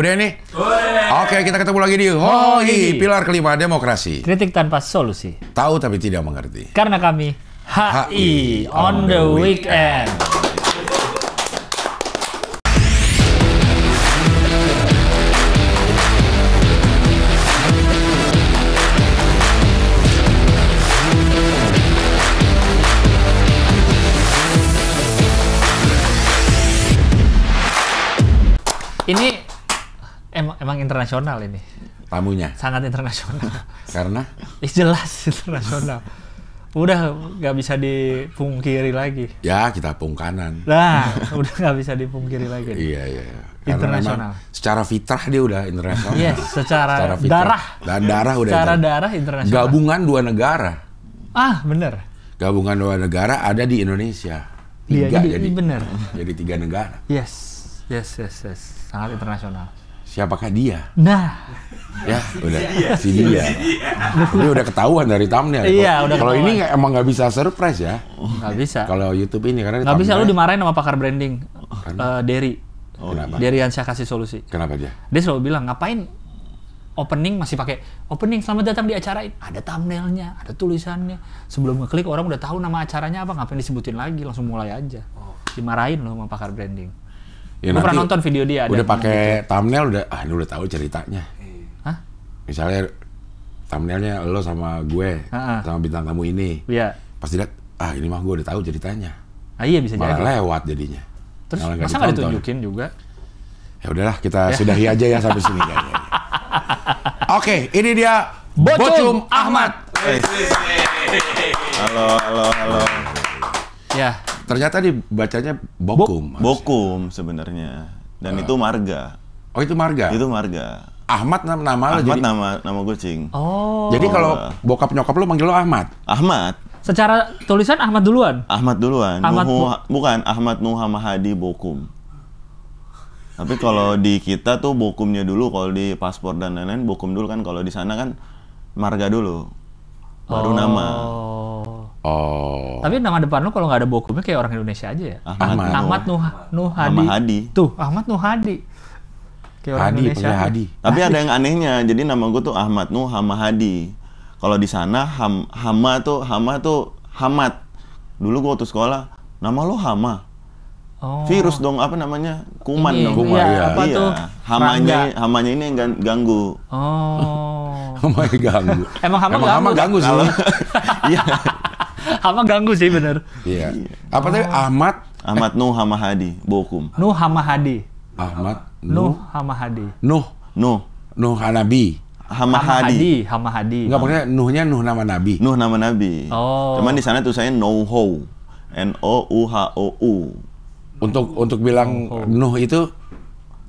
Udah nih? Oke, kita ketemu lagi di oh, Hoi, pilar kelima demokrasi. Kritik tanpa solusi. Tahu tapi tidak mengerti. Karena kami HI on the weekend. Ini emang, emang internasional ini. Tamunya. Sangat internasional. Karena? Eh, jelas internasional. Udah nggak bisa dipungkiri lagi. Ya kita pungkanan. Nah, udah nggak bisa dipungkiri lagi. iya iya. ya. internasional. Secara fitrah dia udah internasional. Yes, iya, secara, secara darah. Dan darah udah. Secara internasional. darah internasional. Gabungan dua negara. Ah, bener. Gabungan dua negara ada di Indonesia. Iya, tiga ya, jadi, jadi bener. Jadi tiga negara. Yes, yes, yes, yes. Sangat internasional siapakah dia? Nah. Ya, udah si dia. Ini udah ketahuan dari thumbnail. Iya, udah. Kalau ini emang nggak bisa surprise ya. Oh, nggak bisa. Kalau YouTube ini karena nggak bisa lu dimarahin sama pakar branding. Uh, Derry. Oh, iya. kenapa? Derry saya kasih solusi. Kenapa dia? Dia selalu bilang ngapain opening masih pakai opening selamat datang di acara ini ada thumbnailnya ada tulisannya sebelum ngeklik orang udah tahu nama acaranya apa ngapain disebutin lagi langsung mulai aja oh. dimarahin loh sama pakar branding Ya, gue pernah nonton video dia. Udah pakai gitu. thumbnail udah, ah ini udah tahu ceritanya. Iya. Hah? Misalnya thumbnailnya lo sama gue, Ha-ha. sama bintang tamu ini. Iya. Pasti lihat, ah ini mah gue udah tahu ceritanya. Ah iya bisa Malah jadi. lewat jadinya. Terus Malah masa nggak ditunjukin juga? Ya udahlah kita ya. sudahi aja ya sampai sini Oke, Oke, ini dia Bocum, Bocum Ahmad. Ahmad. Halo, halo, halo. Ya. Ternyata dibacanya Bokum. Bo Bokum sebenarnya. Dan uh. itu marga. Oh itu marga. Itu marga. Ahmad nama, nama Ahmad lo jadi nama nama kucing. Oh. Jadi kalau bokap nyokap lo manggil lo Ahmad. Ahmad. Secara tulisan Ahmad duluan. Ahmad duluan. Ahmad Nuhu, Bu bukan Ahmad Nuha Mahadi Bokum. Tapi kalau iya. di kita tuh bokumnya dulu, kalau di paspor dan lain-lain bokum dulu kan. Kalau di sana kan marga dulu, baru oh. nama. Oh. Tapi nama depan lu kalau nggak ada Bokumnya kayak orang Indonesia aja ya. Ahmad, Ahmad Nuh Nuhadi. Ahmad Hadi. Tuh, Ahmad Nuhadi. Kayak orang Hadi, Indonesia. Hadi. Tapi Hadi. ada yang anehnya. Jadi nama gue tuh Ahmad Nuh Hama Hadi. Kalau di sana ham, Hama tuh Hama tuh Hamat. Dulu gue waktu sekolah, nama lo Hama. Oh. Virus dong apa namanya? Kuman ini, dong. Kuman, iya, iya. Apa iya. tuh? Iya. Hamanya, Rangga. hamanya ini yang ganggu. Oh. hamanya ganggu. Emang hama Emang ganggu. Hama ganggu sih. Iya. Hama ganggu sih bener. Iya. Apa tadi? Oh. Ahmad. Ahmad Nuh Hamahadi, Bokum. Nuh Hamahadi. Ahmad Nuh Hamahadi. Nuh. Nuh. Nuh Hanabi. Hamahadi. Hamahadi. Enggak pokoknya Nuhnya Nuh nama Nabi. Nuh nama Nabi. Oh. Cuman di sana tulisannya Noho. N O U H O U. Untuk untuk bilang Nuh itu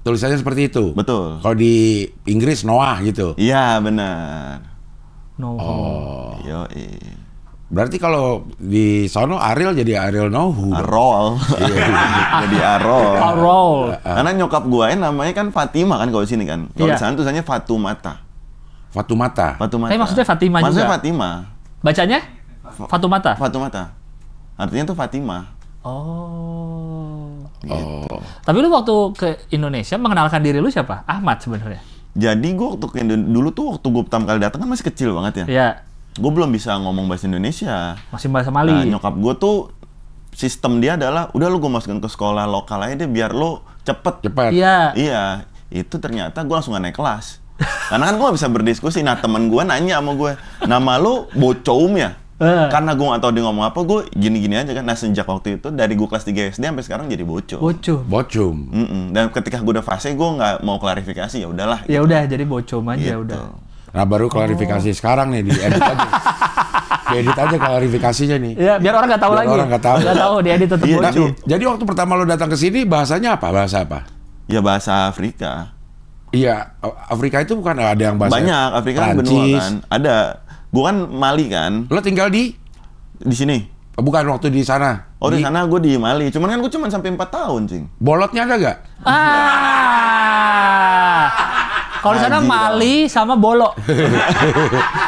tulisannya seperti itu. Betul. Kalau di Inggris Noah gitu. Iya benar. noah Oh. Yo. Berarti kalau di sono Ariel jadi Ariel Nohu. Arol. Iya. jadi Arol. Arol. Karena nyokap gue namanya kan Fatima kan kalau di sini kan. Kalau di iya. sana tulisannya Fatumata. Fatumata. Fatumata. Tapi maksudnya Fatima maksudnya juga. Maksudnya Fatima. Bacanya? Fatumata. Fatumata. Artinya tuh Fatima. Oh. Gitu. Oh. Tapi lu waktu ke Indonesia mengenalkan diri lu siapa? Ahmad sebenarnya. Jadi gue waktu dulu tuh waktu gue pertama kali datang kan masih kecil banget ya. Iya. Yeah gue belum bisa ngomong bahasa Indonesia. Masih bahasa Mali. Nah, nyokap gue tuh sistem dia adalah udah lu gue masukin ke sekolah lokal aja deh biar lu cepet. Cepet. Iya. Iya. Itu ternyata gue langsung gak naik kelas. Karena kan gue gak bisa berdiskusi. Nah teman gue nanya sama gue, nama lu Bocoum ya? Eh. Karena gue gak tau dia ngomong apa, gue gini-gini aja kan. Nah sejak waktu itu, dari gue kelas 3 SD sampai sekarang jadi bocum. Bocum. Bocum. Mm -mm. Dan ketika gue udah fase, gue gak mau klarifikasi, ya udahlah. Ya gitu. udah, jadi bocum aja gitu. udah. Nah baru klarifikasi oh. sekarang nih di edit aja. di edit aja klarifikasinya nih. Ya, biar orang nggak tahu biar lagi. Orang nggak tahu. Nggak tahu di edit tetap nah, Jadi waktu pertama lo datang ke sini bahasanya apa? Bahasa apa? Ya bahasa Afrika. Iya, Afrika itu bukan eh, ada yang bahasa Banyak, Afrika kan benua kan. Ada. Gue kan Mali kan? Lo tinggal di di sini. Oh, bukan waktu di sana. Oh, di, di sana gue di Mali. Cuman kan gue cuma sampai 4 tahun, Cing. Bolotnya ada gak? Ah. Kalau sana Mali sama Bolo.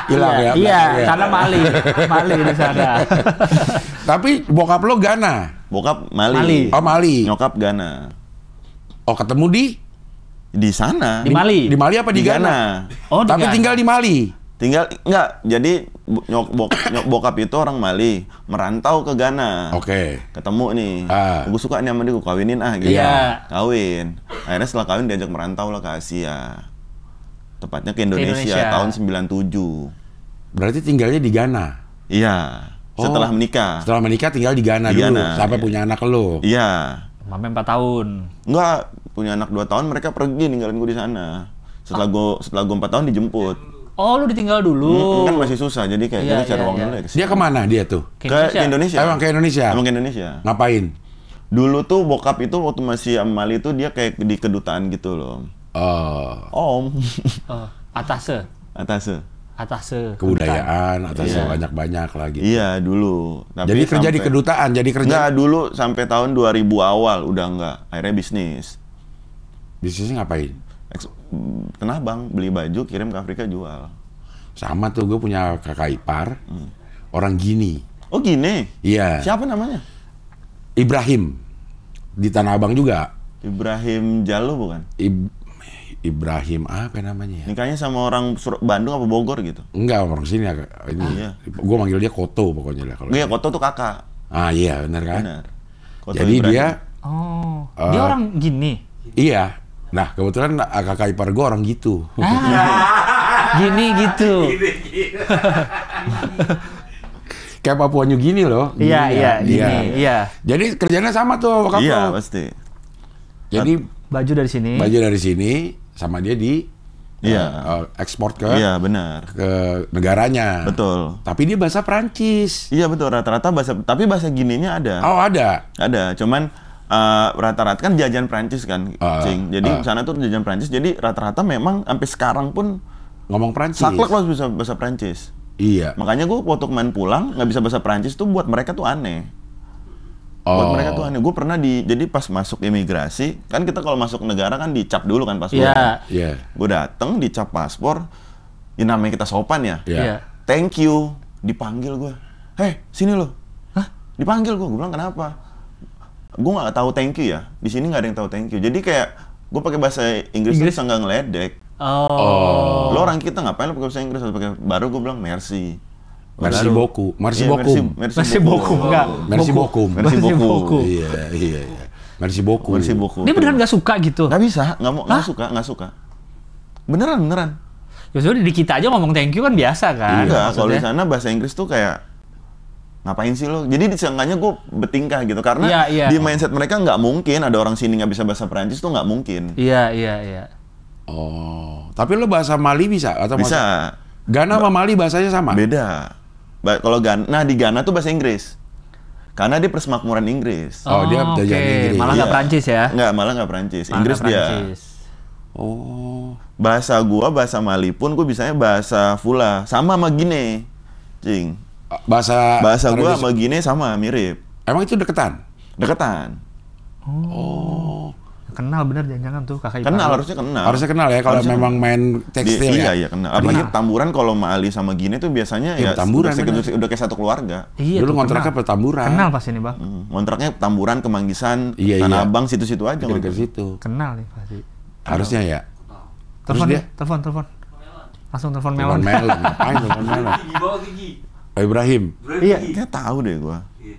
Hilang iya, ya. Iya, ya. sana Mali. Mali di sana. Tapi bokap lo Ghana, Bokap Mali. Mali. Oh, Mali. Nyokap Ghana. Oh, ketemu di di sana. Di Mali. Di Mali apa di, di Ghana? Ghana? Oh, di Tapi Ghana. tinggal di Mali. Tinggal enggak. Jadi nyok, bok, nyok, bokap itu orang Mali, merantau ke Ghana. Oke. Okay. Ketemu nih. Ah. Gue suka nih sama dia, gue kawinin ah gitu. Iya. Yeah. Kawin. Akhirnya setelah kawin diajak merantau lah ke Asia. Tepatnya ke Indonesia, ke Indonesia. tahun 97. Berarti tinggalnya di Ghana. Iya. Oh, setelah menikah. Setelah menikah tinggal di Ghana, di dulu Ghana, sampai iya. punya anak lo. Iya. Sampai empat tahun. Enggak, punya anak dua tahun mereka pergi ninggalin gue di sana. Setelah ah. gue setelah gue empat tahun dijemput. Oh, lu ditinggal dulu. Hmm, kan masih susah, jadi kayak iya, cari iya, uang iya. dulu ya. Dia kemana dia tuh? Ke, ke Indonesia. Emang ke Indonesia? Emang ke Indonesia. Ngapain? Dulu tuh bokap itu waktu masih Amali itu dia kayak di kedutaan gitu loh uh, om uh, oh, atase atase atase kebudayaan atas iya. banyak banyak lagi gitu. iya dulu Tapi jadi kerja sampai, di kedutaan jadi kerja enggak, dulu sampai tahun 2000 awal udah enggak akhirnya bisnis bisnisnya ngapain Tenah bang, beli baju kirim ke Afrika jual. Sama tuh gue punya kakak ipar, hmm. orang Gini. Oh Gini? Iya. Siapa namanya? Ibrahim. Di Tanah Abang juga. Ibrahim Jalo bukan? Ib Ibrahim apa namanya ya? Nikahnya sama orang Sur Bandung apa Bogor gitu? Enggak, orang sini agak ini. Ah, iya. Gue manggil dia Koto pokoknya lah kalau. Iya, Koto tuh kakak. Ah iya, benar kan? Benar. Koto Jadi Ibrahim. dia Oh, uh, dia orang gini. Iya. Nah, kebetulan kakak ipar gue orang gitu. Ah, gini gitu. Kayak Papua New Guinea loh. Iya, gini, iya, iya, iya, iya. Jadi kerjanya sama tuh kakak. Iya, pasti. Jadi baju dari sini. Baju dari sini sama dia di Iya. Uh, eh, ekspor eh, ke Iya, benar. ke negaranya. Betul. Tapi dia bahasa Prancis. Iya, betul. Rata-rata bahasa tapi bahasa gininya ada. Oh, ada. Ada, cuman eh, rata-rata uh, rata kan jajan Prancis kan, uh, Cing. Jadi uh. sana tuh jajan Prancis. Jadi rata-rata memang sampai sekarang pun ngomong Prancis. Saklek loh bisa bahasa Prancis. Iya. Makanya gua waktu main pulang nggak bisa bahasa Prancis tuh buat mereka tuh aneh. Oh. Buat mereka tuh aneh. Gue pernah di, jadi pas masuk imigrasi, kan kita kalau masuk negara kan dicap dulu kan paspor. Iya. Yeah. Yeah. Gue dateng dicap paspor, ya namanya kita sopan ya. Iya. Yeah. Yeah. Thank you. Dipanggil gue. Hei, sini loh. Hah? Dipanggil gue. Gue bilang kenapa? Gue gak tahu thank you ya. Di sini gak ada yang tahu thank you. Jadi kayak gue pakai bahasa Inggris, Inggris? tuh nggak ngeledek. Oh. oh. Lo orang kita ngapain lo pakai bahasa Inggris? Pakai baru gue bilang mercy. Merci beaucoup, iya, Boku. Merci beaucoup, Merci, beaucoup, Bokum. Merci beaucoup, Merci beaucoup, Iya, iya, iya. Merci Boku. Merci Boku. Dia beneran gak suka gitu. Gak bisa, gak mau, gak suka, gak suka. Beneran, beneran. Ya sudah di kita aja ngomong thank you kan biasa kan. Iya, kalau di sana bahasa Inggris tuh kayak ngapain sih lo? Jadi disangkanya gue bertingkah gitu karena ya, ya. di mindset mereka nggak mungkin ada orang sini nggak bisa bahasa Perancis tuh nggak mungkin. Iya iya iya. Oh, tapi lo bahasa Mali bisa atau bisa? Bahasa... Gana sama Mali bahasanya sama? Beda. Kalau Ghana, nah di Ghana tuh bahasa Inggris. Karena dia persemakmuran Inggris. Oh, oh dia okay. Inggris. Malah nggak iya. Prancis ya? Nggak, malah nggak Prancis. Malah Inggris dia. Oh. Bahasa gua bahasa Mali pun gua bisanya bahasa Fula sama sama Gine. Cing. Ah, bahasa bahasa gua sama Gine sama mirip. Emang itu deketan? Deketan. Oh kenal bener jangan-jangan tuh kakak ipar. harusnya kenal. Harusnya kenal ya kalau memang main tekstil iya, ya. Iya iya kenal. Apalagi kenal. tamburan kalau sama Ali sama Gine tuh biasanya ya, ya tamburan, udah, udah, udah kayak satu keluarga. Iya. Dulu kontraknya kenal. tamburan. Kenal pas ini bang. Hmm. Kontraknya tamburan kemanggisan iya, tanah iya. abang situ-situ aja. Ke situ. Kenal nih pasti. Harusnya ya. Telepon dia. Telepon telepon. Langsung telepon melon. melon. telepon melon? Ibrahim. Iya. Kayak tahu deh gua. Iya.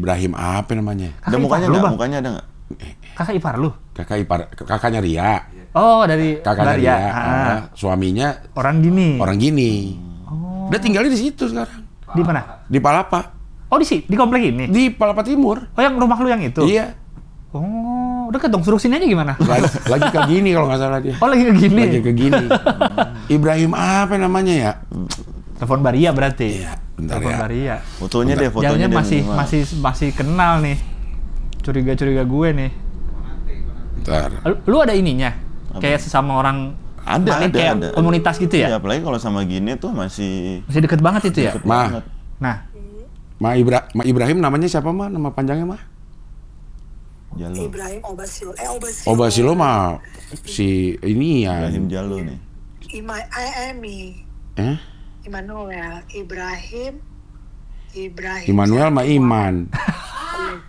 Ibrahim apa namanya? Ada mukanya ada, mukanya ada nggak? Kakak ipar lu? Kakak ipar, kakaknya Ria. Oh, dari kakaknya Ria. Ria. Ah. ah. Suaminya orang gini. Orang gini. Oh. Dia tinggalnya di situ sekarang. Di mana? Di Palapa. Oh, di sini, di komplek ini. Di Palapa Timur. Oh, yang rumah lu yang itu? Iya. Oh, udah dong suruh sini aja gimana? Lagi, lagi ke gini kalau nggak salah dia. Oh, lagi ke gini. Lagi ke gini. Ibrahim apa namanya ya? Telepon Baria berarti. Iya, bentar Telepon ya. Baria. Fotonya deh, fotonya masih masih masih kenal nih curiga-curiga gue nih. Bentar. Lu ada ininya? Apa? Kayak sesama orang ada, ada, kayak ada, komunitas gitu ya? Iya, apalagi kalau sama gini tuh masih masih deket banget itu ya. Mah. Nah. Ma, Ibra ma Ibrahim namanya siapa Ma? Nama panjangnya Ma? Jalo. Ibrahim Obasilo. Eh Obasilo. Obasilo mah si ini ya. Ibrahim Jalo nih. Ima eh, eh, me. Eh? Immanuel, Ibrahim, Ibrahim. Immanuel mah Iman.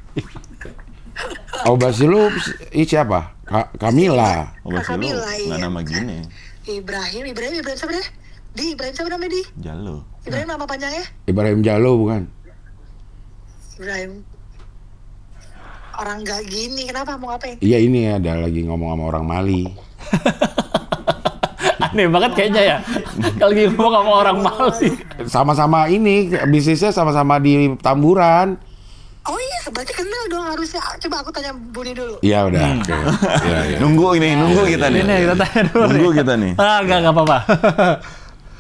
Oh Basilu siapa? Ka Kamila. Oh Basilu. Iya, nama gini. Ibrahim, Ibrahim, Ibrahim siapa deh? Di Ibrahim siapa namanya Di? Jalo. Ibrahim nama panjangnya? Ibrahim Jalo bukan. Ibrahim orang gak gini kenapa mau ngapain? Iya ini ada ya, lagi ngomong sama orang Mali. aneh banget kayaknya ya kalau lagi ngomong sama orang Mali sama-sama ini bisnisnya sama-sama di Tamburan berarti kenal dong harusnya. Coba aku tanya Budi dulu. Iya udah. Hmm. Okay. ya, ya. Nunggu ini, iya, nunggu ya, kita ya, nih. Ini iya, iya. kita tanya dulu. Nunggu kita nih. Ah, nggak ya. apa-apa.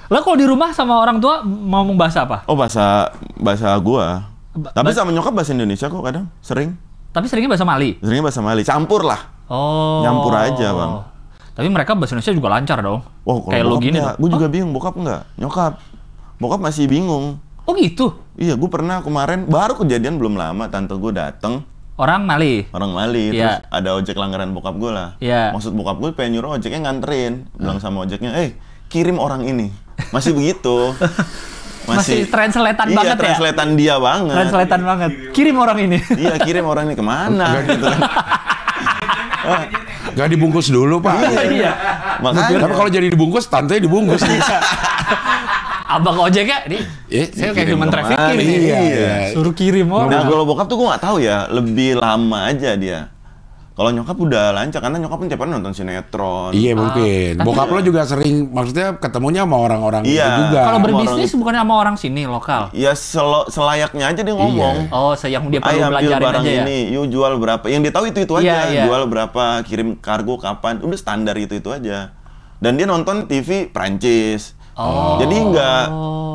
Lah kalau di rumah sama orang tua mau ngomong bahasa apa? Oh, bahasa bahasa gua. Ba Tapi sama nyokap bahasa Indonesia kok kadang, sering. Tapi seringnya bahasa Mali. Seringnya bahasa Mali, campur lah. Oh. Nyampur aja, Bang. Tapi mereka bahasa Indonesia juga lancar dong. oh, kayak lo gini. Gue juga bingung bokap enggak? Nyokap. Bokap masih bingung. Oh gitu? Iya, gue pernah kemarin baru kejadian belum lama tante gue dateng. Orang Mali. Orang Mali. Yeah. Terus ada ojek langganan bokap gue lah. Iya. Maksud bokap gue pengen nyuruh ojeknya nganterin. Bilang sama ojeknya, eh kirim orang ini. Masih begitu. Masih, Masih translatean iya, banget ya? translatean ya? dia banget. Translatean iya, banget. Kirim orang ini. iya, kirim orang ini kemana gitu, gitu kan. Gak dibungkus dulu, Pak. Iya. iya. Makanya. Tapi kalau jadi dibungkus, tante dibungkus. abang ojeknya nih eh, yeah, saya kayak human trafficking nih iya. iya. suruh kirim orang oh. nah, nah kalau bokap tuh gue gak tahu ya lebih lama aja dia kalau nyokap udah lancar karena nyokap pun kan tiap hari nonton sinetron. Iya mungkin. Ah, bokap iya. lo juga sering maksudnya ketemunya sama orang-orang iya. itu juga. Kalau berbisnis orang... bukannya sama orang sini lokal. Iya, sel selayaknya aja dia ngomong. Iya. Oh, sayang dia perlu belajar belajarin barang ya? ini, Yuk jual berapa? Yang dia tahu itu itu iya, aja. Iya, iya. Jual berapa, kirim kargo kapan, udah standar itu itu aja. Dan dia nonton TV Prancis Oh. Jadi nggak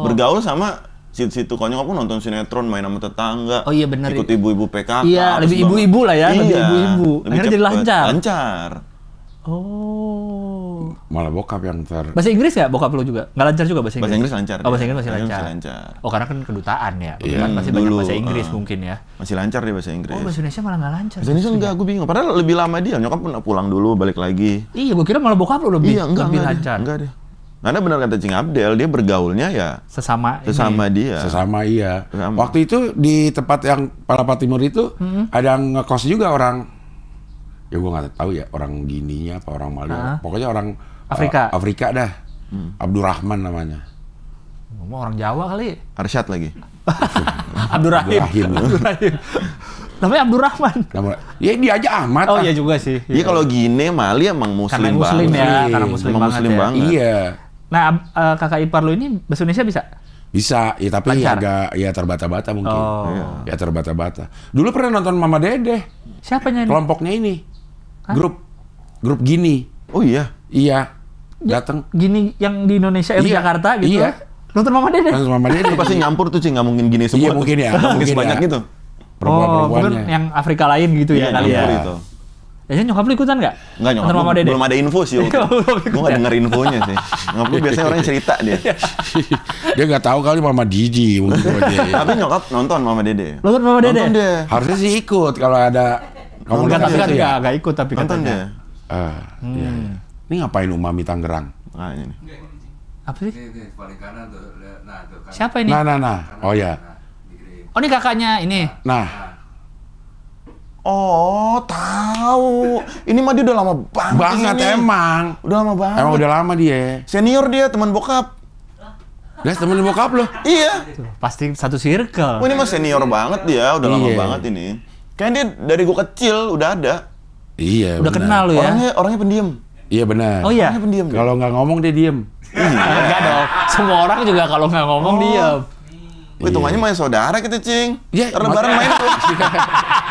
bergaul sama situ-situ konyol aku nonton sinetron main sama tetangga oh iya bener ikut ibu-ibu PKK iya lebih ibu-ibu lah ya iya, lebih ibu-ibu akhirnya jadi lancar lancar oh malah bokap yang ter bahasa Inggris ya bokap lo juga nggak lancar juga bahasa Inggris bahasa Inggris lancar oh bahasa iya. Inggris masih lancar, masih lancar. oh karena kan kedutaan ya iya, kan masih dulu, banyak bahasa Inggris uh, mungkin ya masih lancar dia bahasa Inggris oh bahasa Indonesia malah nggak lancar bahasa Indonesia enggak aku bingung padahal lebih lama dia nyokap pun pulang dulu balik lagi iya gue kira malah bokap lo lebih iya, enggak, lebih enggak lancar enggak deh karena benar kata Cing Abdel, dia bergaulnya ya sesama sesama ini. dia. Sesama iya. Sesama. Waktu itu di tempat yang Palapa Timur itu hmm. ada yang ngekos juga orang ya gue nggak tahu ya orang Gininya apa orang Mali. Nah. Pokoknya orang Afrika. Uh, Afrika dah. Hmm. Abdurrahman namanya. Ngomong orang Jawa kali. Arsyad lagi. Abdurrahim. Abdurrahim. Abdurrahim. Namanya Abdurrahman. Ya dia aja Ahmad. Oh iya juga sih. Iya ya. kalau gini Mali emang muslim, karena muslim banget. Ya, karena muslim muslim ya, banget. Muslim ya. banget. Iya. Nah, uh, kakak ipar lu ini bahasa Indonesia bisa? Bisa, ya tapi Lancar. agak ya terbata-bata mungkin. Oh. Iya. Ya terbata-bata. Dulu pernah nonton Mama Dede. Siapanya ini? Kelompoknya ini. Hah? Grup grup gini. Oh iya. Iya. Ya, Datang. Gini yang di Indonesia yang iya. Jakarta gitu. Iya. Nonton Mama Dede. Nonton Mama Dede. pasti nyampur tuh sih nggak mungkin gini iya, semua. Iya, mungkin ya. mungkin ya. sebanyak ya. itu. Perempuan oh, mungkin yang Afrika lain gitu ya, iya, ya kali ya. Itu ya nyokap lu ikutan gak? Enggak nyokap mama dede? belum ada info sih. gue nggak denger infonya sih. Nyokap lu biasanya orang cerita dia. dia gak tahu kali mama Didi. Tapi nyokap nonton mama dede. Nonton mama dede? Nonton dia. Harusnya sih ikut kalau ada. Kamu gitu ya? nggak tapi kan Gak gak ikut tapi nonton dia. Ah, iya, hmm. iya. Ini ngapain Umami Tangerang? Nah, ini. Apa sih? Nah, Siapa ini? Nah, nah, nah. Oh ya. Oh ini kakaknya ini. Nah. nah. Oh, tahu. Ini mah dia udah lama banget. Banget ini. emang. Udah lama banget. Emang udah lama dia. Senior dia, teman bokap. Lah teman bokap loh Iya. Pasti satu circle. Oh, ini mah senior banget dia, udah lama iya. banget ini. Kayaknya dia dari gua kecil udah ada. Iya. Udah bener. kenal lo ya. Orangnya orangnya pendiam. Iya benar. Oh iya. Orangnya pendiam. Kalau nggak ngomong dia diem. Iya. Enggak dong. Semua orang juga kalau nggak ngomong oh. diem. Hitungannya main saudara kita, Cing. Iya. bareng main tuh.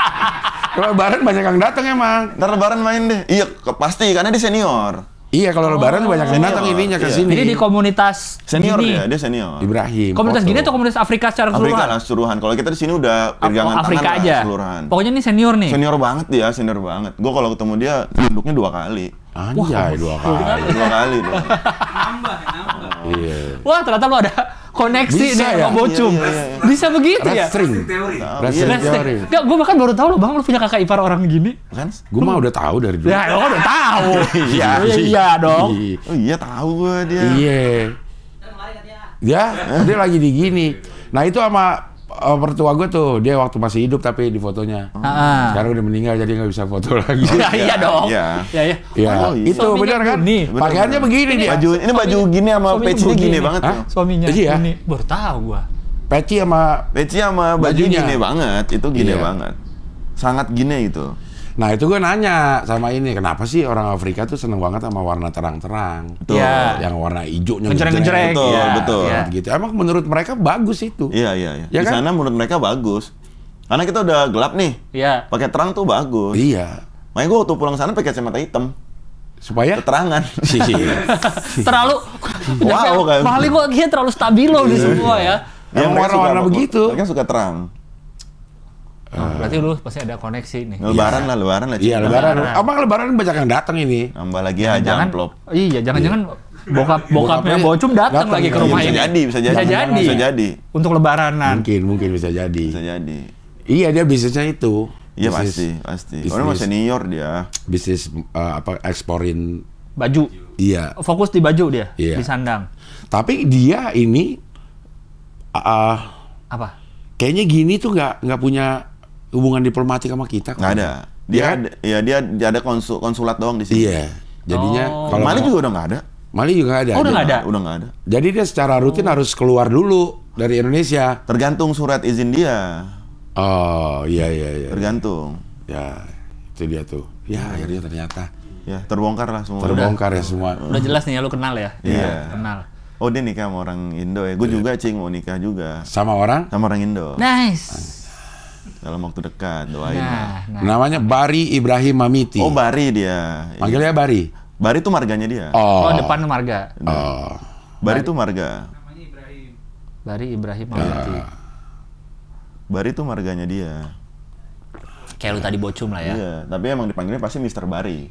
Kalau lebaran banyak yang datang emang. Ntar lebaran main deh. Iya, pasti karena dia senior. Iya, kalau oh, lebaran banyak yang oh, datang iya. ininya ke iya. sini. Jadi di komunitas senior Gini. dia, dia senior. Ibrahim. Komunitas Gini atau komunitas Afrika secara keseluruhan? Afrika lah keseluruhan. Kalau kita di sini udah pegangan oh, Afrika tangan aja. keseluruhan. Pokoknya ini senior nih. Senior banget dia, senior banget. Gue kalau ketemu dia nunduknya dua kali. Anjay, Wah, dua kali. Dua kali. Dua kali. Nambah, nambah. Wah ternyata lo ada koneksi bisa dengan ya? Bang Bocum. Iya, iya, iya, iya. Bisa begitu ya? String. Teori. string teori. Enggak, gue bahkan baru tahu lo Bang lo punya kakak ipar orang gini. Kan? Gue mah udah tahu dari dulu. Ya, lo kan udah tahu. Iya. Iya, iya, iya dong. Oh iya tahu gue dia. Iya. Ya, dia lagi di gini. Nah itu sama uh, mertua gue tuh dia waktu masih hidup tapi di fotonya. Ah. Sekarang udah meninggal jadi nggak bisa foto lagi. ya, iya dong. Iya. Iya. Ya. ya. Oh, iya. iya. Kan itu benar kan? nih Pakaiannya begini ini, dia. Baju ini baju suaminya, gini sama peci gini, gini banget. Hah? Suaminya. Iya. Ini baru tahu gua. Peci sama peci sama bajunya. gini banget. Itu gini iya. banget. Sangat gini itu. Nah itu gue nanya sama ini, kenapa sih orang Afrika tuh seneng banget sama warna terang-terang? Iya. Iya. Yang warna hijaunya ngecereng-ngecereng. Betul, ya. betul. Ya. Gitu. Emang menurut mereka bagus itu. Iya, iya. iya. Ya Di kan? sana menurut mereka bagus. Karena kita udah gelap nih. Iya. Pakai terang tuh bagus. Iya. Makanya gue waktu pulang sana pakai kacamata hitam supaya keterangan terlalu wow kan. Mahal gue terlalu terlalu loh di iya. semua ya yang warna-warna begitu mereka suka terang Ah. berarti lu pasti ada koneksi nih. Lebaran lah, iya. lebaran lah. Iya, lebaran. Apa lebaran banyak yang datang ini. tambah lagi ya, jangan, amplop. Iya, jangan-jangan iya. bokap bokapnya bocum datang lagi ke rumah iya, bisa Jadi, bisa jadi, bisa jadi. Bisa jadi. Untuk lebaranan. Mungkin, mungkin bisa jadi. Bisa jadi. Iya, dia bisnisnya itu. Iya pasti, pasti. Orang masih senior dia. Bisnis eh, apa eksporin baju. Iya. Fokus di baju dia, iya. di sandang. Tapi dia ini uh, apa? Kayaknya gini tuh nggak nggak punya hubungan diplomatik sama kita kok. Nggak ada. Dia ya? ada, ya dia, dia ada konsul, konsulat doang di sini. Iya. Jadinya oh. kalau Mali juga udah nggak ada. Mali juga ada. Oh, udah nggak ada. Udah nggak ada. Jadi dia secara rutin oh. harus keluar dulu dari Indonesia. Tergantung surat izin dia. Oh iya iya iya. iya. Tergantung. Ya itu dia tuh. Ya hmm. akhirnya ternyata. Ya terbongkar lah semua. Terbongkar ya semua. Udah hmm. jelas nih ya lu kenal ya. Iya. Yeah. Kenal. Oh dia nikah sama orang Indo ya. Gue yeah. juga cing mau nikah juga. Sama orang? Sama orang Indo. Nice. nice dalam waktu dekat doain nah, Nah. Namanya Bari Ibrahim Mamiti. Oh Bari dia. panggilnya iya. Bari. Bari tuh marganya dia. Oh, oh depan marga. Nah. Oh. Bari, Bari tuh marga. Bari Ibrahim ah. Mamiti. Uh. Bari tuh marganya dia. Kayak lu tadi bocum lah ya. Iya, tapi emang dipanggilnya pasti Mister Bari.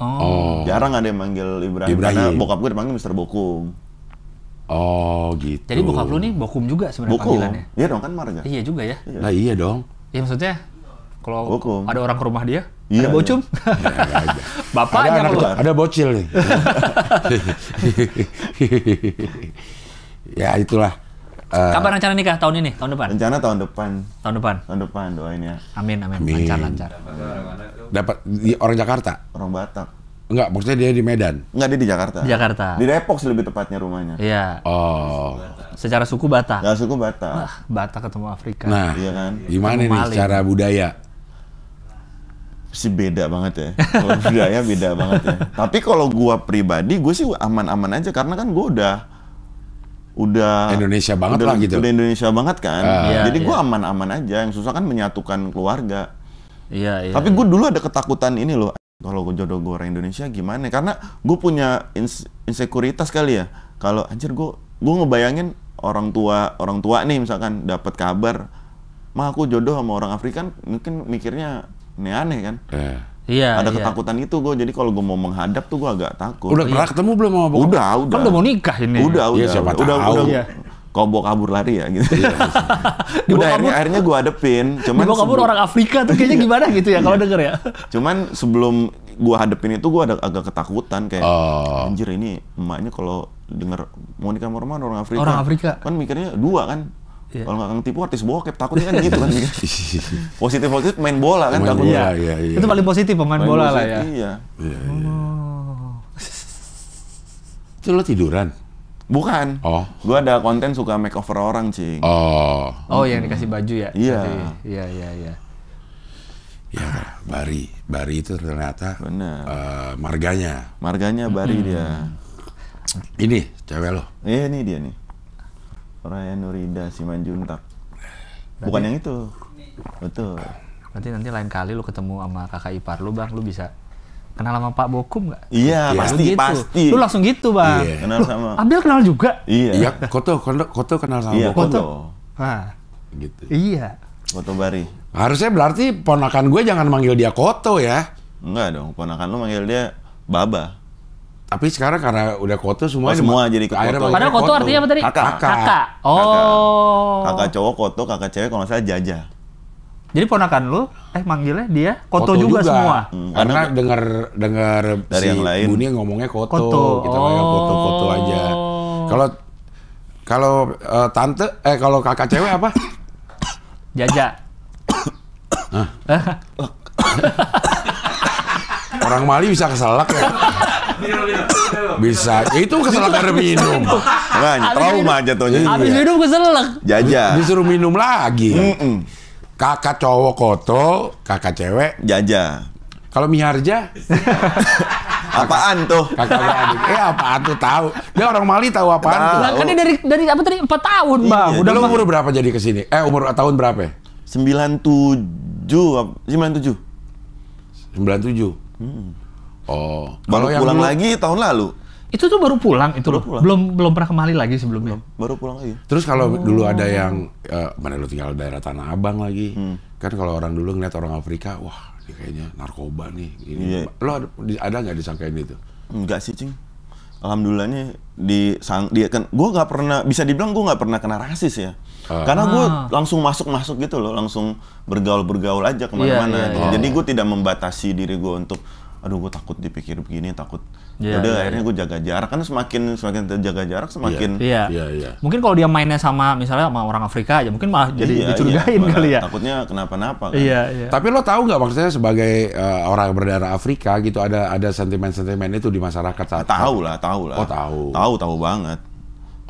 oh. oh. Jarang ada yang manggil Ibrahim, Ibrahim. karena bokap gue dipanggil Mister Bokum. Oh gitu. Jadi bokap lu nih bokum juga sebenarnya panggilannya. Iya dong kan marga. Iya juga ya. Nah iya dong. Iya maksudnya kalau ada orang ke rumah dia, iya, ada iya. bocum. Iya. ya, Bapaknya ada, ada, ada bocil nih. ya itulah. Uh, Kapan rencana nikah tahun ini? Tahun depan? Rencana tahun depan. Tahun depan. Tahun depan doain ya. Amin amin. amin. Lancar lancar. Dapat di orang Jakarta. Orang Batak. Enggak, maksudnya dia di Medan. Enggak, dia di Jakarta. Di Jakarta. Di Depok sih lebih tepatnya rumahnya. Iya. Oh. Secara suku Batak. Secara suku Batak. Nah, Batak ketemu Afrika. Nah, iya kan? Gimana nih Mali. secara budaya? Si beda banget ya. Kalau budaya beda banget ya. Tapi kalau gua pribadi, gua sih aman-aman aja karena kan gua udah udah Indonesia banget udah, lah gitu. Udah Indonesia banget kan. Uh, iya, Jadi gua aman iya. aman-aman aja. Yang susah kan menyatukan keluarga. Iya, iya. Tapi iya. dulu ada ketakutan ini loh kalau gue jodoh gue orang Indonesia gimana karena gue punya insekuritas kali ya kalau anjir gue gue ngebayangin orang tua orang tua nih misalkan dapat kabar mah aku jodoh sama orang Afrika mungkin mikirnya aneh-aneh kan eh. Iya, ada iya. ketakutan itu gue. Jadi kalau gue mau menghadap tuh gue agak takut. Udah pernah ketemu belum mau. bokap? Udah, udah. Kan udah mau nikah ini. Udah, udah. Ya, siapa udah, tahu. udah, udah, iya. udah, kok bawa kabur lari ya gitu. Iya, Udah akhirnya, akhirnya gue hadepin. Cuman bawa kabur sebelum, orang Afrika tuh kayaknya gimana gitu ya kalau denger ya. Cuman sebelum gue hadepin itu gue ada agak ketakutan kayak oh. anjir ini emaknya kalau denger mau nikah sama orang Afrika. Orang Afrika. Kan mikirnya dua kan. Yeah. Kalau nggak kang tipu artis bokep takutnya kan gitu kan. Gitu. positif positif main bola kan takutnya. Iya, iya, iya. Itu paling positif pemain main bola positif, lah ya. Iya. Iya, iya. Oh. Itu lo tiduran? Bukan. Oh. Gua ada konten suka makeover orang, Cing. Oh. Oh, yang dikasih baju ya? Iya. Iya, iya, iya. Ya, Bari. Bari itu ternyata Bener. Uh, eh, marganya. Marganya Bari hmm. dia. Ini cewek lo. Iya, ini dia nih. Raya Nurida Simanjuntak. Bukan Berarti, yang itu. Betul. Nanti nanti lain kali lu ketemu sama kakak ipar lu, Bang, lu bisa kenal sama Pak Bokum nggak? Iya, ya. pasti, gitu. pasti. Lu langsung gitu, Bang. Iya. iya. Kenal sama. Ambil kenal juga? Iya. Iya, Koto, Koto, Koto kenal sama iya, Bokum. Koto. Hah. Gitu. Iya. Koto Bari. Harusnya berarti ponakan gue jangan manggil dia Koto ya. Enggak dong, ponakan lu manggil dia Baba. Tapi sekarang karena udah koto semua oh, semua jadi ke koto. Padahal koto, koto artinya apa tadi? Kakak. Kakak. kakak. Oh. Kakak. kakak cowok koto, kakak cewek kalau saya jajah. jaja. Jadi ponakan lu eh manggilnya dia Koto, Koto juga, juga semua. Hmm, karena dengar dengar dari si yang lain Buni ngomongnya Koto, Koto. kita gitu ya, oh. Koto Koto aja. Kalau kalau uh, tante eh kalau kakak cewek apa? Jaja. Orang Mali bisa keselak ya. Bisa. Ya itu keselak karena minum. Nah, trauma jatuhnya. Habis iya. minum keselak. Jaja. Disuruh minum lagi. Mm -mm kakak cowok koto, kakak cewek. Jaja. Kalau Miharja? apaan tuh? Kakak adik. Eh apaan tuh tahu? Dia orang Mali tahu apaan tuh. Nah, kan dia dari dari apa tadi? empat tahun, iya, Bang. Iya, Udah lama umur berapa jadi ke sini? Eh umur tahun berapa Sembilan tujuh. 97 tujuh? Sembilan tujuh. Hmm. Oh. Baru pulang lagi tahun lalu. Itu tuh baru pulang itu baru loh. Pulang. Belum belum pernah kembali lagi sebelumnya. Belum. Baru pulang lagi. Terus kalau oh. dulu ada yang uh, mana lu tinggal daerah Tanah Abang lagi. Hmm. Kan kalau orang dulu ngeliat orang Afrika, wah ini kayaknya narkoba nih. Ini yeah. lo ada ada nggak disangkain itu? Enggak sih, Cing. Alhamdulillahnya di sang dia kan gue nggak pernah bisa dibilang gua nggak pernah kena rasis ya. Ah. Karena gue ah. langsung masuk-masuk gitu loh, langsung bergaul-bergaul aja kemana-mana. Yeah, yeah, gitu. yeah. Jadi iya. gua tidak membatasi diri gua untuk aduh gue takut dipikir begini takut yeah, ya udah yeah, akhirnya yeah. gue jaga jarak kan semakin semakin jaga jarak iya, semakin yeah. Yeah. Yeah, yeah. mungkin kalau dia mainnya sama misalnya sama orang Afrika aja mungkin malah jadi yeah, iya. dicurigain yeah, kali ya takutnya kenapa-napa kan yeah, yeah. tapi lo tahu nggak maksudnya sebagai uh, orang berdarah Afrika gitu ada ada sentimen-sentimen itu di masyarakat saat tahu lah tahu lah oh tahu tahu tahu banget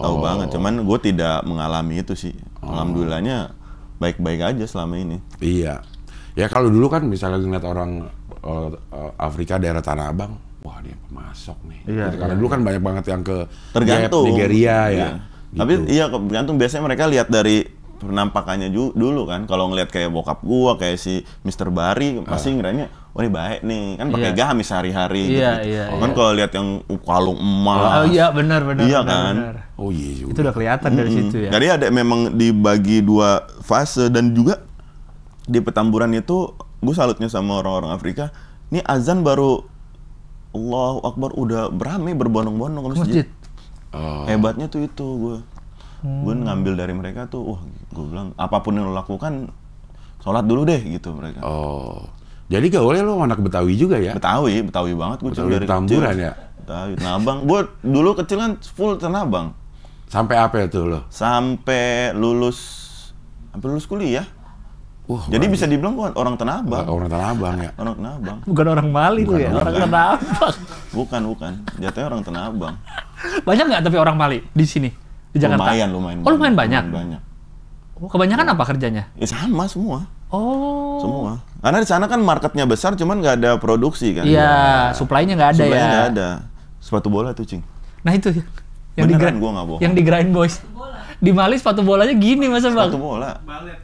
tahu oh. banget cuman gue tidak mengalami itu sih oh. alhamdulillahnya baik-baik aja selama ini iya ya kalau dulu kan misalnya ngeliat orang Eh, eh, Afrika daerah Tanah Abang, wah dia pemasok nih. Iya, gitu. Karena iya. dulu kan iya. banyak banget yang ke tergantung Jep, Nigeria ya. Iya. Gitu. Tapi iya tergantung biasanya mereka lihat dari penampakannya dulu kan. Kalau ngelihat kayak bokap gua kayak si Mr. Bari uh. pasti ah. ngiranya Oh ini baik nih. Kan pakai yeah. gamis sehari-hari yeah, gitu. Yeah, oh, iya, kan kalau lihat yang kalung emas. Oh, oh iya benar benar. Iya kan? Bener. Oh iya juga. Itu udah kelihatan mm -hmm. dari situ ya. Jadi ada memang dibagi dua fase dan juga di petamburan itu gue salutnya sama orang-orang Afrika ini azan baru Allah Akbar udah berani berbondong-bondong ke masjid, masjid. Oh. hebatnya tuh itu gue hmm. gue ngambil dari mereka tuh wah gue bilang apapun yang lo lakukan sholat dulu deh gitu mereka oh jadi boleh lo anak Betawi juga ya? Betawi, Betawi banget gue Betawi dari Tamburan kecil. ya? Betawi, Tanabang. gue dulu kecil kan full Tanabang. Sampai apa itu lo? Sampai lulus, sampai lulus kuliah. Wah, Jadi bisa dibilang bukan orang Tanabang. Orang Tanabang ya. Orang Tanabang. Bukan orang Mali bukan tuh ya, orang, orang Tanabang. bukan, bukan. Jatuhnya orang Tanabang. Banyak nggak tapi orang Mali di sini di Jakarta? Lumayan, lumayan. Oh, lumayan banyak. Lumayan banyak. Oh, kebanyakan apa kerjanya? Ya sama semua. Oh. Semua. Karena di sana kan marketnya besar, cuman nggak ada produksi kan. Iya, ya. supply-nya nggak ada supply ya. nggak ada. Sepatu bola tuh, Cing. Nah itu yang Beneran, di grind, gua nggak bohong. Yang di grind boys. Di Mali sepatu bolanya gini masa bang? Sepatu bola. Balet.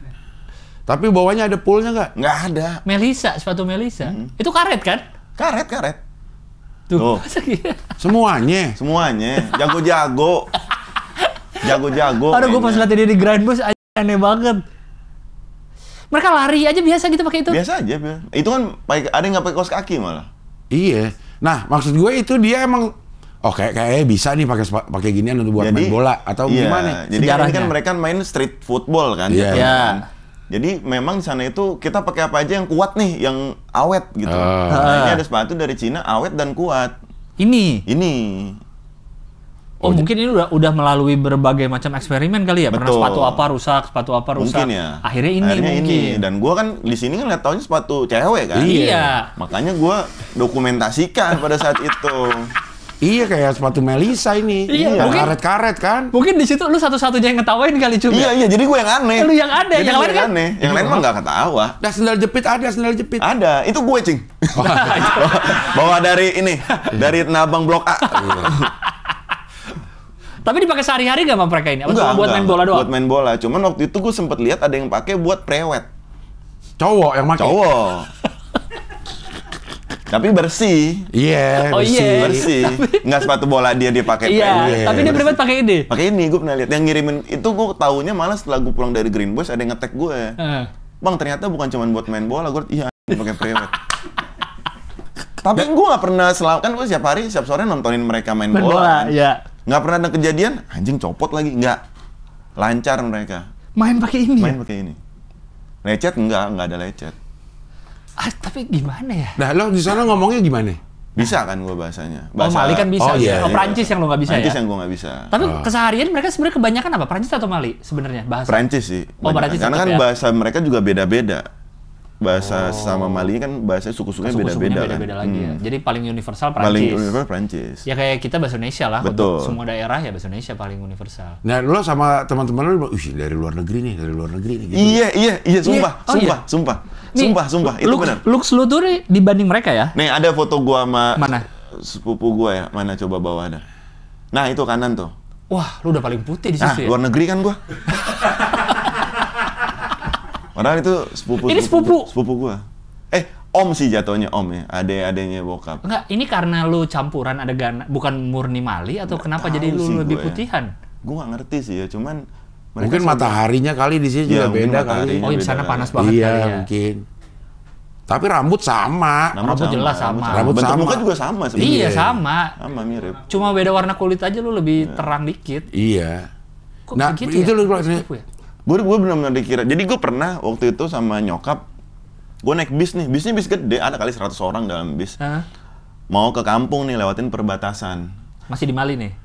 Tapi bawahnya ada poolnya nggak? Nggak ada. Melisa, sepatu Melisa. Hmm. Itu karet kan? Karet, karet. Tuh. Tuh. Semuanya. Semuanya. Jago-jago. Jago-jago. Aduh, gue pas lihat dia di grind bus, aneh banget. Mereka lari aja biasa gitu pakai itu. Biasa aja, biasa. Itu kan ada yang nggak pakai kaos kaki malah. Iya. Nah, maksud gue itu dia emang oh kayak kayaknya bisa nih pakai pakai ginian untuk buat jadi, main bola atau iya, gimana? Jadi kan, kan mereka main street football kan. Iya. Yeah. Gitu, kan. yeah. Jadi memang di sana itu kita pakai apa aja yang kuat nih, yang awet gitu. Uh. Nah, ini ada sepatu dari Cina awet dan kuat. Ini. Ini. Oh, oh mungkin ini udah udah melalui berbagai macam eksperimen kali ya. Betul. Pernah sepatu apa rusak, sepatu apa rusak. Mungkin ya. Akhirnya ini Akhirnya mungkin. Ini. Dan gua kan di sini kan tahunya sepatu cewek kan. Iya. Makanya gua dokumentasikan pada saat itu. Iya kayak sepatu Melisa ini. Iya, iya karet-karet kan. Mungkin di situ lu satu-satunya yang ngetawain kali cuma. Iya, iya, jadi gue yang aneh. Lu yang aneh, yang lain kan? Aneh. Yang lain mah nggak ketawa. Ada sendal jepit ada, sendal jepit. Ada, itu gue cing. Bawa dari ini, dari Nabang Blok A. Tapi dipakai sehari-hari gak sama mereka ini? enggak, buat main bola doang? Buat main bola. Cuman waktu itu gue sempet lihat ada yang pakai buat prewet. Cowok yang pakai. Cowok. Tapi bersih. Iya, yeah, oh, bersih. Yeah. Bersih. Enggak sepatu bola dia dia pakai yeah, tapi dia iya, berdebat pakai ini. Pakai ini gue pernah lihat. Yang ngirimin itu gue tahunya malah setelah gue pulang dari Green Boys ada yang ngetek gue. Uh. Bang, ternyata bukan cuma buat main bola, gue iya pakai private. tapi gue nggak pernah selalu kan gue siap hari siap sore nontonin mereka main bola. bola Iya. ya. pernah ada kejadian anjing copot lagi, nggak lancar mereka. Main pakai ini. Main ya? pakai ini. Lecet enggak, enggak ada lecet. Ah, tapi gimana ya? Nah, lo di sana ngomongnya gimana? Bisa kan gue bahasanya. Oh, bahasa, oh, Mali kan bisa. Oh, ya? iya, oh iya. Prancis iya. yang lo nggak bisa Prancis ya? yang gue nggak bisa. Tapi oh. keseharian mereka sebenarnya kebanyakan apa? Prancis atau Mali sebenarnya bahasa? Prancis sih. Oh, Prancis Karena kan ya? bahasa mereka juga beda-beda bahasa oh. sama Mali kan bahasanya suku-sukunya beda-beda kan. Beda-beda lagi ya. hmm. ya. Jadi paling universal Prancis. Paling universal Prancis. Ya kayak kita bahasa Indonesia lah. Betul. Untuk semua daerah ya bahasa Indonesia paling universal. Nah lo sama teman-teman lo, "Ih, dari luar negeri nih, dari luar negeri nih. Gitu. Iya iya iya, iya. sumpah oh, iya. Oh, sumpah iya. sumpah nih, sumpah sumpah itu benar. Looks lu tuh dibanding mereka ya. Nih ada foto gua sama mana sepupu gua ya mana coba bawa ada. Nah itu kanan tuh. Wah lu udah paling putih di sini nah, ya. luar negeri kan gua. Padahal itu sepupu. Ini sepupu. Sepupu gua. Eh, om sih jatuhnya om ya, adek-adeknya bokap. Enggak, ini karena lu campuran adegan bukan murni Mali atau Nggak kenapa jadi lu lebih ya. putihan? Ya. Gua nggak ngerti sih ya, cuman mungkin mataharinya kali di sini ya, juga iya, beda kali. Oh, di sana panas banget iya, kali ya. mungkin. Tapi rambut sama. Rambut, rambut sama, jelas sama. Rambut sama. Rambut Bentuk muka juga sama sebenarnya. Iya, sama. Sama mirip. Cuma beda warna kulit aja lu lebih ya. terang dikit. Iya. Kok nah, begitu ya? itu ya? lu gue gue benar-benar dikira jadi gue pernah waktu itu sama nyokap gue naik bis nih bisnya bis gede ada kali 100 orang dalam bis huh? mau ke kampung nih lewatin perbatasan masih di Mali nih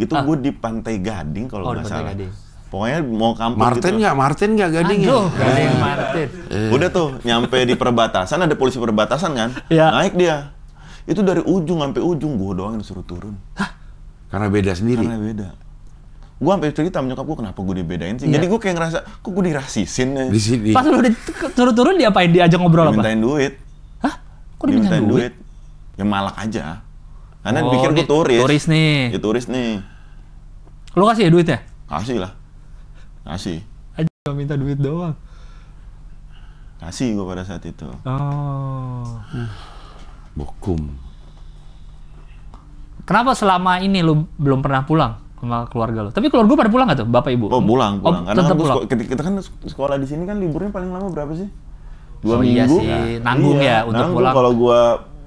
gitu ah. gue di Pantai Gading kalau oh, nggak salah Gading. pokoknya mau kampung Martin gitu. nggak gitu. Martin nggak Gading ya? Aduh, ya Gading eh. Martin eh. udah tuh nyampe di perbatasan ada polisi perbatasan kan ya. naik dia itu dari ujung sampai ujung gue doang yang suruh turun Hah? karena beda sendiri karena beda gue sampai cerita menyokap gue kenapa gue dibedain sih. Yeah. Jadi gue kayak ngerasa, kok gue dirasisin ya. Di sini. Pas lu turun-turun diapain? Diajak ngobrol dimintain apa? Dimintain duit. Hah? Kok dimintain, dimintain duit? duit? Ya malak aja. Karena oh, pikir gue turis. Turis nih. Ya turis nih. Lu kasih ya duit ya, Kasih lah. Kasih. Aja gak minta duit doang. Kasih gue pada saat itu. Oh. Uh. Bokum. Kenapa selama ini lu belum pernah pulang? sama keluarga lo. Tapi keluarga gue pada pulang gak tuh, bapak ibu? Oh pulang, oh, pulang. Oh, Karena tetap pulang. Sekolah, kita kan sekolah di sini kan liburnya paling lama berapa sih? Dua oh, iya minggu. Iya sih, nanggung iya, ya untuk nanggung. pulang. Kalau gue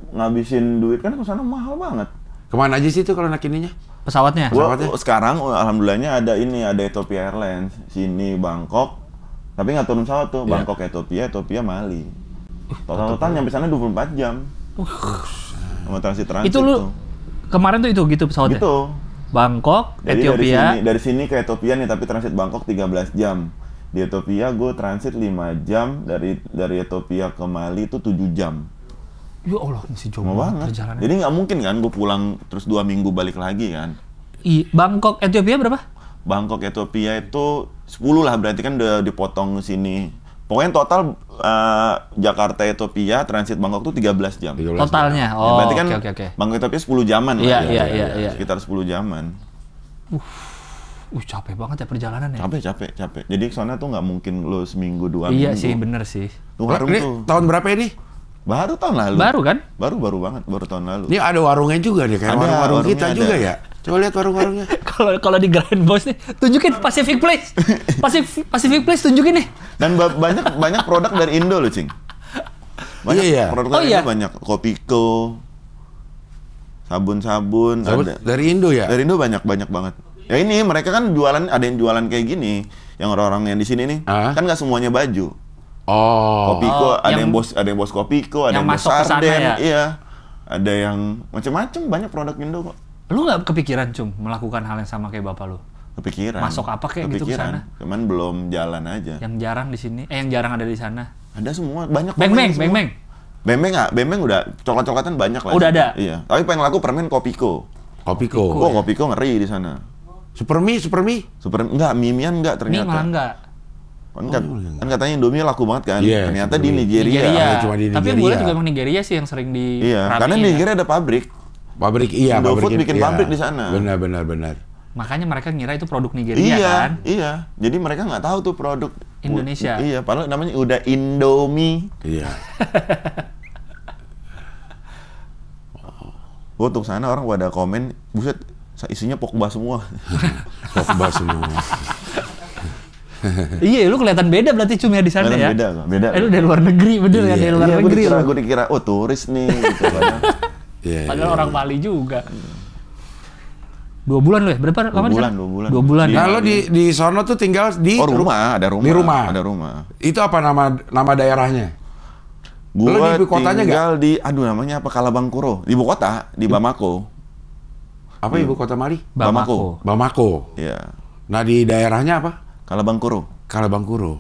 ngabisin duit kan ke sana mahal banget. Kemana aja sih itu kalau naik ininya? Pesawatnya? Gua, Pesawatnya? Oh, sekarang oh, alhamdulillahnya ada ini, ada Ethiopia Airlines. Sini Bangkok, tapi nggak turun pesawat tuh. Yeah. Bangkok Ethiopia, Ethiopia Mali. Uh, Total-total nyampe sana 24 jam. Uh. Sama transit-transit Itu lu tuh. kemarin tuh itu gitu pesawatnya? Gitu Bangkok, Jadi Ethiopia. Dari sini, dari sini ke Ethiopia nih, tapi transit Bangkok 13 jam. Di Ethiopia gue transit 5 jam, dari dari Ethiopia ke Mali itu 7 jam. Ya Allah, masih jauh banget, perjalanan. Jadi nggak mungkin kan gue pulang terus dua minggu balik lagi kan. I, Bangkok, Ethiopia berapa? Bangkok, Ethiopia itu 10 lah, berarti kan udah dipotong sini Pokoknya total uh, Jakarta Ethiopia transit Bangkok tuh 13 jam. 13 Totalnya. Jam. Oh, ya, berarti kan okay, okay, okay. Bangkok Ethiopia 10 jaman yeah, lah. Iya, iya, iya, iya. iya, iya. iya. Sekitar 10 jaman. Uh, uh capek banget ya perjalanan ya. Capek, capek, capek. Jadi sana tuh nggak mungkin lu seminggu dua iya minggu. Iya sih, bener sih. Tuh, harum ini tuh. tahun berapa ini? Baru tahun lalu. Baru kan? Baru baru banget, baru tahun lalu. Ini ada warungnya juga deh, kayak warung-warung kita ada. juga ya. Coba lihat warung-warungnya. kalau kalau di Grand Boss nih, tunjukin Pacific Place. Pacific Pacific Place tunjukin nih. Dan banyak banyak produk dari Indo loh, Cing. Banyak iya, iya. produk oh, iya. banyak Kopiko. Sabun-sabun dari Indo ya? Dari Indo banyak banyak banget. Ya ini mereka kan jualan ada yang jualan kayak gini, yang orang-orang yang di sini nih. Uh Kan nggak semuanya baju Oh. Kopiko, oh, ada yang, yang bos ada yang bos Kopiko, ada yang, yang masuk bos Sarden, ya? iya. Ada yang macam-macam banyak produk Indo kok. Lu nggak kepikiran cum melakukan hal yang sama kayak bapak lu? Kepikiran. Masuk apa kayak kepikiran. gitu ke sana? Cuman belum jalan aja. Yang jarang di sini, eh yang jarang ada di sana. Ada semua, banyak Beng beng, beng beng. Bemeng nggak? Bemeng udah coklat-coklatan banyak lah. Udah ada. Iya. Tapi pengen laku permen Kopiko. Kopiko. Kok oh, ya? Kopiko ngeri di sana. Supermi, Supermi? Supermi enggak, Mimian enggak ternyata. Mimi malah enggak. Kan, oh, kat, iya, iya. kan katanya Indomie laku banget kan. Yeah, Ternyata di Nigeria. Nigeria. Ya, cuma di Nigeria. Tapi yang gue juga emang Nigeria sih yang sering di Iya, karena di Nigeria kan? ada pabrik. Pabrik iya, Indofood bikin iya. pabrik di sana. Benar benar benar. Makanya mereka ngira itu produk Nigeria iya, kan? Iya, jadi mereka nggak tahu tuh produk Indonesia. Iya, padahal namanya udah Indomie. Iya. Gue tuh sana orang pada komen, buset isinya pokba semua. pokba semua. iya, lu kelihatan beda berarti cumi ya di sana ya. Beda, beda. Eh, lu dari luar negeri, bener iya. kan dari iya, luar iya, negeri. Iya, gue dikira, oh turis nih gitu. yeah, iya, Padahal yeah. orang Bali juga. Dua bulan lu ya? Berapa dua lama bulan, Dua bulan, dua bulan. Nah, ya? lo di iya. di sono tuh tinggal di Oh, rumah, ada rumah. Di rumah. Ada rumah. Itu apa nama nama daerahnya? Gua di ibu kotanya tinggal di aduh namanya apa Kalabangkuro, di ibu kota, di Bamako. Apa ibu kota Mali? Bamako. Bamako. Iya. Nah, di daerahnya apa? Kalabangkuru. Kalabangkuru.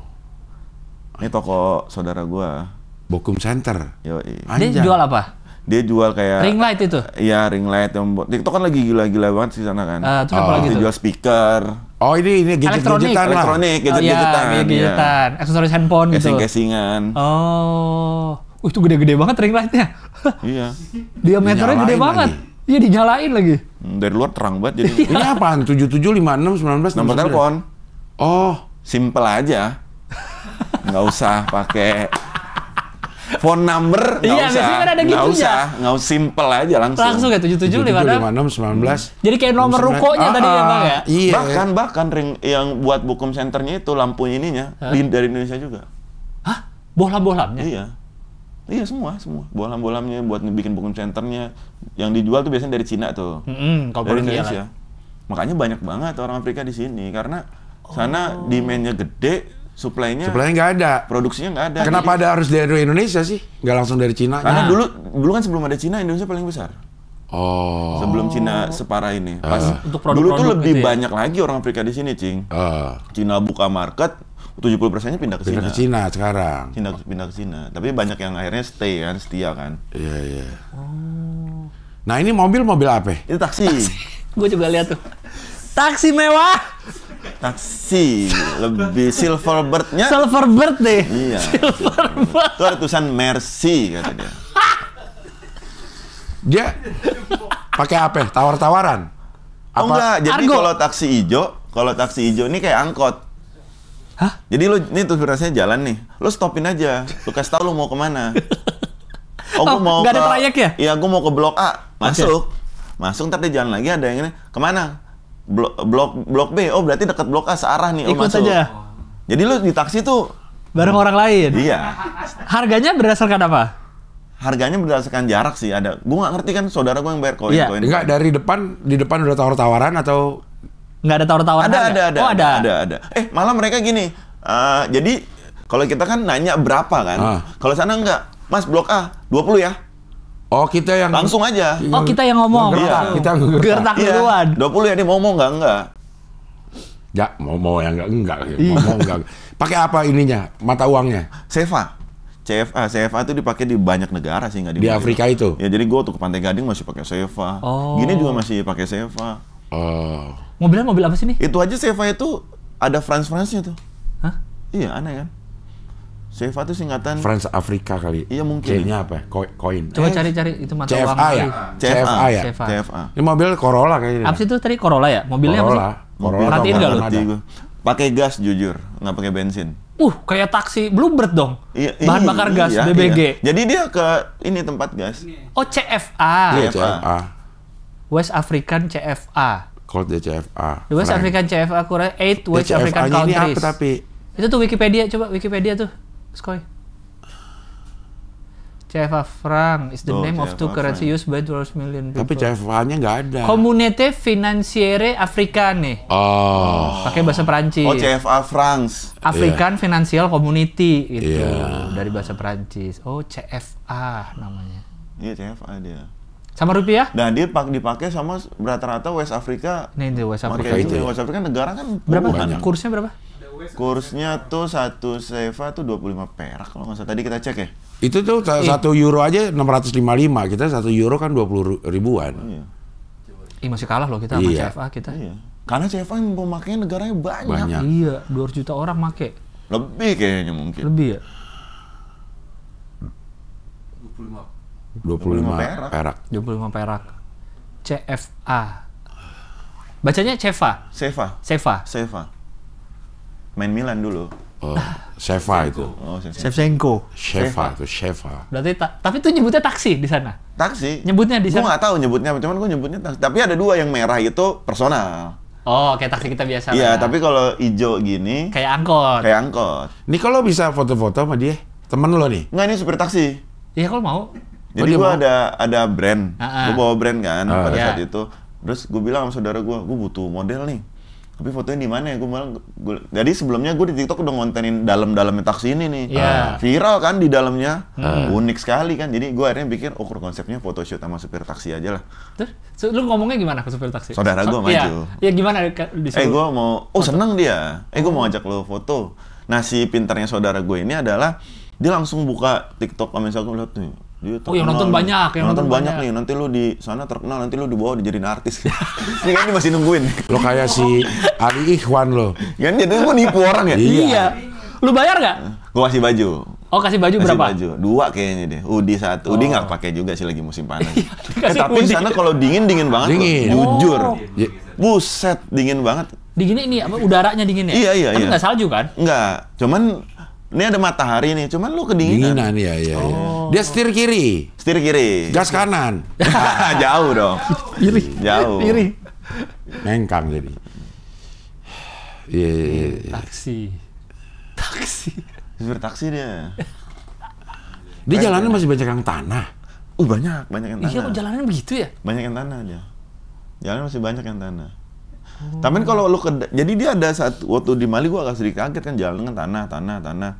Ini toko saudara gua. Bokum Center. Yo, Dia jual apa? Dia jual kayak ring light itu. Iya, ring light yang buat, TikTok kan lagi gila-gila banget sih sana kan. Uh, terus oh. apa lagi Jual speaker. Oh, ini ini gadget elektronik. gadgetan elektronik, gadget gadgetan. Oh, iya, gadgetan. Ya. Aksesoris handphone Casing gitu. Casing-casingan. Oh. Uh, itu gede-gede banget ring lightnya. iya. Diameternya gede lagi. banget. Iya dinyalain lagi. Hmm, dari luar terang banget jadi. Ini apaan? 7756 19 nomor telepon oh simple aja nggak usah pakai phone number nggak iya, usah kan ada nggak usah nggak usah simple aja langsung langsung ya tujuh tujuh lima enam sembilan belas hmm. jadi kayak nomor rukonya ah, tadi ya bang ya ah, iya. bahkan bahkan ring yang buat bukum senternya itu lampu ininya Hah? dari Indonesia juga hah bohlam bohlamnya iya Iya semua, semua. Bohlam-bohlamnya buat bikin bukum senternya. Yang dijual tuh biasanya dari Cina tuh. Mm -hmm, dari Indonesia. Makanya banyak banget orang Afrika di sini karena Sana demandnya gede, suplainya. nya nggak ada produksinya nggak ada kenapa ada harus dari Indonesia sih nggak langsung dari Cina karena nah. dulu dulu kan sebelum ada Cina Indonesia paling besar oh sebelum Cina separah ini ah. pas Untuk produk dulu tuh lebih gitu ya? banyak lagi orang Afrika di sini cing uh. Cina buka market 70 persennya pindah ke pindah Cina. Pindah ke Cina sekarang. Pindah, pindah ke Cina. Tapi banyak yang akhirnya stay kan, setia kan. Iya, yeah, iya. Yeah. Oh. Nah ini mobil mobil apa? Itu taksi. taksi. Gue juga lihat tuh. Taksi mewah. Taksi lebih Silverbirdnya. Silverbird deh. Iya. Silverbird. Itu ada tulisan Mercy kata dia. Dia pakai apa? Ya? Tawar-tawaran. Oh, apa? Oh enggak, jadi kalau taksi hijau, kalau taksi hijau ini kayak angkot. Hah? Jadi lu ini tuh berasnya jalan nih. Lu stopin aja. Lu kasih tau lu mau kemana. Oh, oh gue mau gak ada trayek ya? Iya, gua mau ke blok A. Masuk. Okay. Masuk, ntar dia jalan lagi ada yang ini. Kemana? blok blok blok B oh berarti dekat blok A searah nih ikut saja. jadi lu di taksi tuh bareng orang lain iya harganya berdasarkan apa harganya berdasarkan jarak sih ada Gua nggak ngerti kan saudara gua yang bayar koin iya. koin enggak dari depan di depan udah tawar tawaran atau nggak ada tawar tawaran ada ada ada, oh, ada ada ada eh malah mereka gini uh, jadi kalau kita kan nanya berapa kan ah. kalau sana enggak mas blok A 20 ya Oh kita yang langsung aja. Iya. Oh kita yang ngomong. iya. Kita gertak, duluan. iya. duluan. ya nih ngomong nggak enggak? Ya mau mau yang enggak enggak iya. mau enggak. Pakai apa ininya? Mata uangnya? Seva. CFA, CFA itu dipakai di banyak negara sih nggak di, di Afrika itu. Ya jadi gue tuh ke Pantai Gading masih pakai Seva. Oh. Gini juga masih pakai Seva. Oh. Mobilnya mobil apa sih nih? Itu aja Seva itu ada France France-nya tuh. Hah? Iya aneh kan? CFA itu singkatan France Afrika kali. Iya mungkin. C-nya apa? Ya? Koin. Coba cari-cari eh. itu mata CFA uang. Ya? CFA, CFA ya. CFA. CFA. Ini mobil Corolla kayaknya. Apa sih itu tadi Corolla ya? Mobilnya Corolla. apa sih? Corolla. Perhatiin enggak lu? Pakai gas jujur, nggak pakai bensin. Uh, kayak taksi Bluebird dong. Iya, Bahan iya, bakar gas iya, BBG. Iya. Jadi dia ke ini tempat gas. Oh, CFA. Iya, CFA. CFA. West African CFA. Kalau dia CFA. The West Frank. African CFA kurang eight West CFA African countries. Ini apa tapi? Itu tuh Wikipedia coba Wikipedia tuh. Skoy. CFA franc is the oh, name CFA of two currency used by 200 million people. Tapi CFA-nya nggak ada. Communauté Financiere Africaine. Oh. Pakai bahasa Perancis. Oh, CFA francs. African yeah. Financial Community gitu. Yeah. Dari bahasa Perancis. Oh, CFA namanya. Iya, yeah, CFA dia. Sama rupiah? Nah, dia dipakai sama rata-rata West Africa. Nih, di West Afrika. Itu. Ya? West Afrika negara kan berapa? Banyak. Kursnya berapa? Kursnya tuh satu seva tuh dua puluh lima perak kalau nggak salah. Tadi kita cek ya. Itu tuh eh. satu euro aja enam ratus lima 655. Kita satu euro kan dua puluh ribuan. Oh, iya. Ih, masih kalah loh kita sama CFA iya. kita. Iya. Karena CFA yang memakainya negaranya banyak. banyak. Iya, 200 juta orang make. Lebih kayaknya mungkin. Lebih ya? Dua puluh lima perak. Dua puluh lima perak. CFA. Bacanya CFA. CFA. CFA. CFA main Milan dulu. Oh, Sheva itu. Oh, Shevchenko. Sheva itu Sheva. Berarti ta tapi itu nyebutnya taksi di sana. Taksi. Nyebutnya di sana. Gua nggak tahu nyebutnya, cuman gue nyebutnya taksi. Tapi ada dua yang merah itu personal. Oh, kayak taksi kita biasa. Iya, tapi kalau ijo gini kayak angkot. Kayak angkot. Ini kalau bisa foto-foto sama dia, temen lo nih. Enggak, ini supir taksi. Iya, kalau mau. Oh, Jadi gue ada ada brand. Uh -uh. Gua bawa brand kan uh, pada yeah. saat itu. Terus gue bilang sama saudara gue, gue butuh model nih tapi fotonya di mana ya gue malah gue, jadi sebelumnya gue di TikTok udah ngontenin dalam-dalamnya taksi ini nih yeah. viral kan di dalamnya hmm. unik sekali kan jadi gue akhirnya pikir oh konsepnya foto shoot sama supir taksi aja lah terus so, lu ngomongnya gimana ke supir taksi saudara so, gue maju ya, ya gimana di eh gue mau oh seneng dia eh gue mau ajak lo foto nah si pintarnya saudara gue ini adalah dia langsung buka TikTok sama Instagram lihat tuh dia oh yang nonton banyak yang nonton, banyak, banyak nih nanti lu di sana terkenal nanti lu di dibawa dijadiin artis ini kan masih nungguin lo kayak si Ali Ikhwan lo kan jadi gue nipu orang ya iya. iya lu bayar nggak gua kasih baju Oh kasih baju kasih berapa? baju dua kayaknya deh. Udi satu. Oh. Udi nggak oh. pakai juga sih lagi musim panas. eh, tapi di sana kalau dingin dingin banget. Dingin. Loh. Jujur. Oh. Iya. Buset dingin banget. Dingin ini apa? Udaranya dingin ya? Iya iya. Tapi kan iya. nggak salju kan? Nggak. Cuman ini ada matahari nih, cuman lu kedinginan. Dinginan ya, ya, iya. oh. ya. Dia setir kiri. Setir kiri. Gas kanan. Jauh dong. Kiri. Jauh. Kiri. mengkang jadi. Iya, yeah, yeah, yeah. Taksi. Taksi. Supir taksi dia. dia eh, jalannya masih banyak yang tanah. Uh banyak, banyak yang iya, tanah. Iya, jalannya begitu ya? Banyak yang tanah dia. Jalannya masih banyak yang tanah. Tapi kan kalau lu ke, jadi dia ada satu waktu di Mali gua agak sedikit kaget kan jalan dengan tanah, tanah, tanah.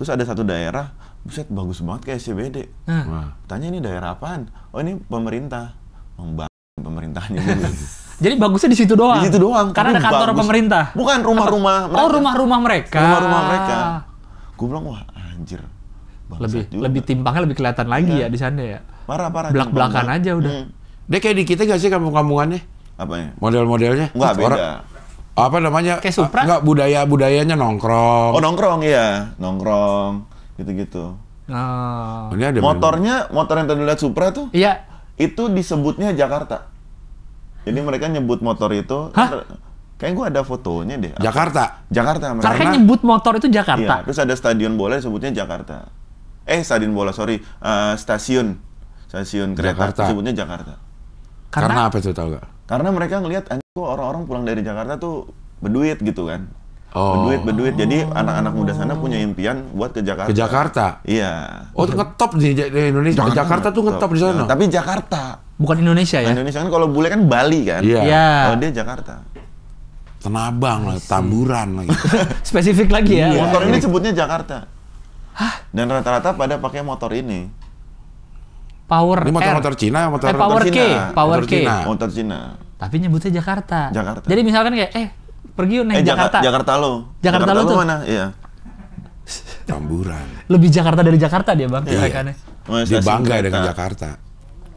Terus ada satu daerah, buset bagus banget kayak SCBD. Nah. Wah. Tanya ini daerah apaan? Oh ini pemerintah. membangun pemerintahnya Jadi bagusnya di situ doang. Di situ doang. Karena ada kantor bagus. pemerintah. Bukan rumah-rumah Oh, rumah-rumah mereka. Rumah-rumah mereka. Gue bilang wah anjir. Lebih juga. lebih timpangnya lebih kelihatan lagi ya, ya di sana ya. Parah parah. Belak-belakan aja udah. Hmm. Dia kayak di kita gak sih kampung-kampungannya? Apanya? Model-modelnya? Enggak, beda. Orang, apa namanya? Kayak Supra? Enggak, budaya-budayanya nongkrong. Oh, nongkrong, iya. Nongkrong, gitu-gitu. Oh. Ini ada motornya, motor yang tadi lihat Supra tuh? Iya. Itu disebutnya Jakarta. Jadi mereka nyebut motor itu Hah? Kayaknya gue ada fotonya deh. Jakarta. Jakarta. Mereka Karena nyebut motor itu Jakarta. Iya, terus ada stadion bola sebutnya Jakarta. Eh, stadion bola, sorry. Uh, stasiun. Stasiun kereta. Jakarta. Sebutnya Jakarta. Karena, Karena apa sih tau gak? karena mereka ngelihat kok orang-orang pulang dari Jakarta tuh berduit gitu kan Oh. Berduit, berduit. Jadi anak-anak muda sana punya impian buat ke Jakarta. Ke Jakarta? Iya. Oh, ngetop di, di Indonesia. Jakarta, Jakarta tuh ngetop di sana. Ya, tapi Jakarta. Bukan Indonesia ya? Indonesia kan kalau bule kan Bali kan? Iya. Yeah. Yeah. dia Jakarta. Tenabang lah, iya. Tamburan lagi. Spesifik lagi ya. Iya. Motor ini iya. sebutnya Jakarta. Hah? Dan rata-rata pada pakai motor ini. Power Ini motor-motor Cina, eh, motor, eh, Power K, Power K. Motor Cina. Tapi nyebutnya Jakarta. Jakarta. Jadi misalkan kayak eh pergi yuk naik eh, Jakarta. Jakarta lo. Jakarta, Jakarta lo tuh. mana? Iya. Tamburan. Lebih Jakarta dari Jakarta dia bang. Iya. Ya. Oh, ya, dia bangga dengan Jakarta.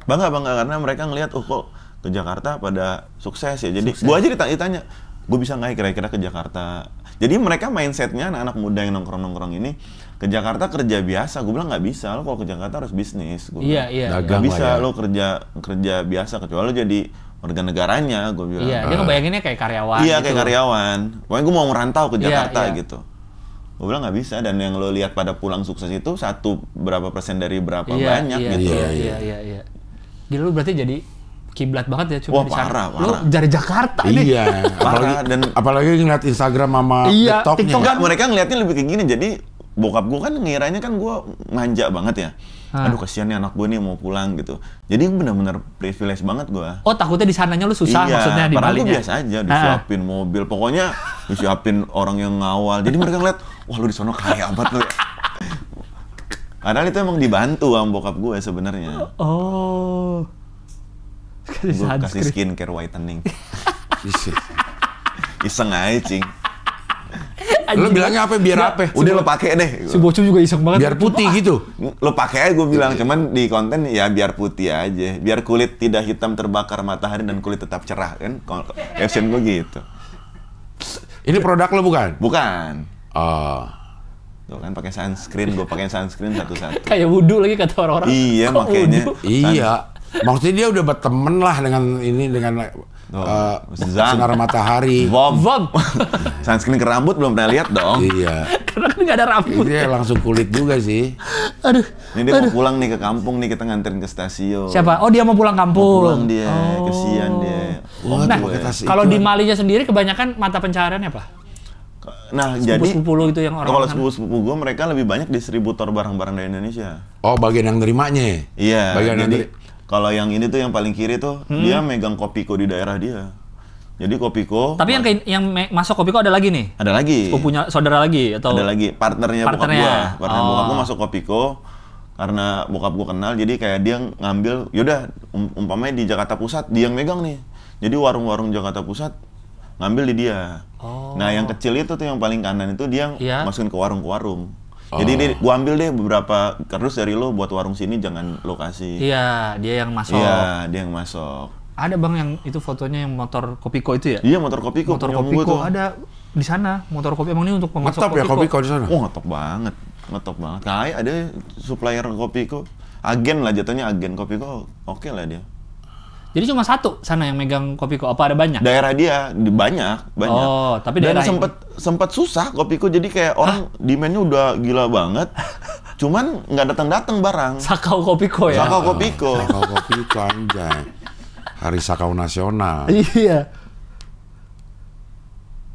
Bangga bangga karena mereka ngelihat oh kok ke Jakarta pada sukses ya. Jadi sukses. gua aja ditanya, gua bisa nggak ya kira-kira ke Jakarta. Jadi mereka mindsetnya anak-anak muda yang nongkrong-nongkrong ini ke Jakarta kerja biasa gue bilang nggak bisa lo kalau ke Jakarta harus bisnis gue iya, iya, nggak bisa ya. lo kerja kerja biasa kecuali lo jadi warga negaranya gue bilang iya dia eh. ngebayanginnya kayak karyawan iya gitu. kayak karyawan pokoknya gue mau merantau ke iya, Jakarta iya, iya. gitu gue bilang nggak bisa dan yang lo lihat pada pulang sukses itu satu berapa persen dari berapa iya, banyak iya, gitu iya iya iya, iya. Gila lo berarti jadi kiblat banget ya cuma Wah, Parah, parah. Lu dari Jakarta iya. nih. Iya. Apalagi dan apalagi ngeliat Instagram sama iya, TikTok-nya. TikTok kan mereka ngeliatnya lebih kayak gini. Jadi bokap gue kan ngiranya kan gue manja banget ya. Ha. Ah. Aduh kasihan nih anak gue nih mau pulang gitu. Jadi benar-benar privilege banget gue. Oh takutnya di sananya lu susah iya, maksudnya di Bali gue biasa aja ah. disiapin ha. mobil. Pokoknya disiapin orang yang ngawal. Jadi mereka ngeliat, wah lu di sana kaya banget lu. Ya. Padahal itu emang dibantu sama bokap gue sebenarnya. Oh. Gue kasih skincare whitening. Iseng aja, cing anjing. Lu bilangnya apa biar apa? Udah lo pakai deh. Si bocil juga iseng banget. Biar putih gitu. Lo pakai aja gue bilang, cuman di konten ya biar putih aja. Biar kulit tidak hitam terbakar matahari dan kulit tetap cerah kan. Caption gue gitu. Ini produk lo bukan? Bukan. Oh. Tuh kan pakai sunscreen, gue pakai sunscreen satu-satu. Kayak wudhu lagi kata orang-orang. Iya, Kok makanya. Iya. Maksudnya dia udah berteman lah dengan ini dengan eh, oh, uh, sinar matahari. Vom. Vom. Sunscreen ke rambut belum pernah lihat dong. iya. Karena kan nggak ada rambut. Iya langsung kulit juga sih. Aduh. Ini dia aduh. mau pulang nih ke kampung nih kita nganterin ke stasiun. Siapa? Oh dia mau pulang kampung. Mau pulang dia. Oh. Kesian dia. Oh, nah, kalau di kan- Malinya sendiri kebanyakan mata pencaharian apa? Nah, sepupu jadi sepupu itu yang orang. Kalau kan. sepupu-sepupu gue mereka lebih banyak distributor barang-barang dari Indonesia. Oh, bagian yang nerimanya. Ya? Iya. Bagian jadi, yang kalau yang ini tuh yang paling kiri tuh hmm. dia megang Kopiko di daerah dia. Jadi Kopiko. Tapi yang yang masuk Kopiko ada lagi nih. Ada lagi. Punya saudara lagi atau Ada lagi partnernya, partnernya. bokap gua. Partner oh. bokap gua masuk Kopiko karena bokap gua kenal jadi kayak dia ngambil yaudah um, umpamanya di Jakarta Pusat dia yang megang nih. Jadi warung-warung Jakarta Pusat ngambil di dia. Oh. Nah, yang kecil itu tuh yang paling kanan itu dia yeah. masukin ke warung-warung. Jadi dia, oh. gua ambil deh beberapa kardus dari lo buat warung sini jangan lokasi. Iya, dia yang masuk. Iya, dia yang masuk. Ada bang yang itu fotonya yang motor Kopiko itu ya? Iya motor Kopiko. Motor Kopiko ada di sana motor kopi emang ini untuk pemasok ngetop kopi ya kopiko di sana oh ngetop banget ngetop banget kayak ada supplier kopi agen lah jatuhnya agen kopiko, oke okay lah dia jadi cuma satu sana yang megang kopiku apa ada banyak? Daerah dia banyak, banyak. Oh, tapi daerah Dan sempat sempat susah kopiku jadi kayak orang Hah? demandnya udah gila banget. Cuman nggak datang-datang barang. Sakau kopiku ya. Sakau kopiku. sakau kopiku anjay. Hari Sakau Nasional. Iya.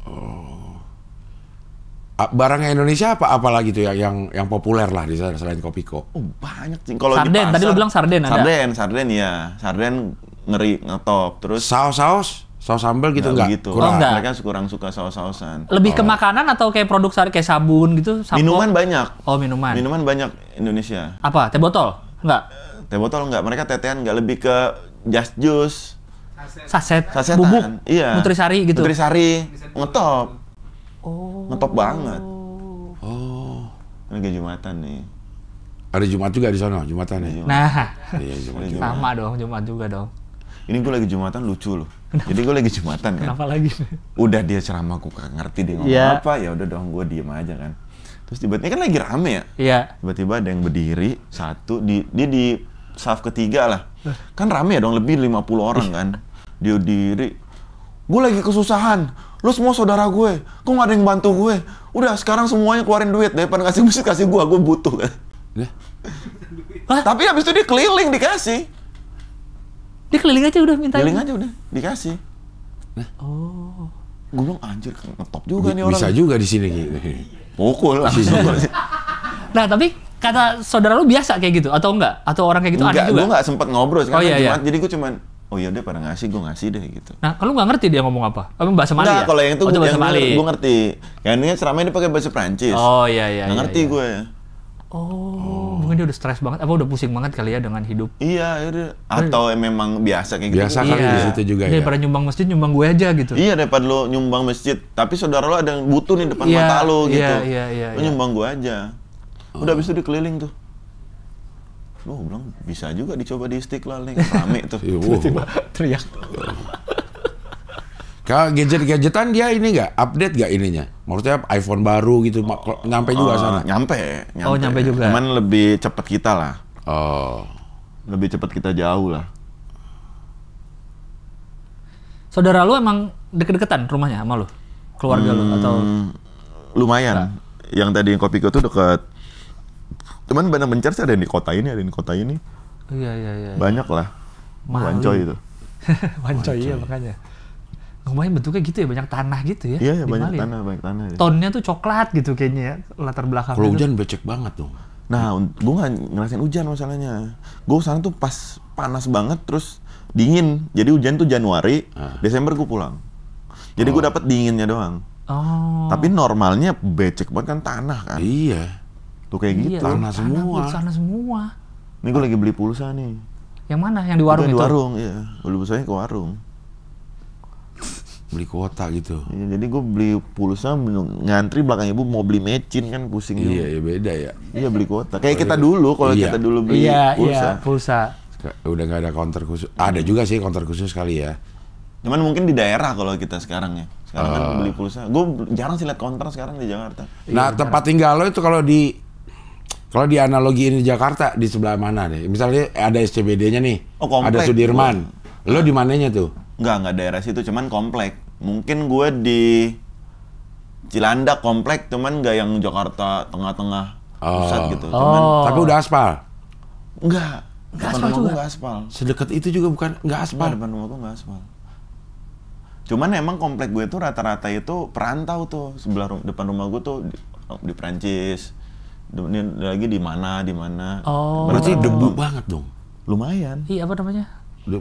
Oh barangnya Indonesia apa apalagi tuh yang yang yang populer lah di sana selain kopiko. Oh, banyak sih kalau sarden, di pasar. tadi lu bilang sarden ada. Sarden, sarden ya. Sarden ngeri ngetop. Terus saus-saus saus sambal gitu enggak? Gitu. Kurang. Oh, enggak. Mereka kurang suka saus-sausan. Lebih oh. ke makanan atau kayak produk kayak sabun gitu? Sampo? Minuman banyak. Oh, minuman. Minuman banyak Indonesia. Apa? Teh botol? Enggak. Eh, teh botol enggak. Mereka tetean enggak lebih ke just juice. Saset. Saset. Bubuk. Iya. Nutrisari gitu. Nutrisari. Ngetop. Oh. Ngetop banget. Oh. gaji kan Jumatan nih. Ada Jumat juga di sana, Jumatan nih. Ya? Jumat. Nah. Iya, Jumat, Jumat. Sama dong, Jumat juga dong. Ini gue lagi Jumatan lucu loh. Kenapa? Jadi gue lagi Jumatan kan. Kenapa lagi? Udah dia ceramah gue gak ngerti dia ngomong yeah. apa, ya udah dong gue diem aja kan. Terus tiba-tiba kan lagi rame ya. Iya. Yeah. Tiba-tiba ada yang berdiri satu di dia di saf ketiga lah. Kan rame ya dong lebih 50 orang kan. Dia diri. Gue lagi kesusahan lu semua saudara gue, kok gak ada yang bantu gue? Udah sekarang semuanya keluarin duit deh, pan kasih musik kasih gue, gue butuh. kan. Hah? Tapi habis itu dia keliling dikasih. Dia keliling aja udah minta. Keliling aja udah dikasih. Nah. Oh. Gue bilang anjir kan ngetop juga nih orang. Bisa juga di sini gitu. Mukul nah tapi kata saudara lu biasa kayak gitu atau enggak? Atau orang kayak gitu enggak, ada juga? Gue nggak sempat ngobrol. oh, iya, iya. Jadi gue cuman oh yaudah pada ngasih gue ngasih deh gitu nah kalau nggak ngerti dia ngomong apa apa bahasa Mali Nggak, ya kalau yang itu oh, gue bahasa Mali gue ngerti yang ini ceramah ini pakai bahasa Prancis oh iya iya nggak iya, ngerti iya. gue Oh, ya. oh, mungkin dia udah stres banget, apa udah pusing banget kali ya dengan hidup? Iya, ya iya. atau Bener. memang biasa kayak gitu. Biasa kan iya. di situ juga Iya, ya. Daripada nyumbang masjid, nyumbang gue aja gitu. Iya, daripada lo nyumbang masjid, tapi saudara lo ada yang butuh nih depan iya, mata lo iya, gitu. Iya, iya, iya. Lo nyumbang gue aja. Udah oh. bisa dikeliling tuh. Loh, bilang bisa juga dicoba di Istiqlal nih, rame tuh. Iya, Tiba-tiba teriak. Kalau gadget-gadgetan dia ini nggak update nggak ininya? Maksudnya iPhone baru gitu, oh, nyampe juga uh, sana? Nyampe, nyampe. Oh, nyampe juga. Cuman lebih cepat kita lah. Oh. Lebih cepat kita jauh lah. Saudara lu emang deket-deketan rumahnya sama lu? Keluarga hmm, lu atau? Hmm, lumayan. Nah. Yang tadi yang kopi gue tuh deket Cuman banyak bencar sih ada yang di kota ini, ada yang di kota ini. Iya, iya, iya. iya. Banyak lah. Wancoy itu. Wancoy, iya makanya. Rumahnya bentuknya gitu ya, banyak tanah gitu ya. Iya, iya banyak Mali, tanah, banyak tanah. Ya. Tonnya tuh coklat gitu kayaknya ya, latar belakang. Kalau hujan becek banget dong. Nah, gue gak ngerasain hujan masalahnya. Gue sana tuh pas panas banget, terus dingin. Jadi hujan tuh Januari, ah. Desember gue pulang. Jadi oh. gue dapet dinginnya doang. Oh. Tapi normalnya becek banget kan tanah kan. Iya. Tuh kayak iya, gitu. Tanah semua. Tanah semua. Ini gue lagi beli pulsa nih. Yang mana? Yang di warung itu? Di warung, iya. Beli pulsanya ke warung. beli kuota gitu. Iya, jadi gue beli pulsa ngantri belakang ibu mau beli mecin kan pusing iya, juga. Iya, ya beda ya. Iya beli kuota. Kayak kita dulu kalau iya. kita dulu beli iya, pulsa. Iya, pulsa. Udah gak ada counter khusus. Ada juga sih counter khusus kali ya. Cuman mungkin di daerah kalau kita sekarang ya. Sekarang uh. kan ah. beli pulsa. Gue jarang sih liat counter sekarang di Jakarta. Nah, iya, tempat tinggal lo itu kalau di kalau di analogi ini Jakarta di sebelah mana nih? Misalnya ada SCBD-nya nih. Oh, komplek. Ada Sudirman. Gua. Iya. Lo di mananya tuh? Enggak, enggak daerah situ, cuman komplek. Mungkin gue di Cilandak komplek, cuman enggak yang Jakarta tengah-tengah oh. pusat gitu. Cuman, oh. Tapi udah aspal. Enggak. Enggak aspal juga. Enggak aspal. Sedekat itu juga bukan enggak aspal. depan rumah gue enggak aspal. Cuman emang komplek gue tuh rata-rata itu perantau tuh sebelah rum depan rumah gue tuh di, di Prancis ini lagi di mana di mana oh berarti debu banget dong lumayan iya apa namanya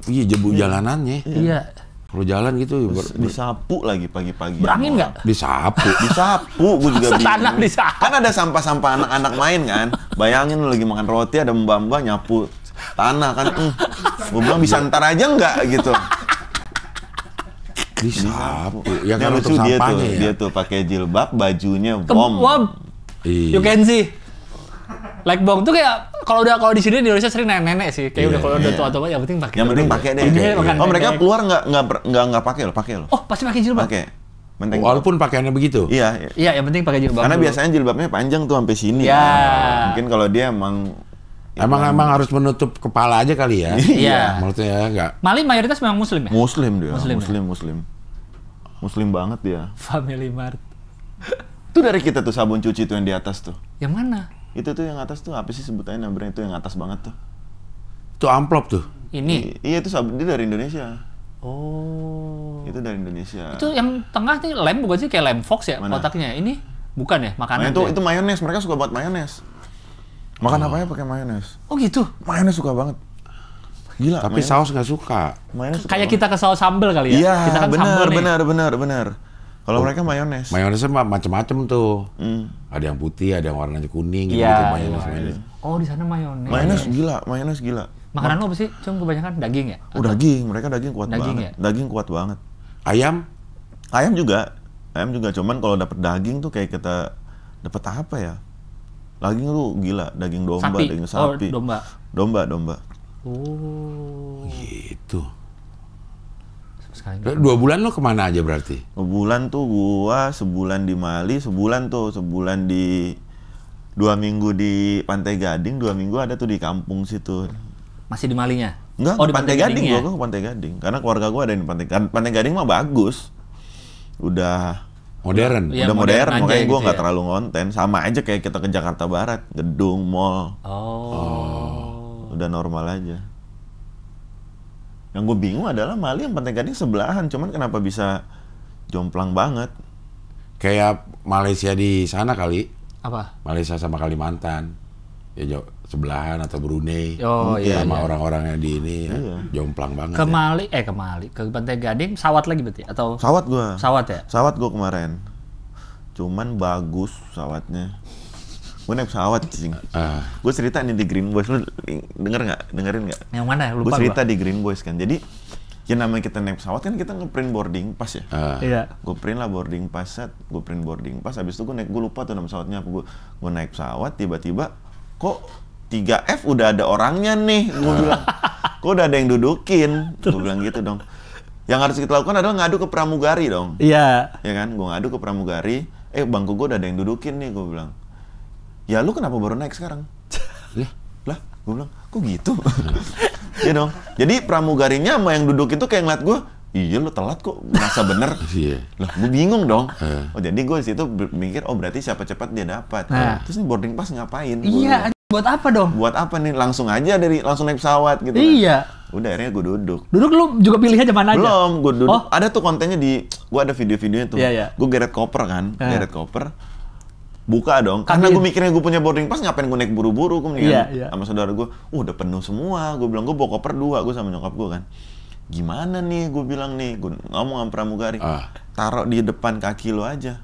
iya debu iya. jalanannya iya. iya kalau jalan gitu Terus ber, disapu lagi pagi-pagi berangin nggak disapu disapu gue juga tanah disapu kan ada sampah-sampah anak-anak main kan bayangin lu lagi makan roti ada mbak-mbak nyapu tanah kan mm. gue bilang bisa ntar aja nggak gitu disapu ya kan lucu dia tuh ya? dia tuh pakai jilbab bajunya bom Iya. You can see. Like bong tuh kayak kalau udah kalau di sini di Indonesia sering nenek-nenek sih. Kayak yeah, udah iya, kalau yeah. udah iya. tua-tua yang ya, penting pakai. Yang penting pakai deh. Okay. Okay. Oh, mereka keluar nggak nggak nggak nggak pakai loh, pakai loh. Oh, pasti pakai jilbab. Pakai. Walaupun pakaiannya begitu. Iya. Iya, iya yang penting pakai jilbab. Karena dulu. biasanya jilbabnya panjang tuh sampai sini. Iya. Yeah. Mungkin kalau dia emang ya Emang kan. emang harus menutup kepala aja kali ya? Iya. Maksudnya enggak. Ya, Mali mayoritas memang muslim ya? Muslim dia. Muslim, muslim, ya? muslim. Muslim banget dia. Family Mart itu dari kita tuh sabun cuci tuh yang di atas tuh. Yang mana? Itu tuh yang atas tuh apa sih sebutannya namanya itu yang atas banget tuh. Itu amplop tuh. Ini. I iya itu sabun dia dari Indonesia. Oh. Itu dari Indonesia. Itu yang tengah nih lem bukan sih kayak lem fox ya mana? kotaknya. Ini bukan ya makanan. Nah, itu ya? itu mayones, mereka suka buat mayones. Makan oh. apanya pakai mayones? Oh gitu. Mayones suka banget. Gila. Tapi mayones. saus nggak suka. Mayones kayak kita ke saus sambel kali ya. Iya, kita kan benar, benar, benar, benar, benar. Kalau mereka mayones. Mayonesnya macam-macam tuh. Hmm. Ada yang putih, ada yang warnanya kuning, yeah, gitu, iya, mayones, iya. mayones. Oh, di sana mayones. Mayones gila, mayones gila. Makanan apa sih? Cuma kebanyakan daging ya? Oh, daging. Mereka daging kuat daging banget. Ya? Daging kuat banget. Ayam? Ayam juga. Ayam juga. Cuman kalau dapet daging tuh kayak kita dapat apa ya? Daging lu gila, daging domba, sapi. daging sapi. Oh, domba. Domba, domba. Oh. Gitu sekali. Dua bulan lo kemana aja berarti? Dua bulan tuh gua sebulan di Mali, sebulan tuh sebulan di dua minggu di Pantai Gading, dua minggu ada tuh di kampung situ. Masih di Malinya? Enggak, oh, di Pantai, Pantai Gading, Gading ya? gua ke Pantai Gading. Karena keluarga gua ada di Pantai Gading. Pantai Gading mah bagus. Udah modern, ya, udah modern, modern makanya gua gitu nggak ya? terlalu ngonten. Sama aja kayak kita ke Jakarta Barat, gedung, mall. Oh. oh. Udah normal aja. Yang gue bingung adalah Mali yang Pantai Gading sebelahan, cuman kenapa bisa jomplang banget? Kayak Malaysia di sana kali. Apa? Malaysia sama Kalimantan. Ya jauh sebelahan atau Brunei. Oh iya. iya. Sama orang orang yang di ini ya, iya. jomplang banget. Ke ya. eh ke Mali, ke Pantai Gading, sawat lagi berarti ya? atau? Sawat gua. Sawat ya. Sawat gua kemarin. Cuman bagus sawatnya gue naik pesawat cing. Uh. Ah. Gue cerita nih di Green Boys, lu denger nggak? Dengerin gak? Yang mana? Lupa gue cerita gua. di Green Boys kan. Jadi yang namanya kita naik pesawat kan kita ngeprint boarding pass ya. Uh. Iya. Gue print lah boarding pass, gue print boarding pass. Habis itu gue naik, gue lupa tuh nama pesawatnya apa. Gue naik pesawat, tiba-tiba kok 3F udah ada orangnya nih. Gue uh. Ah. bilang, kok udah ada yang dudukin. Gue bilang gitu dong. Yang harus kita lakukan adalah ngadu ke pramugari dong. Iya. Yeah. Ya kan, gue ngadu ke pramugari. Eh bangku gue udah ada yang dudukin nih, gue bilang ya lu kenapa baru naik sekarang lah lah gue bilang kok gitu Iya dong jadi pramugarinya sama yang duduk itu kayak ngeliat gue iya lu telat kok merasa bener yeah. lah gue bingung dong oh jadi gue situ mikir oh berarti siapa cepat dia dapat nah. terus nih boarding pass ngapain iya buat apa dong buat apa nih langsung aja dari langsung naik pesawat gitu kan. iya kan. udah akhirnya gue duduk duduk lu juga pilih aja mana aja belum gue duduk oh. ada tuh kontennya di gue ada video-videonya tuh yeah, yeah. gue geret koper kan uh. geret koper buka dong karena gue mikirnya gue punya boarding pass ngapain gue naik buru-buru gue mendingan yeah, yeah. sama saudara gue uh, udah penuh semua gue bilang gue bawa koper dua gue sama nyokap gue kan gimana nih gue bilang nih gue ngomong sama pramugari ah. taruh di depan kaki lo aja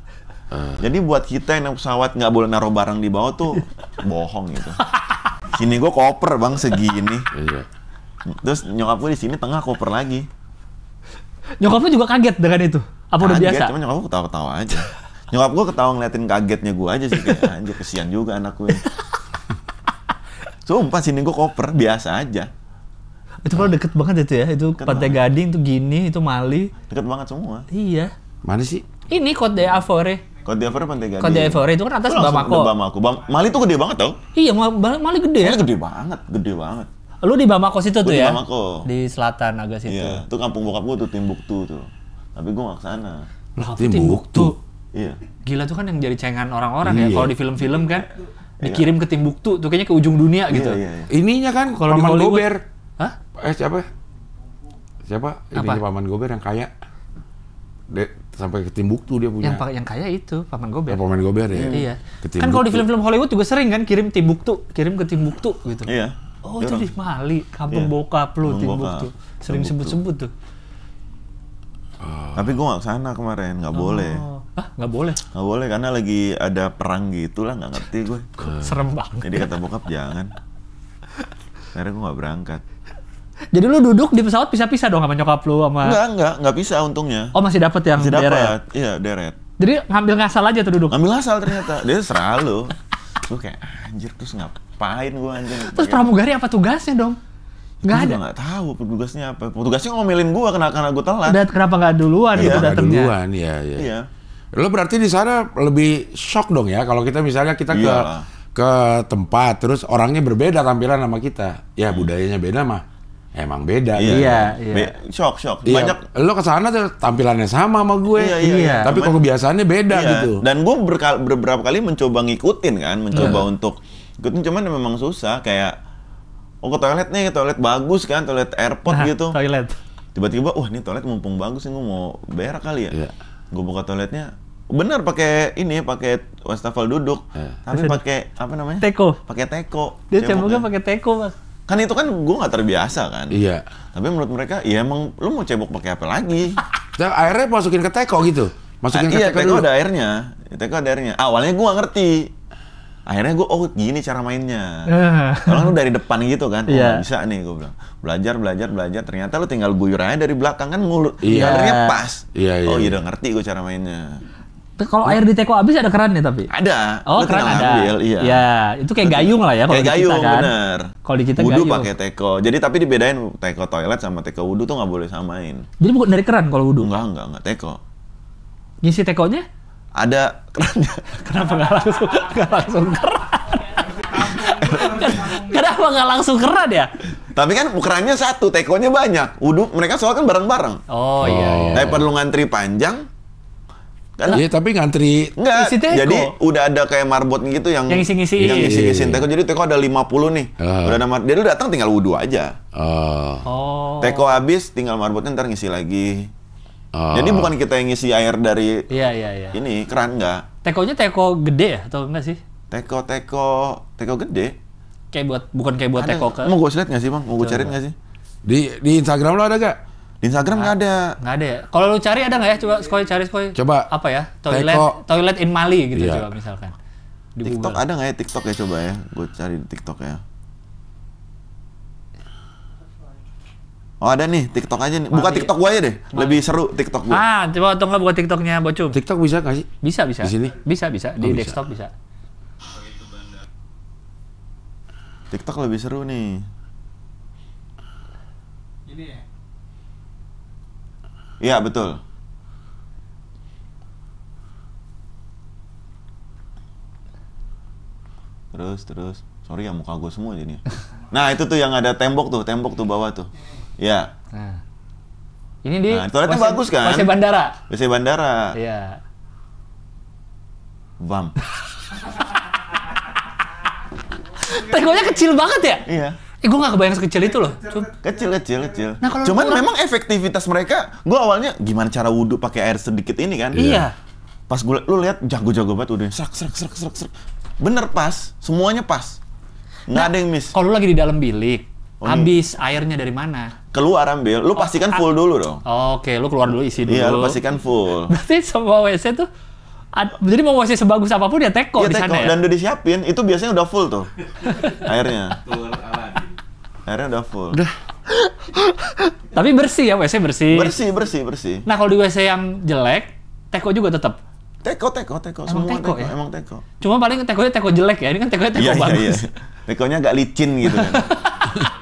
ah. jadi buat kita yang naik pesawat nggak boleh naruh barang di bawah tuh bohong gitu sini gue koper bang segini iya. terus nyokap gue di sini tengah koper lagi nyokap gue juga kaget dengan itu apa udah biasa cuma nyokap gue ketawa-ketawa aja Nyokap gue ketawa ngeliatin kagetnya gue aja sih. Kayak, anjir, kesian juga anak gue. Sumpah, sini gue koper. Biasa aja. Itu kalau deket banget itu ya. Itu deket Pantai banget. Gading, itu Gini, itu Mali. Deket banget semua. Iya. Mana sih? Ini Côte d'Ivoire. Côte Avore Pantai Gading. Côte Avore itu kan atas Bamako. Bamako. Bam Mali tuh gede banget tau. Iya, Mali gede ya. Mali gede banget, gede banget. Lu di Bamako situ gua tuh di ya? Di Bamako. Di selatan agak situ. Iya, itu kampung bokap gua tuh Timbuktu tuh. Tapi gua gak kesana. Lah, Timbuktu. Timbuktu. Iya. Gila tuh kan yang jadi cengan orang-orang ya, iya. ya kalau di film-film kan iya. dikirim ke Timbuktu tuh kayaknya ke ujung dunia iya, gitu. Iya, iya. Ininya kan kalau Paman Hollywood, Gober. Hah? Eh siapa? Siapa? Ini Paman Gober yang kaya. De, sampai ke Timbuktu dia punya. Yang, yang kaya itu Paman Gober. Ya, Paman Gober ya. Iya. iya. Kan kalau di film-film Hollywood juga sering kan kirim Timbuktu, kirim ke Timbuktu gitu. Iya. Oh, itu di Mali, kampung iya. bokap lu Timbuktu. Sering sebut-sebut tuh. Oh. Tapi gua gak kesana kemarin, nggak oh. boleh ah nggak boleh nggak boleh karena lagi ada perang gitu lah nggak ngerti gue serem banget jadi kata bokap jangan karena gue nggak berangkat jadi lu duduk di pesawat pisah-pisah dong sama nyokap lu sama nggak nggak nggak bisa untungnya. Oh, masih dapat yang masih deret. Dapet. Iya, deret. Jadi ngambil ngasal aja tuh duduk. Ngambil ngasal ternyata. Dia selalu. gue kayak anjir terus ngapain gue anjir. Terus iya. pramugari apa tugasnya dong? Gak ada. Gak tahu tugasnya apa. tugasnya ngomelin gue karena karena gue telat. Udah kenapa gak duluan? ya, gitu datangnya. iya, iya. Iya. Lo berarti di sana lebih shock dong ya kalau kita misalnya kita Iyalah. ke iya. ke tempat terus orangnya berbeda tampilan sama kita. Ya hmm. budayanya beda mah. Emang beda. Iya, gitu. iya. Be shock, shock. Iya. Banyak lo ke sana tuh tampilannya sama sama gue. Iya, iya. iya. iya. Tapi kok kebiasaannya beda iya. gitu. Dan gue beberapa kali mencoba ngikutin kan, mencoba iya. untuk ikutin cuman ya memang susah kayak oh ke toilet nih, toilet bagus kan, toilet airport nah, gitu. Toilet. Tiba-tiba, wah ini toilet mumpung bagus nih, gue mau berak kali ya. Yeah gue buka toiletnya benar pakai ini pakai wastafel duduk yeah. tapi pakai apa namanya teko pakai teko dia ceboknya pakai teko mas kan itu kan gue nggak terbiasa kan iya tapi menurut mereka ya emang lu mau cebok pakai apa lagi Dan airnya masukin ke teko gitu masukin ah, ke iya, teko, teko ada airnya teko ada airnya awalnya gue nggak ngerti akhirnya gue oh gini cara mainnya kalau lu dari depan gitu kan oh, yeah. bisa nih gue bilang belajar belajar belajar ternyata lu tinggal guyur aja dari belakang kan ngulur yeah. ngalirnya pas yeah, yeah, oh iya, iya udah ngerti gue cara mainnya kalau air di teko habis ada keran ya tapi? Ada. Oh, Lu keran ada. Ambil, iya. Ya, itu kayak gayung lah ya kalau di gayung, kita kan. bener. Kalau di kita wudu pakai teko. Jadi tapi dibedain teko toilet sama teko wudu tuh nggak boleh samain. Jadi bukan dari keran kalau wudu? Enggak, enggak, enggak teko. Ngisi tekonya? ada kerannya. Kenapa nggak langsung nggak langsung keran? Kenapa nggak langsung keran ya? Tapi kan ukurannya satu, tekonya banyak. wudhu mereka soal kan bareng-bareng. Oh, iya. Oh. iya. perlu ngantri panjang, Kan? Iya, tapi ngantri enggak. Jadi udah ada kayak marbot gitu yang yang ngisi-ngisi. Yang ngisi-ngisi teko. Jadi teko ada 50 nih. Uh. Udah ada mar dia udah datang tinggal wudhu aja. Uh. Oh. Teko habis tinggal marbotnya ntar ngisi lagi. Oh. Jadi bukan kita yang ngisi air dari iya, iya, iya. ini keran nggak? Tekonya teko gede ya atau enggak sih? Teko teko teko gede. Kayak buat bukan kayak buat ada, teko ke. Mau gue lihat nggak sih bang? Mau gue cariin nggak sih? Di di Instagram lo ada gak? Di Instagram nggak ada. Nggak ada. ya? Kalau lo cari ada nggak ya? Coba sekali cari sekali. Coba. Apa ya? Toilet teko. toilet in Mali gitu iya. coba misalkan. Di TikTok Google. ada nggak ya TikTok ya coba ya? Gue cari di TikTok ya. Oh ada nih TikTok aja nih. Buka Mari. TikTok gue aja deh. Mari. Lebih seru TikTok gue. Ah, coba atau enggak buka TikToknya Bocum. TikTok bisa gak sih? Bisa bisa. Di sini? Bisa bisa. Oh, Di oh, bisa. desktop bisa. TikTok lebih seru nih. Ini ya. Iya betul. Terus terus. Sorry ya muka gue semua jadi. nah itu tuh yang ada tembok tuh, tembok tuh bawah tuh. Ya, Nah. Ini di nah, toiletnya bagus kan? WC bandara. WC bandara. Iya. Bam. Tegonya kecil banget ya? Iya. Eh, gue gak kebayang sekecil itu loh. Kecil, kecil, kecil. Nah, kalau Cuman memang efektivitas mereka, gue awalnya gimana cara wudhu pakai air sedikit ini kan? Iya. iya. Pas gue, lu lihat jago-jago banget udah serak, serak, serak, serak, serak. Bener pas, semuanya pas. Nggak nah, ada yang miss. Kalau lu lagi di dalam bilik, oh, iya. habis airnya dari mana? keluar ambil, lu oh, pastikan ah. full dulu dong. Oke, okay. lu keluar dulu isi dulu. Iya, lu pastikan full. Berarti semua WC tuh jadi mau WC sebagus apapun ya teko ya, di sana teko. ya. Dan udah disiapin, itu biasanya udah full tuh airnya. airnya udah full. Udah. Tapi bersih ya WC bersih. Bersih, bersih, bersih. Nah, kalau di WC yang jelek, teko juga tetap. Teko, teko, teko. Emang Semua teko, teko, ya? Emang teko. Cuma paling tekonya teko jelek ya. Ini kan tekonya teko iya, iya bagus. Iya, iya. Tekonya agak licin gitu kan.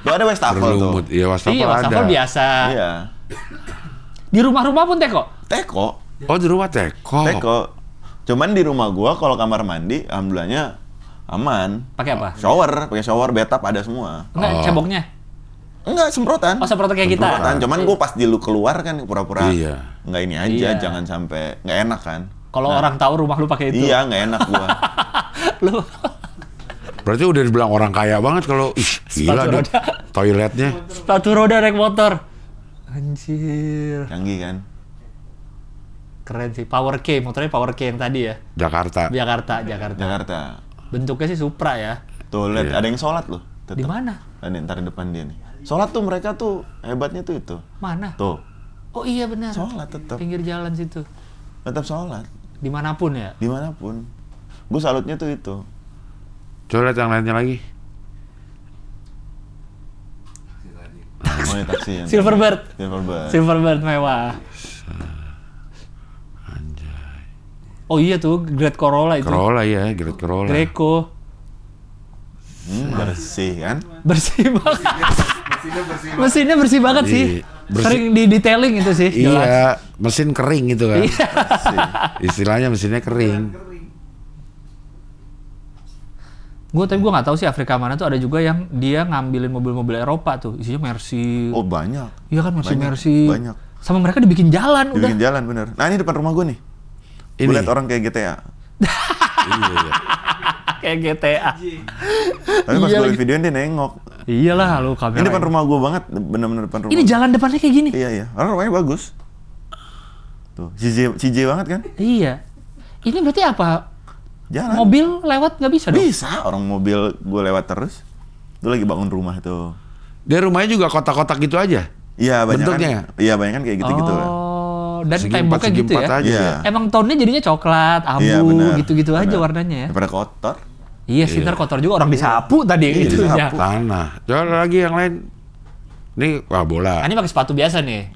Lo ada wastafel tuh. Iya, wastafel iya, ada. biasa. Iya. Di rumah-rumah pun teko? Teko. Oh, di rumah teko. Teko. Cuman di rumah gua kalau kamar mandi, alhamdulillahnya aman. Pakai apa? Shower, pakai shower, bathtub ada semua. Enggak, oh. ceboknya? Enggak, semprotan. Oh, semprotan kayak semprotan. kita. cuman gua pas di lu keluar kan pura-pura. Iya. Enggak ini aja, iya. jangan sampai enggak enak kan. Kalau nah, orang tahu rumah lu pakai itu. Iya, nggak enak gua. lu Berarti udah dibilang orang kaya banget kalau ih gila deh toiletnya. Sepatu roda naik motor. Anjir. Canggih kan? Keren sih. Power K, motornya Power K yang tadi ya. Jakarta. Jakarta, Jakarta. Jakarta. Bentuknya sih Supra ya. Tuh lihat, iya. ada yang sholat loh. Di mana? Ada ntar di depan dia nih. Sholat tuh mereka tuh hebatnya tuh itu. Mana? Tuh. Oh iya benar. Sholat tetap. Pinggir jalan situ. Tetap sholat. Dimanapun ya? Dimanapun. Gue salutnya tuh itu. Coba lihat yang lainnya lagi. taksi Silverbird. Silverbird. Silverbird mewah. Anjay. Oh iya tuh Great Corolla itu. Corolla ya, Great Corolla. Greco. Hmm, bersih kan? Bersih banget. Mesinnya bersih banget, Mesinnya bersih banget sih. Iya. Bersi- Sering di detailing itu sih. Iya, jelas. mesin kering gitu kan. Iya. Istilahnya mesinnya kering. Gue tapi gue nggak tahu sih Afrika mana tuh ada juga yang dia ngambilin mobil-mobil Eropa tuh isinya Mercy. Oh banyak. Iya kan Mercy Mercy. Banyak. Sama mereka dibikin jalan. Dibikin udah. jalan bener. Nah ini depan rumah gue nih. Gua liat orang kayak GTA. iya, iya kayak GTA. Tapi pas iya, gue videoin dia nengok. Iyalah lu kamera. Ini depan rumah gue banget, benar-benar depan rumah. Ini jalan depannya kayak gini. Iya iya, karena rumahnya bagus. Tuh, CJ, CJ banget kan? Iya. Ini berarti apa? Jalan. Mobil lewat nggak bisa dong? Bisa, orang mobil gue lewat terus. Itu lagi bangun rumah itu. Dia rumahnya juga kotak-kotak gitu aja? Iya, banyak kan. Bentuknya? iya, banyak kan kayak gitu-gitu oh. dan segi temboknya gitu ya. Aja. Iya. Emang tonnya jadinya coklat, iya, abu, gitu-gitu gitu aja warnanya ya. Daripada kotor. Iya sih, iya. kotor juga orang disapu tadi iya, itu. ya Tanah. Coba lagi yang lain. Ini wah bola. Ah, ini pakai sepatu biasa nih.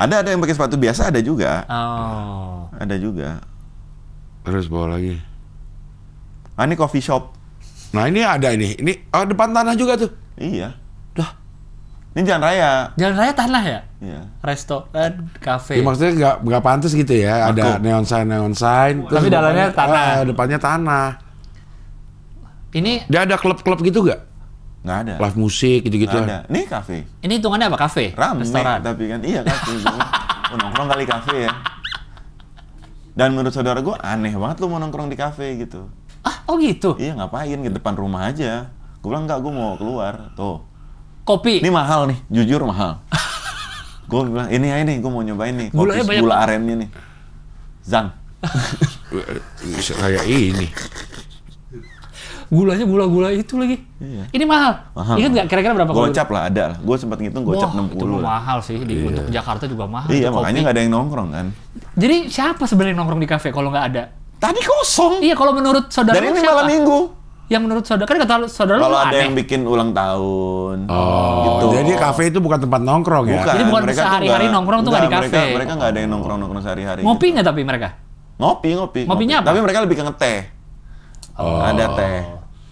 Ada ada yang pakai sepatu biasa ada juga. Oh. Ada juga. Terus bawa lagi. Ah ini coffee shop. Nah ini ada ini. Ini oh, depan tanah juga tuh. Iya. Dah. Ini jalan raya. Jalan raya tanah ya? Iya. Restoran, kafe. Eh, ya, maksudnya nggak nggak pantas gitu ya. Aku. Ada neon sign neon sign. Tapi dalamnya tanah. Ah, depannya tanah eh, ini Dia ada klub-klub gitu gak? Gak ada. Live musik gitu-gitu. ada. Ini kafe. Ini hitungannya apa? Kafe? Ram. Restoran. tapi kan. Iya, kafe. oh, nongkrong kali kafe ya. Dan menurut saudara gue, aneh banget lu mau nongkrong di kafe gitu. Ah, oh gitu? Iya, ngapain? Di depan rumah aja. Gue bilang, enggak, gue mau keluar. Tuh. Kopi? Ini mahal nih. Jujur mahal. gue bilang, ini aja nih, gue mau nyobain nih. Kopi gula arennya nih. Zang. Kayak ini gulanya gula-gula itu lagi. Iya. Ini mahal. mahal. Ingat nggak kira-kira berapa? Gocap lah ada lah. Gue sempat ngitung gocap Wah, 60 itu mahal sih. Di, iya. Untuk Jakarta juga mahal. Iya makanya nggak ada yang nongkrong kan. Jadi siapa sebenarnya nongkrong di kafe kalau nggak ada? Tadi kosong. Iya kalau menurut saudara. Dan ini malam minggu. Yang menurut saudara kan kata saudara kalau ada aneh. yang bikin ulang tahun. Oh. Gitu. Jadi kafe itu bukan tempat nongkrong ya? Bukan. Jadi bukan sehari-hari nongkrong tuh nggak di kafe. Mereka mereka nggak ada yang nongkrong-nongkrong sehari-hari. Ngopi gitu. nggak tapi mereka? Ngopi, ngopi. Ngopinya ngopi. apa? Tapi mereka lebih ke ngeteh. Oh. Ada teh.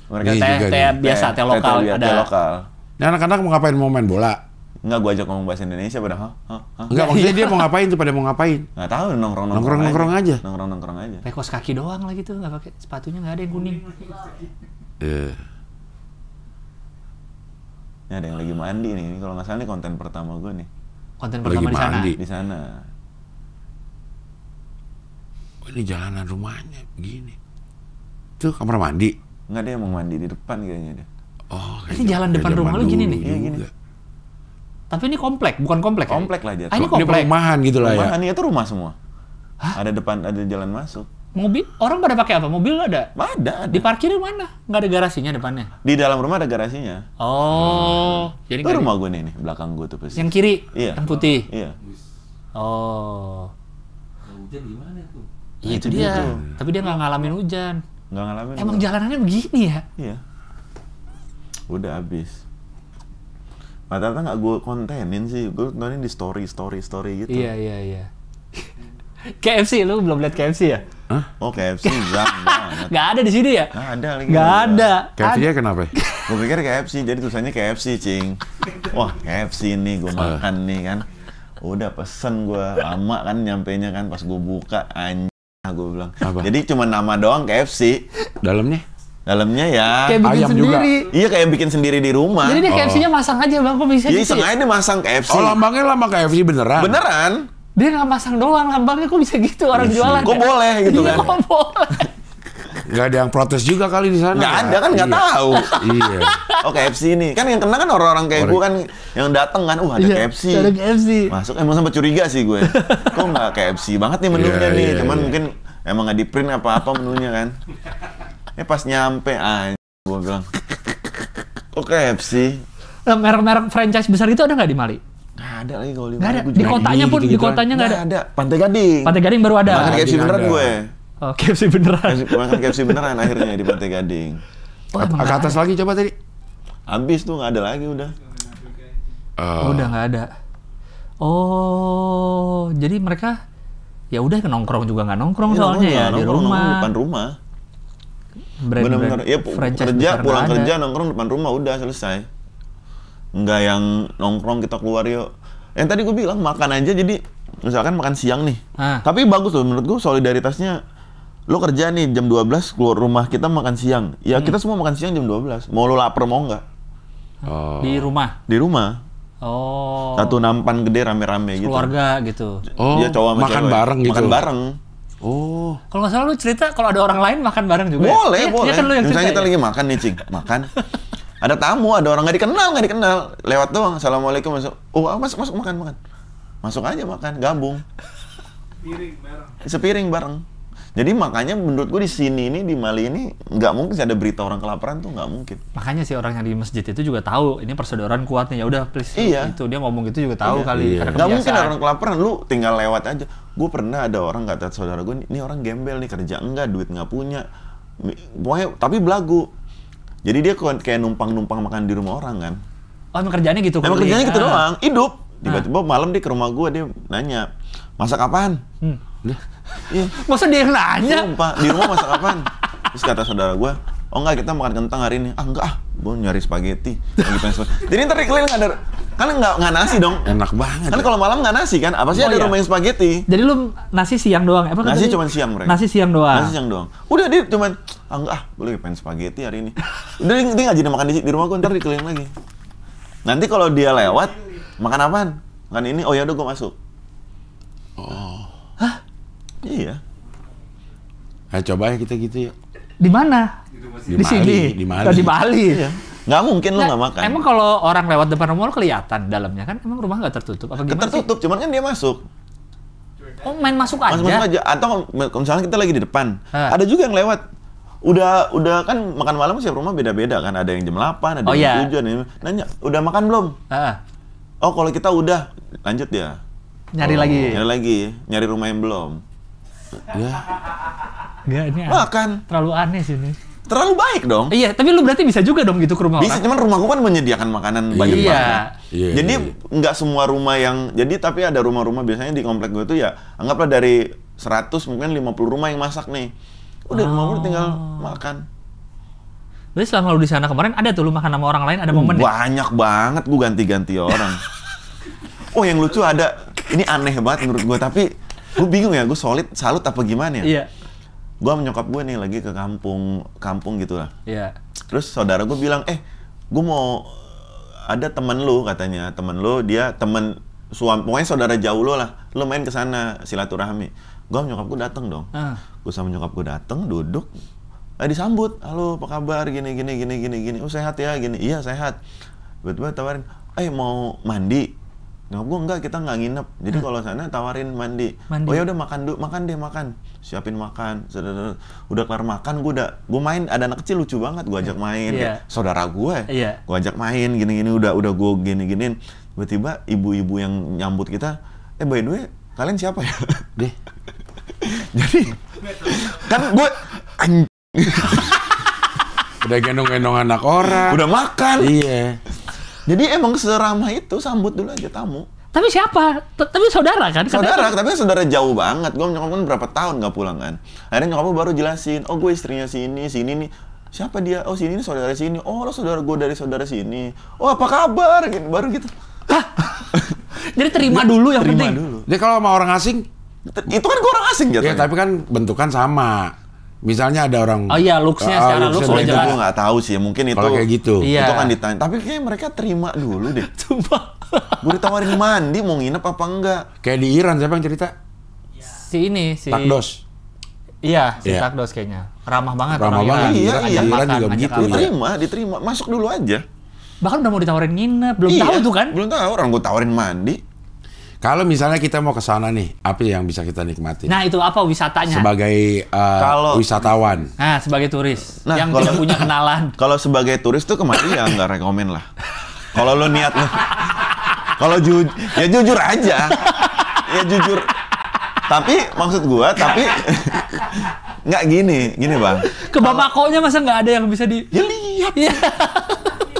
Mereka iya teh, teh gitu. biasa, teh lokal ada. Teh lokal. Nah, anak-anak mau ngapain mau main bola? Enggak, gua ajak ngomong bahasa Indonesia pada hah? Enggak, iya, maksudnya iya. dia mau ngapain tuh pada mau ngapain? Enggak tahu, nongkrong nongkrong, nongkrong aja. Nongkrong nongkrong aja. Pakai kaos kaki doang lagi tuh, enggak pakai sepatunya enggak ada yang kuning. Eh. Ini ada yang lagi mandi nih. Ini kalau nggak salah ini konten pertama gua nih. Konten pertama di sana. Di sana. Ini jalanan rumahnya begini. Tuh kamar mandi. Enggak ada mau mandi di depan kayaknya deh. Oh, ini jalan depan rumah lu gini nih. Iya gini. Tapi ini komplek, bukan komplek. Ya? Komplek lah dia. Ah, ini komplek. gitu lah ya. Perumahan iya, itu rumah semua. Hah? Ada depan, ada jalan masuk. Mobil, orang pada pakai apa? Mobil ada? Ada, ada. parkirnya mana? Nggak ada garasinya depannya? Di dalam rumah ada garasinya. Oh. Hmm. Jadi itu rumah gue nih, nih, belakang gue tuh persis. Yang kiri? Iya. Yang putih? Iya. Oh. hujan gimana tuh? Iya nah, itu dia. tuh. Tapi dia nggak ngalamin hujan nggak ngalamin emang gua. jalanannya begini ya iya udah abis Padahal kan nggak gue kontenin sih, gue nontonin di story, story, story gitu. Iya, iya, iya. KFC, lu belum liat KFC ya? Hah? Oh KFC, enggak, Gak ada di sini ya? Gak ada lagi. Gak ada. KFC-nya kenapa ya? Gue pikir KFC, jadi tulisannya KFC, Cing. Wah, KFC ini gue makan eh. nih kan. Udah pesen gue, lama kan nyampainya kan, pas gue buka, anjing aku ah, gue bilang Apa? jadi cuma nama doang KFC dalamnya dalamnya ya kayak bikin ayam sendiri. juga iya kayak bikin sendiri di rumah jadi dia KFC-nya oh. masang aja bang kok bisa iya gitu sengaja ya? dia masang KFC oh lambangnya lambang KFC beneran beneran dia nggak masang doang lambangnya kok bisa gitu orang iya jualan kok ya? boleh gitu iya, kan kok boleh Gak ada yang protes juga kali di sana. Gak ya? ada kan nggak iya. tahu. iya. Oh KFC ini kan yang kena kan orang-orang kayak gue kan yang dateng kan, wah uh, ada iya, KFC. Ada KFC. Masuk emang sempat curiga sih gue. Kok nggak KFC banget nih menunya iya, nih. Iya, Cuman iya. mungkin emang nggak di print apa-apa menunya kan. ini eh, pas nyampe aja gue bilang, kok KFC? Eh, merek-merek franchise besar itu ada nggak di Mali? Nggak ada lagi kalau di Mali Di kotanya pun, di kotanya nggak ada. Pantai Gading. Pantai Gading baru ada. Makan KFC beneran gue. Oh, KFC beneran. Makan KFC beneran akhirnya di Pantai Gading. Oh, ke atas lagi coba tadi. Habis tuh nggak ada lagi udah. Uh. udah nggak ada. Oh, jadi mereka ya udah nongkrong juga nggak nongkrong iya, ya, soalnya ya di rumah. Nongkrong depan rumah. Benar-benar. ya kerja pulang kerja nongkrong depan rumah udah selesai. Nggak yang nongkrong kita keluar yuk. Yang tadi gue bilang makan aja jadi misalkan makan siang nih. Ah. Tapi bagus loh menurut gue solidaritasnya lo kerja nih jam 12 keluar rumah kita makan siang ya hmm. kita semua makan siang jam 12 mau lo lapar mau nggak oh. di rumah di rumah oh satu nampan gede rame-rame gitu keluarga gitu oh ya cowok makan cewek. bareng gitu makan bareng Oh. Kalau nggak salah lo cerita kalau ada orang lain makan bareng juga. Boleh, ya? boleh. Iya, iya kan Misalnya cerita, kita ya? lagi makan nih, Cing. Makan. ada tamu, ada orang nggak dikenal, nggak dikenal. Lewat doang. Assalamualaikum. Masuk. Oh, masuk ah, masuk makan, makan. Masuk aja makan, gabung. sepiring bareng. Sepiring bareng. Jadi makanya menurut gue di sini ini di Mali ini nggak mungkin sih ada berita orang kelaparan tuh nggak mungkin. Makanya sih orang yang di masjid itu juga tahu ini persaudaraan kuatnya ya udah please iya. itu dia ngomong gitu juga tahu iya. kali. Iya. Nggak mungkin orang kelaparan lu tinggal lewat aja. Gue pernah ada orang nggak tahu saudara gue ini orang gembel nih kerja enggak duit nggak punya. Pokoknya tapi belagu. Jadi dia kayak numpang-numpang makan di rumah orang kan. Oh, emang kerjanya gitu? Emang ya? kerjanya gitu ah. doang, hidup. Ah. Tiba-tiba malam dia ke rumah gue, dia nanya, masak apaan? Hmm. iya. Masa dia yang nanya? Sumpah, di rumah masak apaan? Terus kata saudara gue, oh enggak kita makan kentang hari ini. Ah enggak ah, gue nyari spaghetti. Lagi Jadi ntar nggak ada, kan nggak nggak nasi dong. Enak banget. Kan ya. kalau malam nggak nasi kan, apa sih oh, ada iya. rumah yang spaghetti? Jadi lu nasi siang doang? Apa nasi cuma siang mereka. Nasi siang doang. Nasi siang doang. Udah dia cuma ah enggak ah, gue lagi pengen spaghetti hari ini. Udah dia nggak jadi makan di, di rumah gue, ntar dikeliling lagi. Nanti kalau dia lewat, makan apaan? Makan ini, oh ya udah gue masuk Oh. Hah? Iya. Nah, coba ya kita gitu ya. Di mana? Di, di Bali, sini. Di Bali. Di Bali. Iya. Nggak mungkin nah, lu nggak makan. Emang kalau orang lewat depan rumah lu kelihatan dalamnya kan? Emang rumah nggak tertutup? Apa gimana tertutup, sih? cuman kan dia masuk. Oh main masuk aja? Masuk, aja. Atau misalnya kita lagi di depan, ha. ada juga yang lewat. Udah udah kan makan malam siap rumah beda-beda kan. Ada yang jam 8, ada oh, yang iya. 7, nih. Nanya, udah makan belum? Ha. Oh kalau kita udah, lanjut ya Nyari oh, lagi. Nyari lagi, nyari rumah yang belum. Ya. Enggak, ini makan terlalu aneh sih ini. Terlalu baik dong. Iya, tapi lu berarti bisa juga dong gitu ke rumah Bisa, orang. cuman rumahku kan menyediakan makanan iya. banyak banget. Iya, iya, jadi nggak semua rumah yang jadi tapi ada rumah-rumah biasanya di komplek gue tuh ya anggaplah dari 100 mungkin 50 rumah yang masak nih. Udah oh. rumah tinggal makan. Jadi selama lu di sana kemarin ada tuh lu makan sama orang lain ada momen ya? banyak ya? banget gue ganti-ganti orang. oh yang lucu ada ini aneh banget menurut gue tapi gue bingung ya gue solid salut apa gimana ya iya. gue menyokap gue nih lagi ke kampung kampung gitu lah iya. terus saudara gue bilang eh gue mau ada temen lu katanya temen lu dia temen suam, pokoknya saudara jauh lo lah lu main ke sana silaturahmi gue menyokap gue dateng dong uh. Ah. gue sama nyokap gue dateng duduk eh disambut halo apa kabar gini gini gini gini gini oh sehat ya gini iya sehat Betul betul tawarin eh mau mandi Nyokap gue enggak, kita nggak nginep. Jadi hmm. kalau sana tawarin mandi. mandi. Oh ya udah makan dulu, makan deh makan. Siapin makan. Sudah udah kelar makan gue udah gue main ada anak kecil lucu banget gue ajak iya. main yeah. kayak saudara gue. Eh. Yeah. Gue ajak main gini-gini udah udah gue gini-ginin. Tiba-tiba ibu-ibu yang nyambut kita, eh by the way kalian siapa ya? Deh. Jadi kan gue anj- udah gendong-gendong anak orang. Udah makan. Iya. Jadi emang seramah itu sambut dulu aja tamu. Tapi siapa? tapi saudara kan? Saudara, kan- tapi kan saudara jauh banget. Gue nyokap kan berapa tahun gak pulang kan. Akhirnya nyokap baru jelasin, oh gue istrinya sini, sini nih. Siapa dia? Oh sini nih saudara sini. Oh lo saudara gue dari saudara sini. Oh apa kabar? Gitu. Baru gitu. Hah? Jadi terima dulu yang terima penting. Dulu. Dia kalau sama orang asing, itu kan gue orang asing gitu. Ya, tapi kan bentukan sama. Misalnya ada orang Oh iya, looks-nya uh, ah, sekarang looks udah jelas. Gue gak tahu sih, mungkin itu. kayak gitu. Iya. Itu kan ditanya. Tapi kayaknya mereka terima dulu deh. Coba. gue ditawarin mandi mau nginep apa enggak. Kayak di Iran siapa yang cerita? Iya. Si ini, si Takdos. Iya, si yeah. Takdos kayaknya. Ramah banget Ramah banget. Iya, kan iya. Iran iya juga begitu. Diterima, diterima. Masuk dulu aja. Bahkan udah mau ditawarin nginep, belum iya, tahu tuh kan? Belum tahu, orang gue tawarin mandi. Kalau misalnya kita mau ke sana nih, apa yang bisa kita nikmati? Nah, itu apa wisatanya? Sebagai uh, kalau, wisatawan. Nah, sebagai turis nah, yang kalau, tidak punya kenalan. Kalau sebagai turis tuh kemarin ya nggak rekomen lah. Kalau lo niat lo. Kalau ju ya jujur aja. Ya jujur. Tapi maksud gua tapi nggak gini, gini, Bang. Ke bapakonya masa nggak ada yang bisa di Ya lihat. Iya.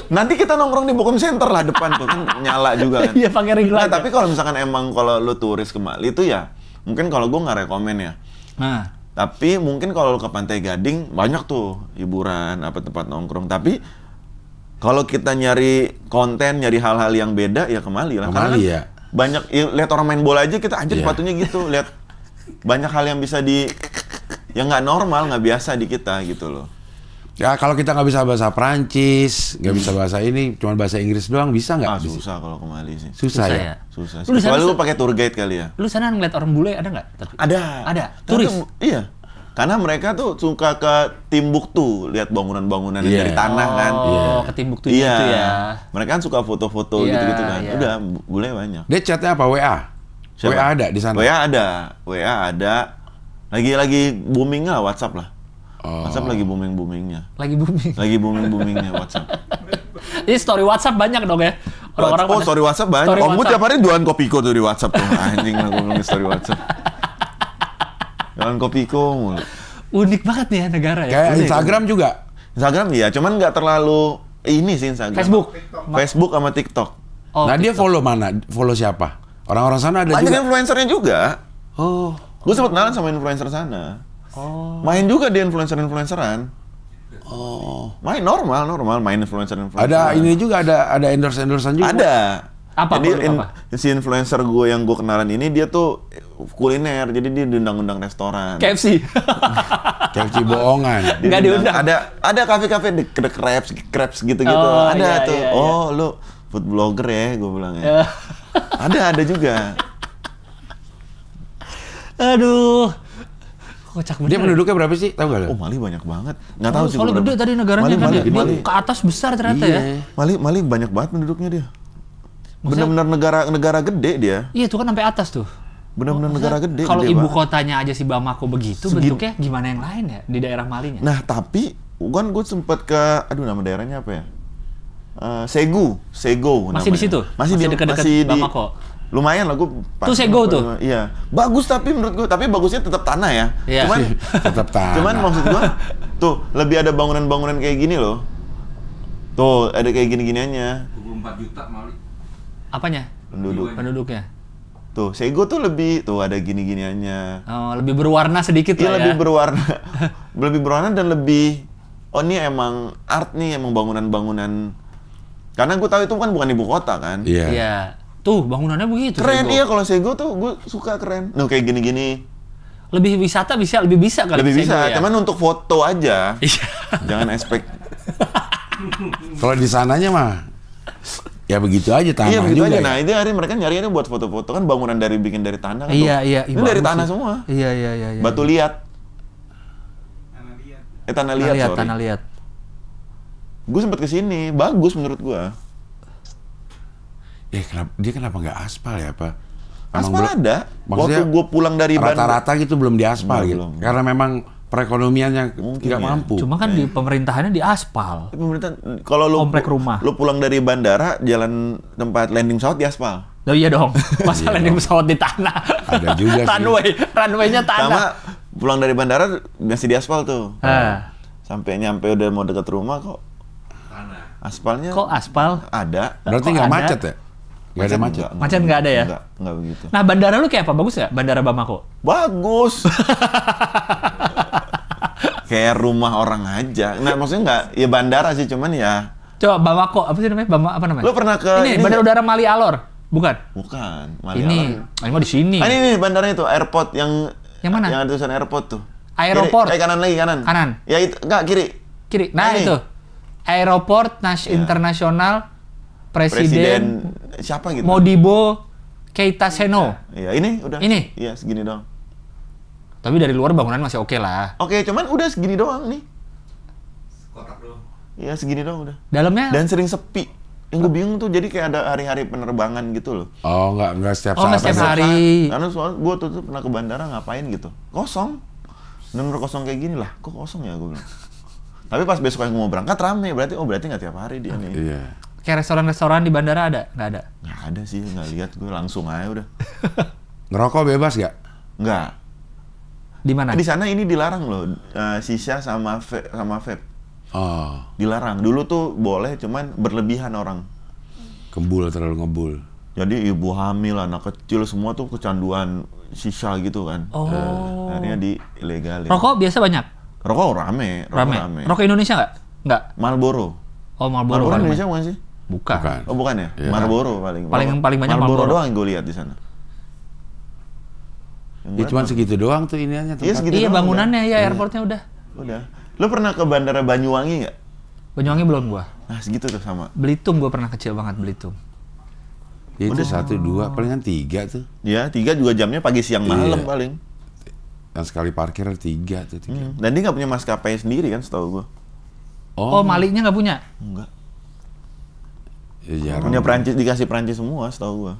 Nanti kita nongkrong di Bokum Center lah depan tuh kan nyala juga kan. Iya pakai ring nah, light. tapi ya. kalau misalkan emang kalau lu turis ke Bali itu ya mungkin kalau gua nggak rekomen ya. Nah. Tapi mungkin kalau lu ke Pantai Gading banyak tuh hiburan apa tempat nongkrong. Tapi kalau kita nyari konten, nyari hal-hal yang beda ya ke Bali lah. Ke kan ya. Banyak ya, lihat orang main bola aja kita aja iya. yeah. sepatunya gitu. Lihat banyak hal yang bisa di yang nggak normal, nggak biasa di kita gitu loh. Ya kalau kita nggak bisa bahasa Prancis, nggak bisa bahasa ini, cuma bahasa Inggris doang bisa nggak? Ah, susah kalau kembali sih. Susah, susah ya? ya. Susah. Sih. Lu lu pakai tour guide kali ya. Lu sana ngeliat orang bule ada nggak? Ada. Ada. Turis. Tentu, iya. Karena mereka tuh suka ke Timbuktu, lihat bangunan-bangunan yeah. Iya. dari tanah kan. Oh, yeah. ke Timbuktu yeah. gitu iya. ya. Mereka kan suka foto-foto yeah, gitu-gitu kan. Yeah. Udah bule banyak. Dia chatnya apa WA? Siapa? WA ada di sana. WA ada. WA ada. Lagi-lagi booming lah WhatsApp lah. Oh. WhatsApp lagi booming boomingnya. Lagi booming. Lagi booming boomingnya WhatsApp. Ini story WhatsApp banyak dong ya. Orang-orang oh, story WhatsApp banyak. Story Om tiap hari duaan kopiko tuh di WhatsApp tuh. Anjing lah ngomong story WhatsApp. Duaan kopiko mulu. Unik banget nih ya negara ya. Kayak Unik. Instagram juga. Instagram iya, cuman nggak terlalu ini sih Instagram. Facebook. Facebook sama TikTok. Oh, nah TikTok. dia follow mana? Follow siapa? Orang-orang sana ada Banyak juga. Banyak influencernya juga. Oh. Gue sempet kenalan sama influencer sana. Oh. Main juga di influencer-influenceran. Oh, main normal, normal main influencer-influencer. Ada ini juga ada ada endorse-endorsean juga. Ada. Apa jadi in, apa? si influencer gue yang gue kenalan ini dia tuh kuliner, jadi dia diundang-undang restoran. KFC. KFC bohongan. Nggak diundang. Ada ada kafe-kafe di the crepes, crepes gitu-gitu. Oh, ada iya, tuh. Iya, oh, iya. Oh, lu food blogger ya, gue bilang ya. ada ada juga. Aduh kocak bener. Dia penduduknya berapa sih? Tahu gak Oh, Mali banyak banget. Nggak oh, tahu sih. Kalau gede tadi negaranya Mali, kan Mali, ya? Mali. Dia ke atas besar ternyata ya. iya. ya. Mali Mali banyak banget penduduknya dia. Benar-benar negara negara gede dia. Iya, itu kan sampai atas tuh. Benar-benar oh, negara iya. gede. Kalau ibu banget. kotanya aja si Bamako begitu Segin. bentuknya gimana yang lain ya di daerah Malinya? Nah, tapi kan gue sempat ke aduh nama daerahnya apa ya? Uh, Segu, Sego Masih namanya. di situ. Masih, masih dekat-dekat Bamako. Di, lumayan lah gue tuh sego tuh iya bagus tapi menurut gue tapi bagusnya tetap tanah ya iya. cuman tetap tanah cuman maksud gua tuh lebih ada bangunan-bangunan kayak gini loh tuh ada kayak gini-giniannya 24 juta mali apanya penduduk penduduknya tuh sego tuh lebih tuh ada gini-giniannya oh, lebih berwarna sedikit iya, lah ya lebih berwarna lebih berwarna dan lebih oh ini emang art nih emang bangunan-bangunan karena gue tahu itu kan bukan ibu kota kan iya yeah. yeah Tuh bangunannya begitu. Keren Sego. iya kalau Sego tuh gue suka keren. Nuh kayak gini-gini. Lebih wisata bisa, lebih bisa kali. Lebih bisa, ya? cuman untuk foto aja. Iya. Jangan expect. kalau di sananya mah Ya begitu aja tanah Iya begitu juga aja. Ya. Nah itu hari mereka nyari ini buat foto-foto kan bangunan dari bikin dari tanah kan. Iya tuh. iya. Ini iya, dari tanah sih. semua. Iya iya iya. iya Batu liat. Tanah liat. Eh tanah liat. Sorry. Tanah liat. Gue sempet kesini, bagus menurut gue eh kenapa dia kenapa nggak aspal ya pak? aspal belum, ada. Waktu gue pulang dari rata-rata gitu belum diaspal gitu. Belum. Karena memang perekonomiannya Mungkin tidak ya. mampu. Cuma kan di eh. pemerintahannya di aspal. Pemerintah kalau lu komplek rumah. Lu pulang dari bandara, jalan tempat landing pesawat di aspal. Oh iya dong. Masa iya landing pesawat di tanah. Ada juga sih. Runway, runwaynya tanah. Sama pulang dari bandara masih di aspal tuh. Heeh. Sampai nyampe udah mau dekat rumah kok. Tanah. Aspalnya. Kok aspal? Ada. Berarti nggak macet ya? Gak ada macet macet nggak ada ya? Nggak, nggak begitu. Nah bandara lu kayak apa? Bagus nggak bandara Bamako? Bagus. kayak rumah orang aja. Nah maksudnya nggak, ya bandara sih cuman ya. Coba Bamako, apa sih namanya? Bama, apa namanya? Lu pernah ke ini, ini bandara udara Mali Alor? Bukan? Bukan. Mali ini, Alor. Ah, ini di sini. Ah, ini ini bandaranya tuh airport yang yang mana? Yang ada tulisan airport tuh. Aeroport. Kiri. Eh, kanan lagi kanan. Kanan. Ya itu enggak kiri. Kiri. Nah, nah itu. Aeroport Nas ya. Internasional Presiden, Presiden siapa gitu? Modibo Keita iya, Seno. Iya, ini udah. Ini. Iya, segini doang. Tapi dari luar bangunan masih oke okay lah. Oke, okay, cuman udah segini doang nih. Kotak doang. Iya, segini doang udah. Dalamnya? Dan sering sepi. Yang gue bingung tuh, jadi kayak ada hari-hari penerbangan gitu loh. Oh, enggak, enggak setiap oh, saat. Oh, setiap hari. Karena soal gue tuh, tuh pernah ke bandara ngapain gitu. Kosong. Nomor kosong kayak gini lah. Kok kosong ya gue bilang. Tapi pas besok yang mau berangkat rame, berarti oh berarti nggak tiap hari dia ah, nih. Iya kayak restoran-restoran di bandara ada? Nggak ada? Nggak ada sih, nggak lihat gue langsung aja udah. Ngerokok bebas nggak? Nggak. Di mana? Di sana ini dilarang loh, eh, sisa sama vape, sama vape. Oh. Dilarang. Dulu tuh boleh, cuman berlebihan orang. Kembul terlalu ngebul. Jadi ibu hamil, anak kecil semua tuh kecanduan sisa gitu kan. Oh. Eh, akhirnya di ilegal. Rokok biasa banyak? Rokok rame. Rokok rame. rame. Rokok Indonesia nggak? Nggak. Marlboro. Oh Marlboro. Marlboro Indonesia bukan sih? Bukan. bukan. Oh bukan ya? ya. Marlboro paling. Paling paling banyak Marlboro, Marlboro. doang yang gue lihat di sana. Ya cuma segitu doang tuh iniannya tuh Iya, segitu iya bangunannya ya airportnya udah. Udah. Lo pernah ke bandara Banyuwangi nggak? Banyuwangi belum gua. Nah segitu tuh sama. Belitung gua pernah kecil banget Belitung. Ya, itu udah. satu dua palingan tiga tuh. Iya tiga juga jamnya pagi siang iya. malam paling. Dan sekali parkir tiga tuh tiga. Hmm. Dan dia nggak punya maskapai sendiri kan setahu gua. Oh, oh maliknya nggak punya? Enggak. Ya, Punya Prancis dikasih Prancis semua setahu gua.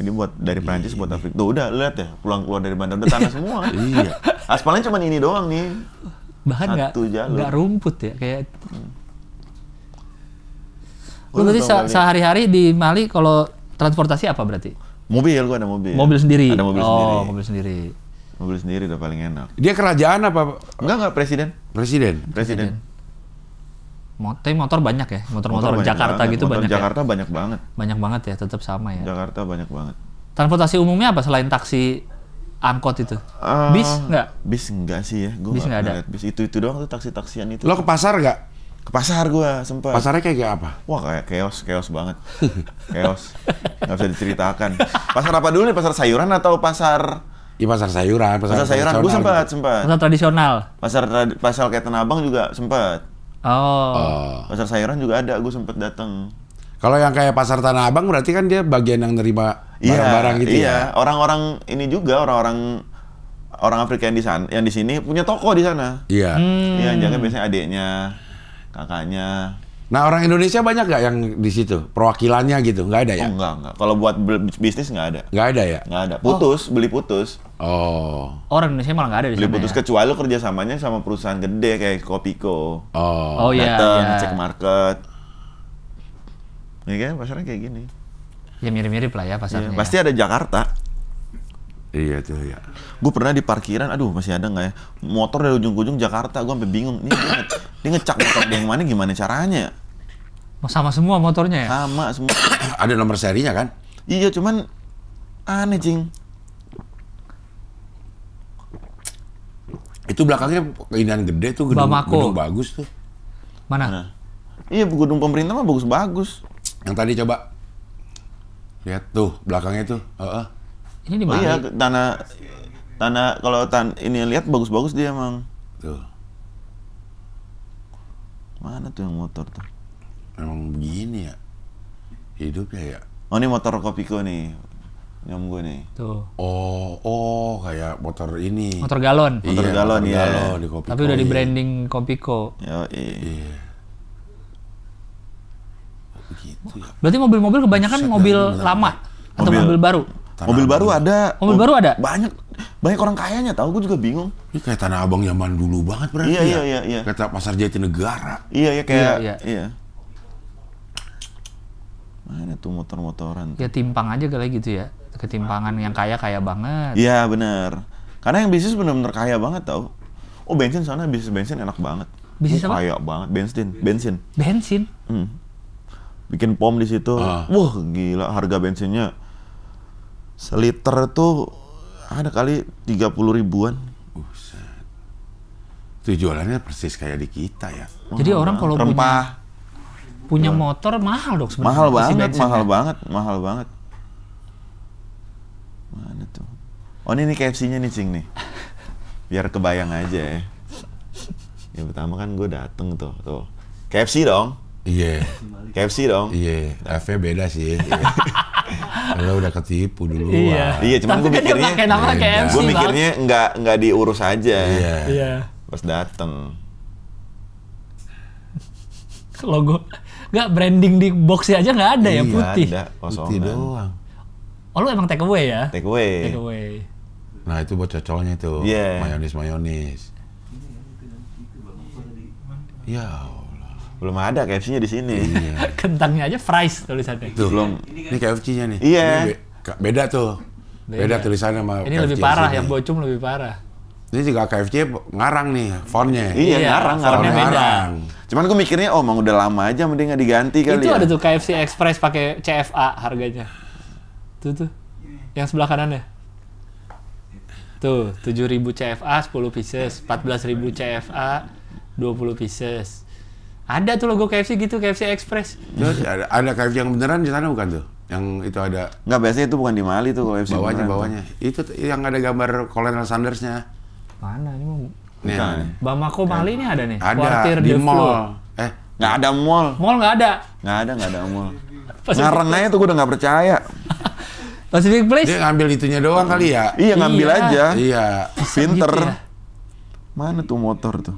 Jadi buat dari iya, Prancis buat iya. Afrika. Tuh udah lihat ya, pulang keluar dari bandar udah tanah semua. iya. Aspalnya cuma ini doang nih. Bahan nggak nggak rumput ya kayak. Hmm. Lu berarti se sehari-hari di Mali kalau transportasi apa berarti? Mobil, gua ada mobil. Mobil sendiri. Ada mobil oh, sendiri. Oh, mobil sendiri. Mobil sendiri udah paling enak. Dia kerajaan apa? Enggak, enggak presiden. Presiden. Presiden. presiden tapi motor banyak ya motor-motor motor Jakarta banget. gitu motor banyak ya? Jakarta ya? banyak banget banyak banget ya tetap sama ya Jakarta banyak banget transportasi umumnya apa selain taksi angkot itu uh, bis nggak bis nggak sih ya gue bis nggak ada bis itu itu doang tuh taksi taksian itu lo ke pasar nggak ke pasar gue sempat pasarnya kayak, kayak apa wah kayak chaos chaos banget chaos nggak bisa diceritakan pasar apa dulu nih pasar sayuran atau pasar di iya, pasar sayuran pasar, pasar sayuran gue sempat gitu. sempat pasar tradisional pasar tra pasar kayak tanah abang juga sempat Oh. oh. Pasar sayuran juga ada, gue sempet datang. Kalau yang kayak pasar Tanah Abang berarti kan dia bagian yang nerima iya, barang-barang yeah, gitu iya. ya. orang-orang ini juga orang-orang orang Afrika yang di sana, yang di sini punya toko di sana. Iya. Hmm. Iya, jangan biasanya adiknya, kakaknya. Nah, orang Indonesia banyak nggak yang di situ? Perwakilannya gitu, nggak ada ya? Oh, enggak, enggak. Kalau buat bisnis nggak ada. Nggak ada ya? Nggak ada. Putus, oh. beli putus. Oh. Orang Indonesia malah nggak ada di sana. putus ya? kecuali lo kerjasamanya sama perusahaan gede kayak Kopiko. Oh. Oh iya. Datang yeah. Iya. cek market. Ya kan pasarnya kayak gini. Ya mirip-mirip lah ya pasarnya. Iya, ya, pasti ada Jakarta. Iya tuh ya. Gue pernah di parkiran, aduh masih ada nggak ya? Motor dari ujung-ujung Jakarta, gue sampai bingung. Ini dia, dia ngecak motor dia yang mana gimana caranya? Oh, sama semua motornya ya? Sama semua. ada nomor serinya kan? Iya, cuman aneh jing Itu belakangnya keindahan gede tuh gedung, Bamako. gedung bagus tuh. Mana? Mana? Iya gedung pemerintah mah bagus-bagus. Yang tadi coba lihat tuh belakangnya tuh. Uh -uh. Ini di mana? Oh, iya tanah tanah kalau tan ini lihat bagus-bagus dia emang. Tuh. Mana tuh yang motor tuh? Emang begini ya hidupnya ya. Oh ini motor Kopiko nih nyom gue nih. Tuh. Oh, oh kayak motor ini. Motor galon. Motor iya, galon motor ya. Galon di Kopiko, Tapi udah di branding iya. Kopiko. Yo, iya. Gitu ya. Berarti mobil-mobil kebanyakan mobil lama atau mobil, mobil baru? Tanah mobil baru ada. Mobil baru ada? Banyak banyak orang kayanya tahu gue juga bingung. Ini kayak tanah abang zaman dulu banget berarti iya, ya. Iya iya iya. Kayak pasar jati negara Iya iya kayak iya. iya. iya. Mana tuh motor-motoran? Ya timpang aja kali gitu ya ketimpangan yang kaya kaya banget iya benar karena yang bisnis benar-benar kaya banget tau oh bensin sana bisnis bensin enak banget bisnis oh, kaya banget bensin bensin bensin hmm. bikin pom di situ uh. wah gila harga bensinnya seliter tuh ada kali tiga puluh ribuan Buset. Itu jualannya persis kayak di kita ya. Jadi orang kalau punya punya motor mahal dok sebenarnya. Mahal banget, mahal banget, mahal banget. Mana tuh? Oh ini, nih KFC-nya nih Cing nih. Biar kebayang aja ya. Yang pertama kan gue dateng tuh, tuh. KFC dong. Iya. Yeah. KFC dong. Iya. Yeah. F-nya beda sih. Kalau iya. udah ketipu dulu. Iya. Iya, cuman gue mikirnya. gue mikirnya nggak nggak diurus aja. Iya. Iya. Pas dateng. Logo. Nggak branding di boxnya aja nggak ada ya, iya, ya putih. Ada, kosongan. Putih doang. Oh lu emang take away ya? Take away. Take away. Nah itu buat cocolnya tuh. Yeah. Mayonis mayonis. Ya Allah. Belum ada KFC-nya di sini. Iya. Kentangnya aja fries tulisannya. Tuh, belum. Ini KFC-nya nih. Iya. Yeah. beda tuh. Beda, beda tulisannya sama Ini KFC lebih parah, yang, yang bocum lebih parah. Ini juga KFC ngarang nih, fontnya. Iya, iya ngarang, ngarang. Beda. ngarang. Cuman gue mikirnya, oh emang udah lama aja mending gak diganti kali Itu ya. ada tuh KFC Express pakai CFA harganya. Tuh tuh. Yang sebelah kanan kanannya. Tuh, 7000 CFA 10 pieces, 14000 CFA 20 pieces. Ada tuh logo KFC gitu, KFC Express. Terus ada, ada KFC yang beneran di sana bukan tuh? Yang itu ada. nggak biasanya itu bukan di Mali tuh KFC. Bawahnya, bawahnya. Itu yang ada gambar Colonel sandersnya Mana ini mau Nih, Bamako Mali ini ada nih. Ada Quartier di mall. Eh, nggak ada mall. Mall nggak ada. Nggak ada, nggak ada mall. Ngarang aja tuh gue udah nggak percaya. Pacific Place. Dia ngambil itunya doang kali ya. Iya, ngambil iya. aja. Iya. Pinter. Gitu ya? Mana tuh motor tuh?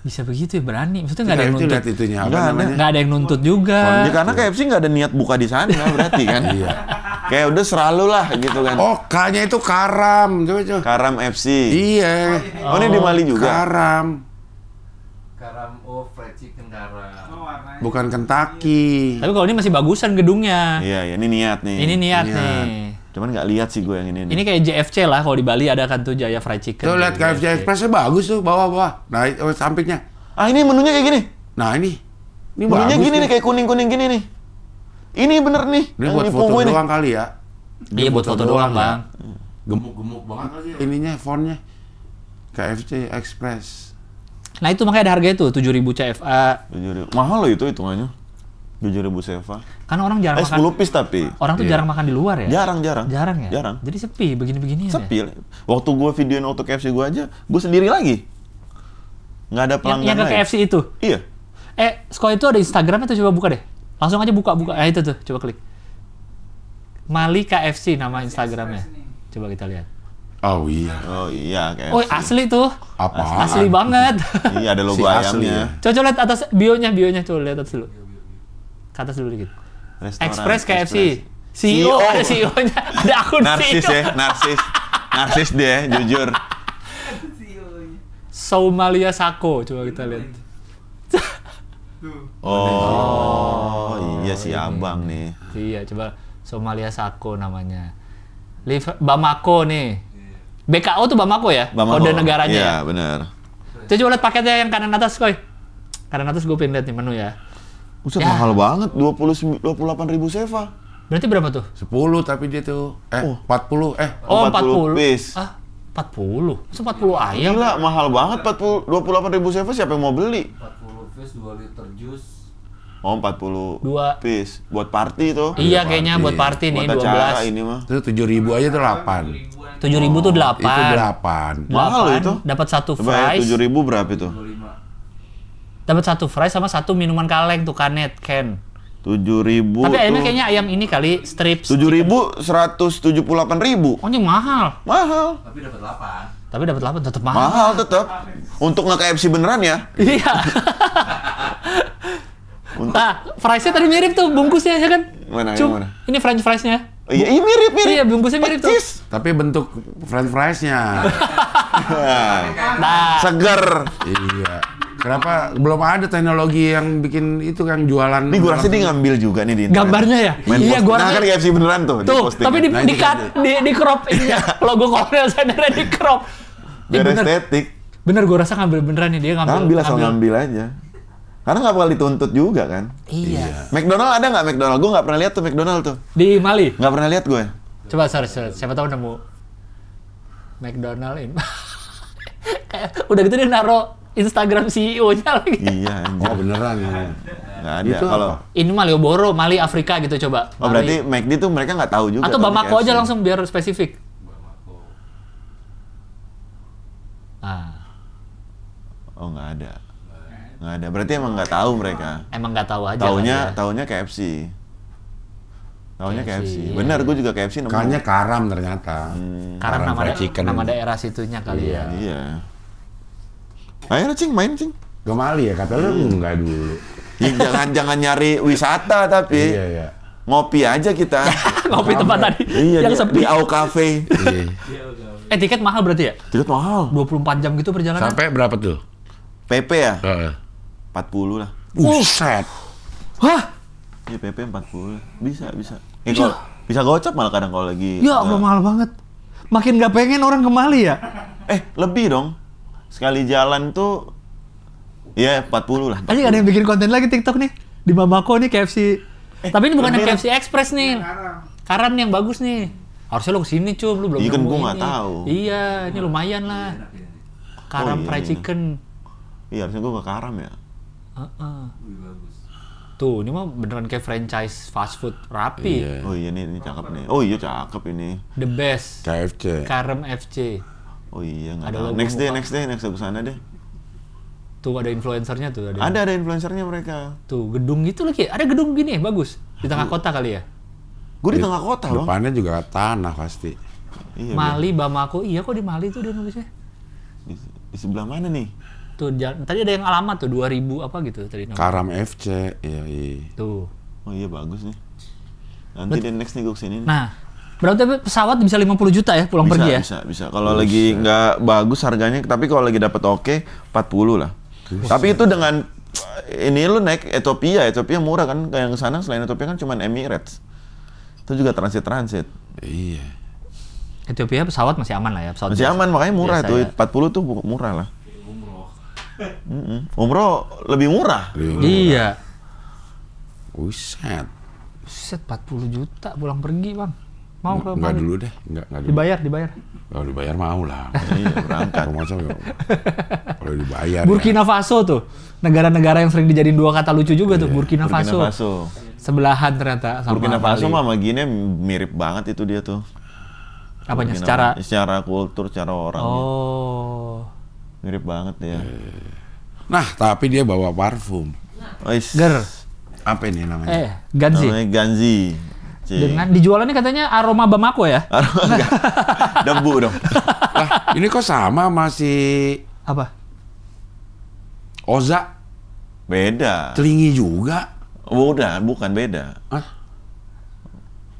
Bisa begitu ya berani. Maksudnya nggak iya, ada yang nuntut. itunya apa namanya? Nggak ada yang nuntut juga. Ya, karena KFC nggak ada niat buka di sana berarti kan. iya. Kayak udah seralu lah gitu kan. Oh, K-nya itu Karam. Coba, coba. Karam FC. Iya. Oh, oh, ini di Mali juga? Karam. Karam, oh fried chicken Karam. Bukan Kentucky. Tapi kalau ini masih bagusan gedungnya. Iya, iya. ini niat nih. Ini niat, niat. nih. Cuman nggak lihat sih gue yang ini. Ini kayak JFC lah kalau di Bali ada kan tuh Jaya Fried Chicken. Tuh lihat KFC Expressnya bagus tuh bawah-bawah. Nah, oh, sampingnya. Ah, ini menunya kayak gini. Nah, ini. Ini menunya gini nih. kayak kuning-kuning gini nih. Ini bener nih. Ini buat foto doang kali ya. Ini iya buat foto, foto doang, ya. Bang. Gemuk-gemuk banget lagi. Ininya fontnya KFC Express. Nah itu makanya ada harga itu 7000 CFA. 7000. Mahal loh itu hitungannya. 7000 CFA. Karena orang jarang eh, 10 makan. piece tapi. Orang tuh iya. jarang makan di luar ya? Jarang, jarang. Jarang ya? Jarang. Jadi sepi begini-begini ya? Sepi. Waktu gue videoin auto KFC gue aja, gue sendiri lagi. Nggak ada pelanggan yang, yang ke KFC lain. itu? Iya. Eh, sekolah itu ada Instagramnya tuh coba buka deh. Langsung aja buka-buka. Eh, itu tuh, coba klik. Mali KFC nama Instagramnya. Coba kita lihat. Oh iya. Oh iya KFC. Oh asli tuh. Apa? Asli banget. iya ada logo si ayamnya. Asli. Ya? Coba lihat atas bionya, bionya coba lihat atas dulu. Ke atas dulu dikit. Restoran, Express KFC. Express. CEO, CEO, ada CEO-nya, ada akun narsis CEO. Ya, e narsis narsis dia, jujur. Somalia Sako, coba kita lihat. oh, oh iya si ini. abang nih. Iya, coba Somalia Sako namanya. Bamako nih. BKO tuh Bamako ya? Bamako. Kode negaranya. Iya, ya? benar. Coba lihat paketnya yang kanan atas, Koy. Kanan atas gue pengen lihat nih menu ya. Buset ya. mahal banget, 20 28 ribu seva. Berarti berapa tuh? 10 tapi dia tuh eh oh. 40 eh oh 40. 40. Piece. Ah, 40. Masa 40 ayam? Gila, mahal banget 40 28 ribu seva siapa yang mau beli? 40 piece 2 liter jus. Oh, 40 Dua. piece buat party tuh. Iya, kayaknya party. buat party nih buat 12. Acara ini mah. Itu 7 ribu aja tuh 8. Tujuh ribu tuh delapan. Oh, itu delapan. Mahal itu. Dapat satu ya, fries. Tujuh ribu berapa itu? Dapat satu fries sama satu minuman kaleng tuh kanet Ken. Tujuh ribu. Tapi ayamnya kayaknya ayam ini kali strips. Tujuh ribu seratus tujuh puluh delapan ribu. Oh ini mahal. Mahal. Tapi dapat delapan. Tapi dapat delapan tetap mahal. Mahal tetap. Untuk nggak KFC beneran ya? Iya. Untuk... Nah, friesnya tadi mirip tuh bungkusnya ya kan? Mana, Cuk, mana? Ini French friesnya. Oh, iya, iya mirip mirip. Iya bungkusnya mirip Petis. tuh. Tapi bentuk French fries-nya. nah. Seger. iya. Kenapa belum ada teknologi yang bikin itu kan jualan? Ini gue rasa dia ngambil juga nih di internet. Gambarnya ya? Main iya, gue rasa. Nah kan KFC beneran tuh. Tuh, di tapi ya. di, nah, di, cut, di, di crop ini ya. Logo Cornell sebenarnya di crop. Biar ya, estetik. Bener, gua gue rasa ngambil beneran nih dia ngambil. Ngambil asal ngambil, ngambil aja. Karena nggak bakal dituntut juga kan. Iya. iya. McDonald ada nggak McDonald? Gue nggak pernah lihat tuh McDonald tuh. Di Mali? Nggak pernah lihat gue. Coba search, search. siapa tahu nemu McDonald ini. udah gitu dia naro Instagram CEO-nya lagi. Iya. Anjir. Oh beneran ya. Gak ada. Itu kalau ini Malioboro, Mali Afrika gitu coba. Oh Mali. berarti McD tuh mereka nggak tahu juga. Atau Bamako aja langsung biar spesifik. Bamako. Ah. Oh nggak ada. Nggak ada. Berarti emang nggak tahu mereka. Emang nggak tahu aja. Taunya kan ya? taunya KFC. Taunya KFC. KFC. Iya. Bener, gue juga KFC namanya Kayaknya Karam ternyata. Hmm. Karam, karam nama, da chicken. nama daerah situnya kali iya. ya. Iya. Ayo cing main cing. Gemali ya kata lu hmm. enggak dulu. Ya, jangan jangan nyari wisata tapi. Iya, iya. Ngopi aja kita. Ngopi Kamu tempat tadi iya, yang di, sepi. Di Au Cafe. iya. eh tiket mahal berarti ya? Tiket mahal. 24 jam gitu perjalanan. Sampai berapa tuh? PP ya? Uh -uh. 40 lah. Buset. Hah? Ya PP 40. Bisa, bisa. Eh, bisa. Kalo, bisa gocap malah kadang kalau lagi. Ya, Allah mahal banget. Makin gak pengen orang ke ya. Eh, lebih dong. Sekali jalan tuh ya 40 lah. Tadi ada yang bikin konten lagi TikTok nih. Di Mamako nih KFC. Eh, Tapi ini bukan yang KFC Express nih. Iya, Karan yang bagus nih. Harusnya lo kesini cuy, lo belum Iya kan gue gak tahu. Iya, ini lumayan lah. Oh, Karam oh, iya, fried iya, iya. chicken. Iya, harusnya gue gak Karam ya. Uh -uh. Tuh, ini mah beneran kayak franchise fast food rapi. Iya. Oh iya nih, ini cakep nih. Oh iya cakep ini. The best. KFC. Karem FC. Oh iya nggak ada. Next Next day, next day, next day ke sana deh. Tuh ada influencernya tuh. Ada ada, ada influencernya mereka. Tuh gedung gitu lagi. Ada gedung gini bagus di tengah iya. kota kali ya. Gue di, tengah kota bang. Depannya juga tanah pasti. Iya, Mali iya. Bamako. Iya kok di Mali tuh dia nulisnya. Di, di sebelah mana nih? Tuh jalan, tadi ada yang alamat tuh 2000 apa gitu tadi. Nomor. Karam FC, iya, iya. Tuh. Oh iya bagus nih. Nanti di next nih gue kesini. Nih. Nah, berarti pesawat bisa 50 juta ya pulang bisa, pergi ya? Bisa, bisa. Kalau lagi nggak bagus harganya, tapi kalau lagi dapat oke, okay, 40 lah. Tapi itu dengan ini lu naik Ethiopia, Ethiopia murah kan? Kayak yang sana selain Ethiopia kan cuma Emirates. Itu juga transit-transit. Iya. Ethiopia pesawat masih aman lah ya pesawat. Masih biasa. aman makanya murah biasa tuh ya. 40 tuh murah lah. Mm -mm. Umroh lebih murah. Lebih murah. Iya. Buset. Buset 40 juta pulang pergi, Bang. Mau ke Enggak dulu deh, enggak, enggak dulu. Dibayar, dibayar. Kalau oh, dibayar mau lah. iya, berangkat. Kalau dibayar. Ya. Burkina ya. Faso tuh. Negara-negara yang sering dijadiin dua kata lucu juga iya. tuh, Burkina, Burkina Faso. Faso. Sebelahan ternyata sama Burkina Faso sama gini mirip banget itu dia tuh. Apanya Burkina secara secara kultur, secara orang. Oh. Ya. Mirip banget ya. Nah, tapi dia bawa parfum. Nah. Ois. Ger. Apa ini namanya? Eh, Ganzi. Namanya Ganzi. Cik. Dengan dijualannya katanya aroma Bamako ya? Aroma Debu dong. Lah, ini kok sama masih apa? Oza. Beda. Telingi juga. Oh, udah, bukan beda. Ah.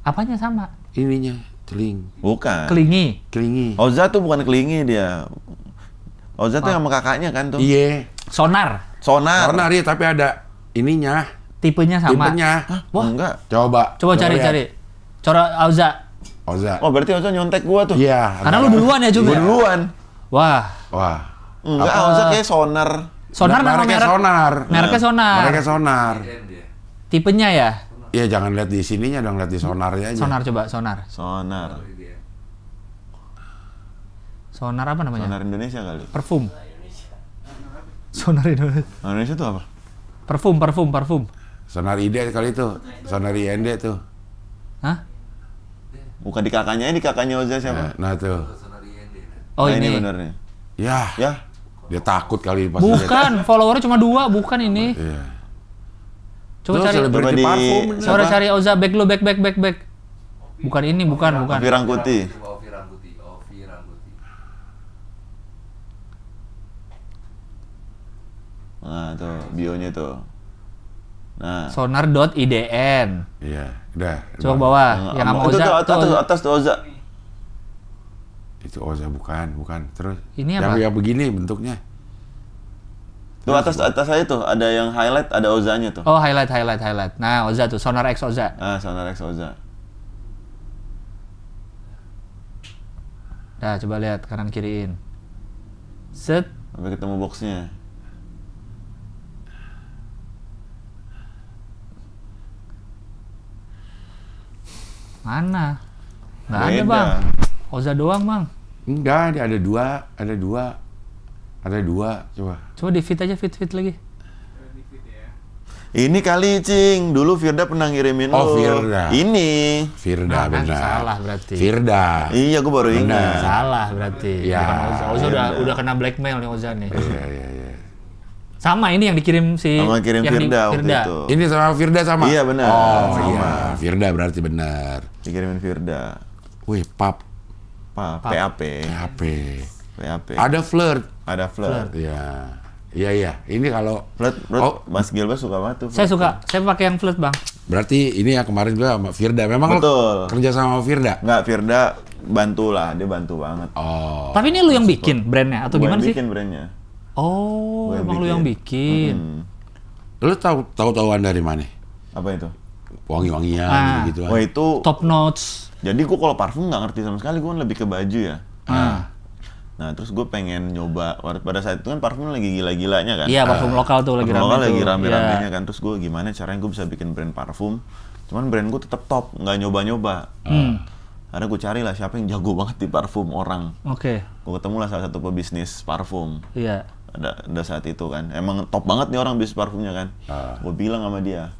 Apanya sama? Ininya, teling. Bukan. Kelingi. Kelingi. Oza tuh bukan kelingi dia. Oza tuh yang sama kakaknya kan tuh. Iya. Sonar. Sonar. Sonar ya, tapi ada ininya. Tipenya sama. Tipenya. Hah? Wah. Enggak. Coba. Coba cari-cari. Coba Oza. Oza. Oh berarti Oza nyontek gua tuh. Iya. Karena lu duluan ya juga. Ya? duluan. Wah. Wah. Enggak, Apa? kayak sonar. Sonar nama merek. sonar. Mereknya sonar. Mereknya sonar. Tipenya ya? Iya, jangan lihat di sininya dong, lihat di sonarnya aja. Sonar coba, sonar. Sonar. Sonar apa namanya? Sonar Indonesia kali. Perfum. Sonar Indonesia. Indonesia tuh apa? Perfum, perfum, perfum. Sonar ide kali itu. Sonar ide tuh. Hah? Bukan di kakaknya, ini kakaknya Oza siapa? Nah, nah tuh. Oh nah, ini. ini benernya. Ya. Ya. Dia takut kali pas Bukan, followernya cuma dua, bukan ini. Iya. Coba cari di parfum. Coba cari Oza back lu back back back back. Bukan ini, bukan, bukan. Pirang putih. Nah, tuh bionya tuh. Nah. Sonar.idn. Iya, udah. Coba bawah. Nah, yang sama ah, Oza. Itu, atas, atas, atas tuh Oza. Itu Oza bukan, bukan. Terus. Ini apa? Yang, yang begini bentuknya. Tuh atas atas saya tuh ada yang highlight, ada Ozanya tuh. Oh, highlight highlight highlight. Nah, Oza tuh Sonar X Oza. Ah, Sonar X Oza. Nah, coba lihat kanan kiriin. Set. Sampai ketemu boxnya. Mana? Nggak ada bang. Oza doang bang. Enggak, ada, ada dua, ada dua, ada dua. Coba. Coba di fit aja fit fit lagi. Ini kali Cing, dulu Firda pernah ngirimin oh, lo. Firda. Ini. Firda nah, benar. Salah berarti. Firda. Iya, gue baru ingat. Salah berarti. ya Oza, Oza ya, udah udah kena blackmail nih Oza nih. Iya, iya, iya. Sama ini yang dikirim si sama kirim yang Firda, di, Firda. Waktu itu. Ini sama Firda sama. Iya benar. Oh, sama. iya. Firda berarti benar. Dikirimin Firda. Wih, pap. Pa, pap. PAP. PAP. PAP. Ada flirt. Ada flirt. Iya. Iya iya, ini kalau flirt, flirt oh, Mas Gilbert suka banget tuh. Flirt. Saya suka, saya pakai yang flirt, Bang. Berarti ini ya kemarin juga sama Firda. Memang Betul. lo kerja sama Firda? Enggak, Firda bantu lah, dia bantu banget. Oh. Tapi ini lu yang bikin brandnya atau gimana sih? sih? bikin brandnya. Oh, emang lu yang bikin. Hmm. Lu tahu tahu tahuan dari mana? Apa itu? wangi-wangian ah. gitu kan. Wah oh, itu top notes. Jadi gua kalau parfum nggak ngerti sama sekali, gue kan lebih ke baju ya. Ah. Nah, nah terus gue pengen nyoba pada saat itu kan parfum lagi gila-gilanya kan. Iya parfum uh, lokal tuh lagi rame. Lokal lagi rame-ramenya iya. yeah. kan. Terus gue gimana caranya gue bisa bikin brand parfum. Cuman brand gue tetap top, nggak nyoba-nyoba. Hmm. Nah, Karena gue cari lah siapa yang jago banget di parfum orang. Oke. Okay. Gue ketemu lah salah satu pebisnis parfum. Iya. Yeah. Ada, ada saat itu kan. Emang top banget nih orang bisnis parfumnya kan. Uh. Ah. Gue bilang sama dia,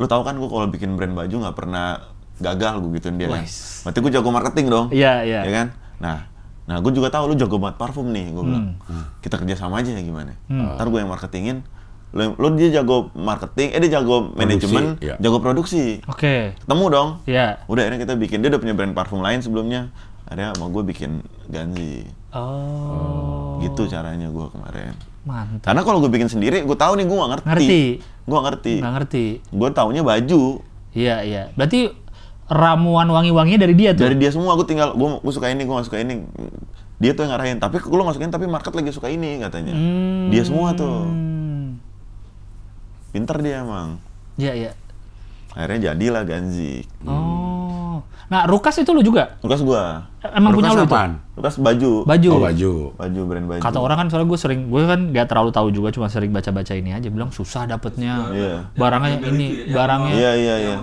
lu tau kan gue kalau bikin brand baju nggak pernah gagal gue gituin dia kan. Berarti gue jago marketing dong. Iya, yeah, iya. Ya kan? Nah, nah gue juga tahu lu jago banget parfum nih, gue bilang. Hmm. hmm. Kita kerja sama aja ya gimana. Hmm. Ntar gue yang marketingin, lu, lu dia jago marketing, eh dia jago manajemen, ya. jago produksi. Oke. Okay. Ketemu dong. Iya. Udah akhirnya kita bikin, dia udah punya brand parfum lain sebelumnya. Ada mau gue bikin Ganzi. Oh. Gitu caranya gue kemarin. Mantap. Karena kalau gue bikin sendiri, gue tahu nih gue gak ngerti. Ngerti Gue ngerti. Nggak ngerti. Gue taunya baju. Iya, iya. Berarti ramuan wangi-wanginya dari dia tuh? Dari dia semua. Gue tinggal, gue suka ini, gue gak suka ini. Dia tuh yang ngarahin. Tapi lu gue ini, tapi market lagi suka ini katanya. Hmm. Dia semua tuh. Pinter dia emang. Iya, iya. Akhirnya jadilah Ganzi. Hmm. Oh. Nah, Rukas itu lu juga? Rukas gua. Emang Rukas punya lu apaan? Rukas baju. Baju. Oh, baju. Baju brand baju. Kata orang kan soalnya gue sering, gue kan gak terlalu tahu juga, cuma sering baca-baca ini aja. Bilang susah dapetnya. Yeah. Iya. Barangnya yang ini, ya, barangnya. Iya, iya, iya.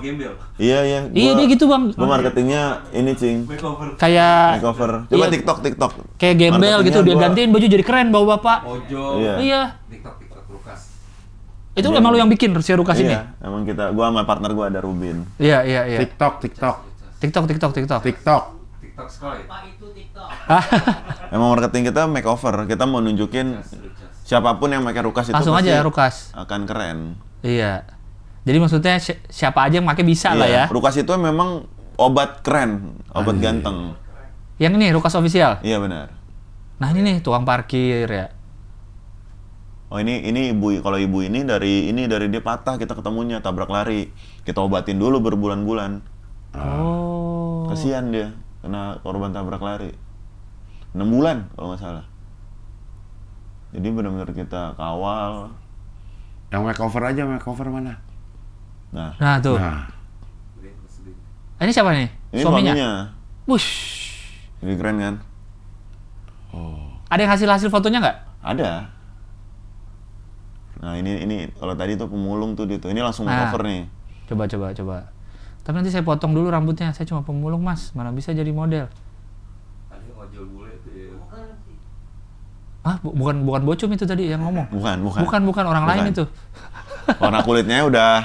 Iya, iya. Iya, dia gitu bang. Gua marketingnya ini cing. Makeover. Kayak. Makeover. Coba iya. TikTok, TikTok. Kayak gembel gitu, dia gua... gantiin baju jadi keren bawa bapak. Ojo. Iya. iya. Itu emang lu yang bikin si Rukas iya, ini? Iya, emang kita. Gua sama partner gua ada Rubin. Iya, iya, iya. TikTok, TikTok. TikTok, TikTok, TikTok. TikTok. TikTok sekali. itu TikTok. Emang marketing kita makeover. Kita mau nunjukin siapapun yang pakai Rukas itu Langsung aja ya, Rukas. Akan keren. Iya. Jadi maksudnya si siapa aja yang pakai bisa iya. lah ya. Rukas itu memang obat keren, obat Ayo. ganteng. Yang ini Rukas official. Iya benar. Nah ini nih tukang parkir ya. Oh ini ini ibu kalau ibu ini dari ini dari dia patah kita ketemunya tabrak lari kita obatin dulu berbulan-bulan. Oh. Oh. Kasihan dia kena korban tabrak lari. 6 bulan kalau nggak salah. Jadi benar-benar kita kawal. Yang cover aja cover mana? Nah. Nah tuh. Nah. Ini siapa nih? Ini suaminya. suaminya. Bush. Ini keren kan? Oh. Ada yang hasil hasil fotonya nggak? Ada. Nah ini ini kalau tadi tuh pemulung tuh dia tuh ini langsung nah. cover nih. Coba coba coba tapi nanti saya potong dulu rambutnya saya cuma pemulung mas mana bisa jadi model ah bu bukan bukan bocum itu tadi yang ngomong bukan bukan bukan bukan orang bukan. lain itu warna kulitnya udah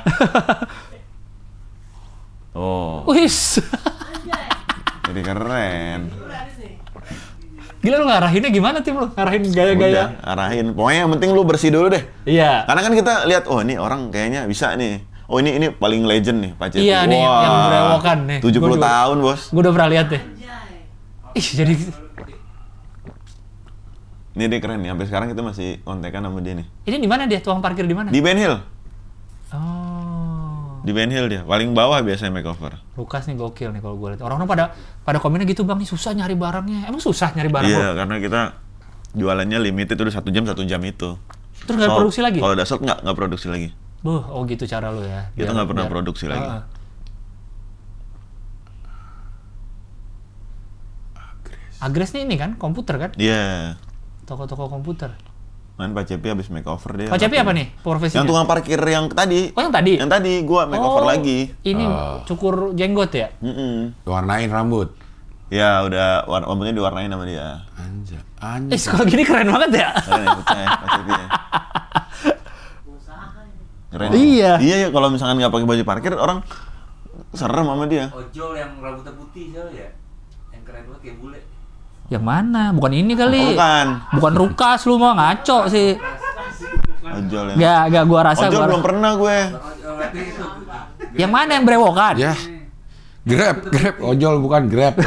oh wis jadi keren Gila lu ngarahinnya gimana tim lu? Ngarahin gaya-gaya. Arahin. Pokoknya yang penting lu bersih dulu deh. Iya. Karena kan kita lihat oh ini orang kayaknya bisa nih oh ini ini paling legend nih Pak Cepi. Iya Wah, nih yang berewokan nih. 70 gua tahun, Bos. Gue udah pernah lihat deh. Ih, jadi ini dia keren nih, sampai sekarang kita masih kontekan sama dia nih. Ini di mana dia? Tuang parkir di mana? Di Ben Hill. Oh. Di Ben Hill dia, paling bawah biasanya makeover. Lukas nih gokil nih kalau gue lihat. Orang-orang pada pada komennya gitu bang, nih susah nyari barangnya. Emang susah nyari barang? Iya, bro? karena kita jualannya limited udah satu jam satu jam itu. Terus nggak so, produksi lagi? Kalau udah sold nggak nggak produksi lagi. Buh, oh gitu cara lo ya. Biar, nggak pernah biar, produksi lagi. Uh, Agres ini kan komputer kan? Iya. Yeah. Toko-toko komputer. Main Pak Cepi habis makeover dia. Pak Cepi apa nih? Profesinya? Yang tukang parkir yang tadi. Oh, yang tadi? Yang tadi gua makeover oh, lagi. Ini uh. cukur jenggot ya? Mm -mm. Warnain rambut. Ya udah rambutnya diwarnain sama dia. Anja. Anja. Eh, sekolah gini keren banget ya. Keren, ya, ya, Pak Cepi ya. Keren. Iya. Iya, iya kalau misalkan nggak pakai baju parkir orang serem sama dia. Ojol yang rambutnya putih jauh ya. Yang keren banget kayak bule. Yang mana? Bukan ini kali. Bukan. Bukan Rukas lu mau ngaco sih. Ojol ya. Gak, gak gua rasa Ojol gua belum rasa. pernah gue. Oh, yang mana yang brewokan? Ya. Grab, grab, ojol bukan grab.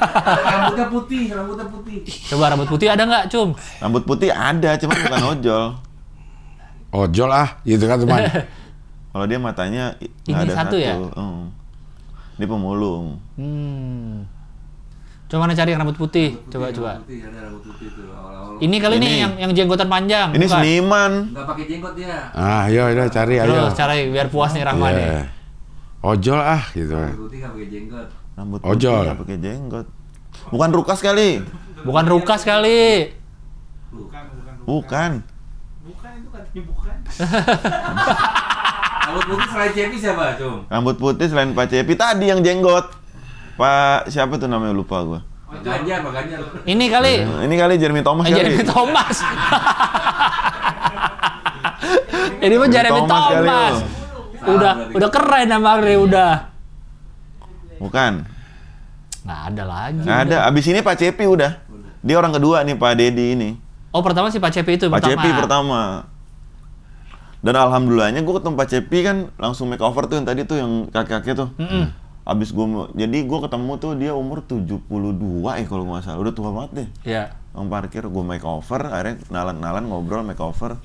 rambutnya putih, rambutnya putih. Coba rambut putih ada nggak, Cum? Rambut putih ada, cuma bukan ojol ojol ah gitu kan teman kalau dia matanya ini ada satu, ya? satu. ya hmm. ini pemulung hmm. Coba mana cari yang rambut putih, rambut putih coba coba. Putih, ada rambut putih itu awal-awal. Ini kali ini. nih yang yang jenggotan panjang. Ini bukan? seniman. nggak pakai jenggot dia. Ah, yo iya, udah iya, cari Terus, ayo. cari biar puas nih Rahman yeah. nih. Ojol ah gitu. Rambut putih enggak pakai jenggot. Rambut putih Ojol. nggak pakai jenggot. Bukan rukas kali. Bukan rukas kali. Bukan. Bukan. bukan. Rambut putih selain Cepi siapa, Cung? Rambut putih selain Pak Cepi tadi yang jenggot. Pak siapa tuh namanya lupa gua. Ganjar, Pak Ganjar. Ini kali. Ini kali Jeremy Thomas kali. Jeremy Thomas. Ini mah Jeremy Thomas. Thomas. Oh. Udah, udah keren emang nih, udah. Bukan. Nggak ada lagi. Nggak ada. Abis ini Pak Cepi udah. Dia orang kedua nih Pak Dedi ini. Oh pertama sih Pak Cepi itu Pak pertama. Cepi pertama dan alhamdulillahnya gue ketemu Pak Cepi kan langsung makeover tuh yang tadi tuh yang kakek-kakek tuh mm -hmm. abis gue jadi gue ketemu tuh dia umur 72 dua eh, kalau gue salah udah tua banget deh Iya. Yeah. yang parkir gue makeover akhirnya nalan-nalan ngobrol makeover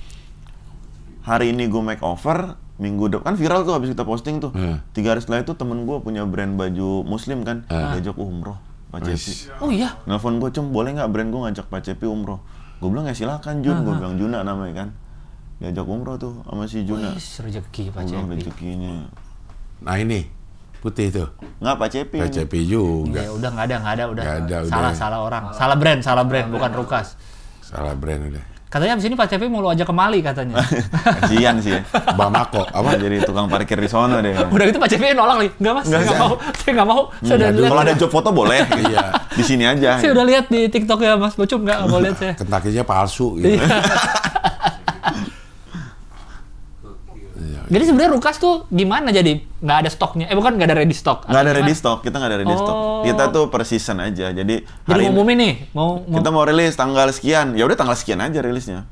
hari ini gue makeover minggu depan kan viral tuh abis kita posting tuh yeah. tiga hari setelah itu temen gue punya brand baju muslim kan hmm. Iya. diajak umroh Pak Cepi oh iya nelfon gue cum boleh nggak brand gue ngajak Pak Cepi umroh gue bilang ya silakan Jun -huh. gue bilang Juna namanya kan diajak umroh tuh sama si Juna. Wih, rezeki Pak Cepi. rezekinya. Nah ini putih tuh. Enggak Pak Cepi. Pak Cepi juga. Ya udah enggak ada enggak ada udah. Gak ada, salah udah. salah orang, salah brand salah brand bukan Rukas. Salah brand udah. Katanya abis ini Pak Cepi mau lu ajak ke Mali katanya. Kasian sih ya. Bamako. Apa? Jadi tukang parkir di sana deh. Udah gitu Pak Cepi nolak nih. Enggak mas, enggak saya enggak mau. Saya nggak mau. Saya udah lihat. Kalau ada job foto boleh. Iya. di sini aja. Saya udah lihat di TikTok ya Mas Bocum nggak mau lihat saya. Kentakinya palsu gitu. Iya. Jadi sebenarnya Rukas tuh gimana jadi nggak ada stoknya? Eh bukan nggak ada ready stock. Nggak ada ready stock, kita nggak ada ready oh. stock. Kita tuh per season aja. Jadi hari jadi ini nih, mau, mau kita mau rilis tanggal sekian. Ya udah tanggal sekian aja rilisnya.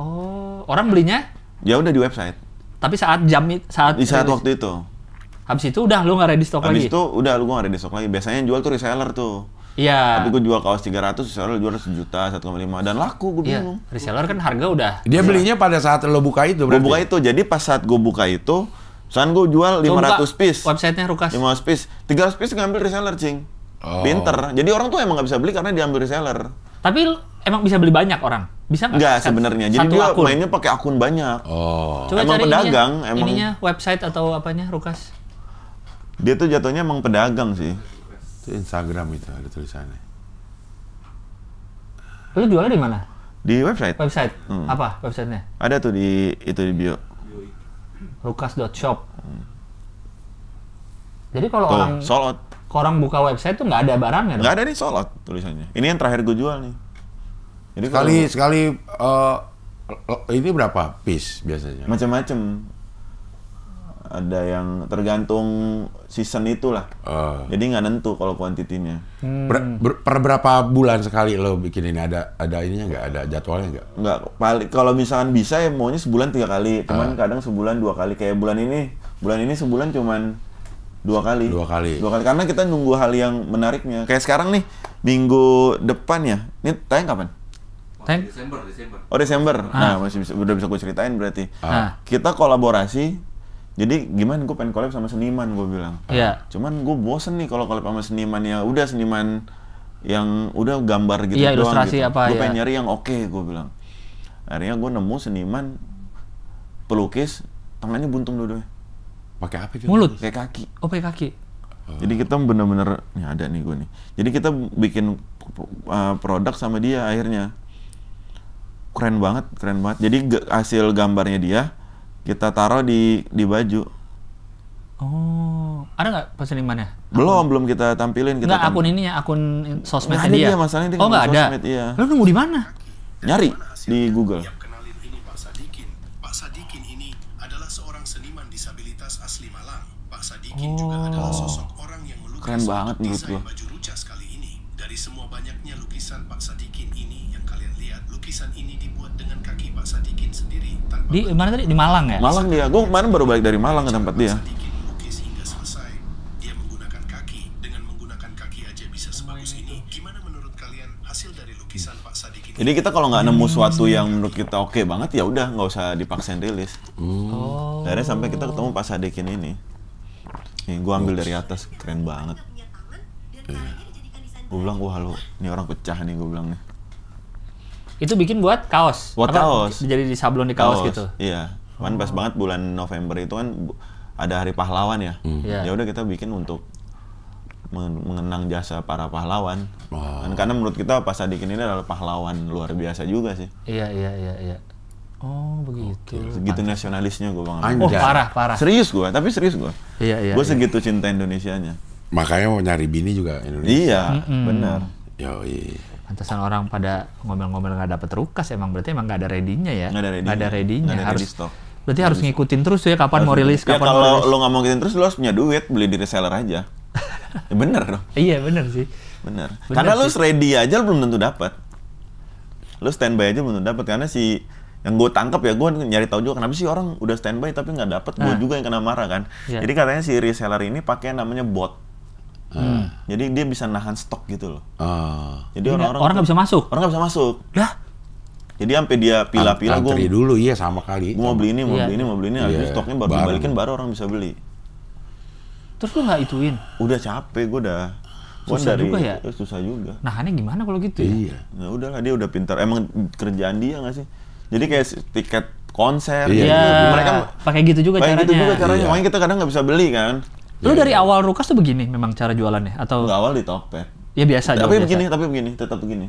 Oh, orang belinya? Ya udah di website. Tapi saat jam saat di saat rilis. waktu itu. Habis itu udah lu nggak ready stock Habis lagi. Habis itu udah lu nggak ready stock lagi. Biasanya yang jual tuh reseller tuh Iya. Tapi gue jual kaos 300, reseller jual sejuta, 1,5 dan laku gue iya, bingung. Ya, reseller kan harga udah. Dia iya. belinya pada saat lo buka itu berarti. Gue buka itu. Jadi pas saat gue buka itu, misalkan gue jual 500 piece. Website-nya Rukas. 500 piece. 300 piece ngambil reseller, Cing. Oh. Pinter. Jadi orang tuh emang gak bisa beli karena diambil reseller. Tapi emang bisa beli banyak orang? Bisa nggak? Enggak sebenarnya. Jadi dia akun. mainnya pakai akun banyak. Oh. Coba emang pedagang. Ininya, emang ininya website atau apanya Rukas? Dia tuh jatuhnya emang pedagang sih. Itu Instagram itu ada tulisannya. Lu jualnya di mana? Di website. Website. Hmm. Apa websitenya? Ada tuh di itu di bio. Rukas.shop. Hmm. Jadi kalau orang solot, orang buka website tuh nggak ada barangnya. Nggak ada nih solot tulisannya. Ini yang terakhir gue jual nih. Jadi sekali kalau... sekali uh, ini berapa piece biasanya? Macam-macam ada yang tergantung season itulah. Uh. Jadi nggak nentu kalau kuantitinya. Hmm. Ber, ber, per berapa bulan sekali lo bikin ini ada ada ininya nggak ada jadwalnya nggak? Nggak. Kalau misalkan bisa ya maunya sebulan tiga kali. Cuman uh. kadang sebulan dua kali. Kayak bulan ini bulan ini sebulan cuman dua kali. Dua kali. Dua kali. Karena kita nunggu hal yang menariknya. Kayak sekarang nih minggu depan ya. Ini tayang kapan? Desember, Desember. Oh Desember. Ah. Nah masih bisa, udah bisa gue ceritain berarti. Ah. ah. Kita kolaborasi jadi gimana gue pengen collab sama seniman gue bilang yeah. cuman gue bosen nih kalau collab sama seniman ya udah seniman yang udah gambar gitu yeah, doang gitu. apa gue ya. pengen nyari yang oke okay, gue bilang akhirnya gue nemu seniman pelukis tangannya buntung dulu. duanya pakai apa mulut pakai kaki oh pakai kaki jadi kita bener-bener ya ada nih gue nih jadi kita bikin uh, produk sama dia akhirnya keren banget keren banget jadi hasil gambarnya dia kita taruh di di baju. Oh, ada nggak pos linkmannya? Belum, belum kita tampilin. Kita nggak akun ininya, akun sosmednya dia. dia. masalahnya dia oh nggak ada. Sosmed, iya. Lu nemu di mana? Nyari di Google. Yang kenalin ini Pak Sadikin. Pak Sadikin ini adalah seorang seniman disabilitas asli Malang. Pak Sadikin oh. juga adalah sosok orang yang melukis keren banget menurut gua. Di mana tadi? Di Malang ya? Malang dia. Gue kemarin baru balik dari Malang ke tempat dia. Jadi kita kalau nggak nemu suatu yang menurut kita oke okay banget ya udah nggak usah dipaksain rilis. Hmm. Oh. Akhirnya sampai kita ketemu Pak Sadikin ini. ini gue ambil dari atas keren banget. Iya. Gue bilang gue halo, ini orang pecah nih gue bilang nih. Itu bikin buat kaos. Buat kaos. Jadi di sablon di kaos, kaos gitu. Iya. kan oh. banget bulan November itu kan ada hari pahlawan ya. Hmm. Yeah. Ya udah kita bikin untuk mengenang jasa para pahlawan. Wow. Dan karena menurut kita pas kini ini adalah pahlawan luar biasa juga sih. Iya iya iya iya. Oh begitu. Okay. Segitu nasionalisnya gue bang. Anjay. Oh parah parah. Serius gue, tapi serius gue. Iya iya. Gue iya. segitu cinta Indonesia nya Makanya mau nyari bini juga Indonesia. Iya mm -hmm. benar. Yo iya. Pantasan orang pada ngomel-ngomel nggak dapet rukas emang berarti emang nggak ada ready ya. Nggak ada ready-nya. Ada ready harus ready stock. Berarti harus ngikutin terus ya kapan mau rilis, ya, kapan ya, kalau mau lo nggak mau ngikutin terus lo harus punya duit beli di reseller aja. ya bener dong. Iya bener sih. Bener. bener karena lo ready aja lo belum tentu dapat. Lo standby aja belum tentu dapat karena si yang gue tangkap ya gue nyari tahu juga kenapa sih orang udah standby tapi nggak dapat nah. gue juga yang kena marah kan. Ya. Jadi katanya si reseller ini pakai namanya bot Hmm. Jadi dia bisa nahan stok gitu loh. Uh. Jadi orang-orang orang nggak bisa masuk. Orang nggak bisa masuk. Dah. Jadi sampai dia pila-pila gue Antri dulu iya sama kali. Gue mau beli ini, mau iya. beli ini, mau beli ini, iya. stoknya baru Barang. dibalikin baru orang bisa beli. Terus lu nggak ituin? Udah capek gue udah. Susah dari, juga ya? Eh, susah juga. Nahannya gimana kalau gitu ya? iya. ya? Iya. Nah, udahlah dia udah pintar. Emang kerjaan dia nggak sih? Jadi kayak tiket konser iya. gitu. Iya. Mereka pakai gitu juga Pake gitu caranya. gitu juga caranya. Iya. Makanya kita kadang nggak bisa beli kan. Lu iya, dari iya. awal Rukas tuh begini memang cara jualannya atau Enggak awal di Tokped. Ya biasa aja. Tapi begini, tapi begini, tetap begini.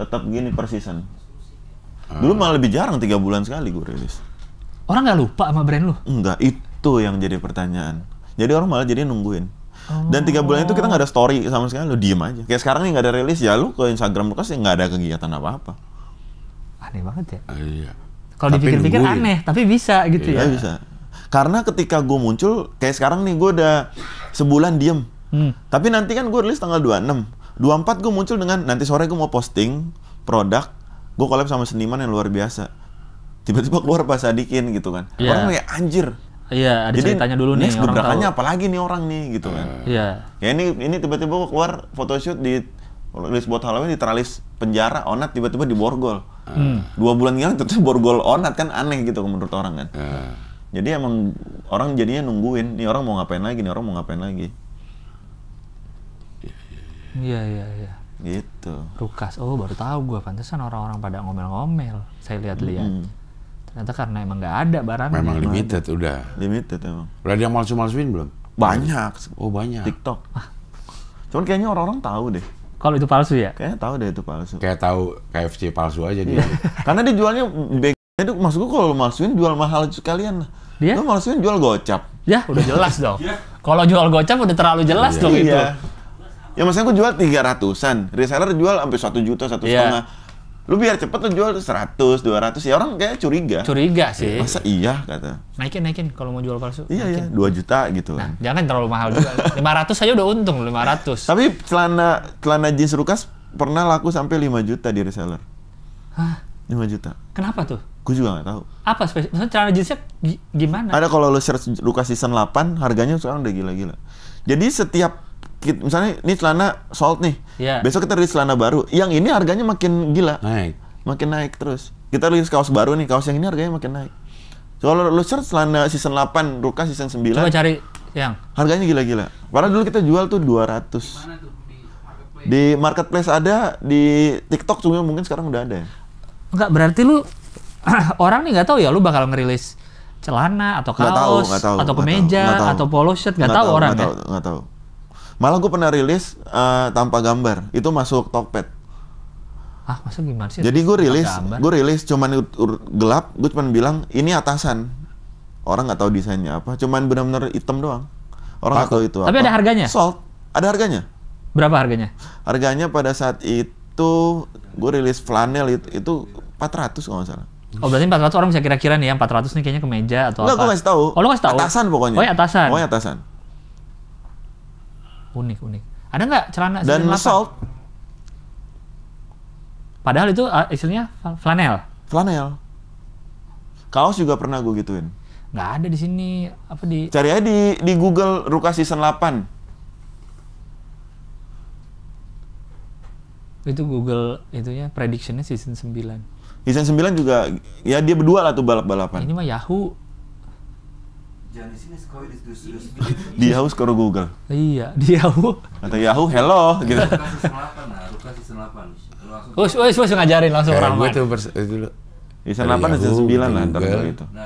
Tetap begini per season. Ah. Dulu malah lebih jarang tiga bulan sekali gue rilis. Orang nggak lupa sama brand lu? Enggak, itu yang jadi pertanyaan. Jadi orang malah jadi nungguin. Oh. Dan tiga bulan itu kita nggak ada oh. story sama sekali, lu diem aja. Kayak sekarang nih nggak ada rilis, ya lu ke Instagram lu kasih ya nggak ada kegiatan apa-apa. Aneh banget ya. Uh, iya. Kalau dipikir-pikir aneh, tapi bisa gitu iya, ya. bisa. Karena ketika gue muncul, kayak sekarang nih gue udah sebulan diem. Hmm. Tapi nanti kan gue rilis tanggal 26. 24 gue muncul dengan nanti sore gue mau posting produk, gue collab sama seniman yang luar biasa. Tiba-tiba keluar pas Sadikin gitu kan. Yeah. Orang kayak anjir. Iya, ada Jadi, ceritanya dulu nih. Next orang apalagi nih orang nih gitu kan. Iya. Yeah. Ya ini ini tiba-tiba gue keluar photoshoot di list buat Halloween di teralis penjara Onat tiba-tiba di borgol. Hmm. Dua bulan ngilang tetap borgol Onat kan aneh gitu menurut orang kan. Yeah jadi emang orang jadinya nungguin nih orang mau ngapain lagi nih orang mau ngapain lagi iya iya iya gitu Rukas, oh baru tahu gue pantesan orang-orang pada ngomel-ngomel saya lihat-lihat mm -hmm. ternyata karena emang nggak ada barangnya memang limited ada. udah limited emang udah ada yang malsu-malsuin belum banyak oh banyak TikTok ah. cuman kayaknya orang-orang tahu deh kalau itu palsu ya kayaknya tahu deh itu palsu kayak tahu KFC palsu aja dia iya. karena dijualnya itu maksud gue kalau malsuin jual mahal sekalian lah dia? Lu maksudnya jual gocap? Ya, udah jelas dong. Iya. Kalau jual gocap udah terlalu jelas iya. dong iya. itu. Ya maksudnya aku jual tiga ratusan reseller jual sampai satu juta, satu yeah. setengah. Lu biar cepet lu jual dua ratus ya orang kayak curiga. Curiga iya. sih. Masa iya kata. Naikin, naikin kalau mau jual palsu. Iya, iya, dua juta gitu. Nah, jangan terlalu mahal juga. lima ratus aja udah untung lima ratus Tapi celana celana jeans rukas pernah laku sampai lima juta di reseller. Hah? 5 juta. Kenapa tuh? Gue juga gak tahu. Apa spesial? Maksudnya celana jeansnya gimana? Ada kalau lu search Luka season 8, harganya sekarang udah gila-gila. Jadi setiap misalnya ini celana salt nih. Yeah. Besok kita rilis celana baru. Yang ini harganya makin gila. Naik. Makin naik terus. Kita rilis kaos baru nih, kaos yang ini harganya makin naik. So, kalau lu search celana season 8, luka season 9. Coba cari yang harganya gila-gila. Padahal dulu kita jual tuh 200. Di, marketplace? di marketplace ada, di TikTok juga mungkin sekarang udah ada ya. Enggak berarti lu orang nih nggak tahu ya lu bakal ngerilis celana atau kaos tahu, tahu, atau kemeja atau polo shirt nggak tahu, tahu orang gak ya. Tahu, tahu. Malah gue pernah rilis uh, tanpa gambar. Itu masuk Tokped. Ah, masa gimana sih? Jadi gue rilis, gue rilis cuman gelap, gue cuman bilang ini atasan. Orang nggak tahu desainnya apa, cuman benar-benar hitam doang. Orang nggak tahu itu Tapi apa. ada harganya? Salt. Ada harganya. Berapa harganya? Harganya pada saat itu gue rilis flanel itu, itu 400 kalau nggak salah Oh berarti 400 orang bisa kira-kira nih yang 400 nih kayaknya ke meja atau Enggak, apa? gue kasih tahu. Oh lo kasih tahu? Atasan pokoknya. Oh ya atasan. Oh atasan. Unik unik. Ada nggak celana Dan salt. Padahal itu uh, istilahnya flanel. Flanel. Kaos juga pernah gue gituin. Gak ada di sini apa di? Cari aja di di Google Ruka Season 8. itu Google itunya predictionnya season 9 season 9 juga ya dia berdua lah tuh balap-balapan ini mah Yahoo di Yahoo skor Google iya di Yahoo Atau Yahoo hello gitu Season season 8 8. lah, Wes wes wes ngajarin langsung orang gue tuh dulu. Season 8 dan season 9 lah antara itu. Nah,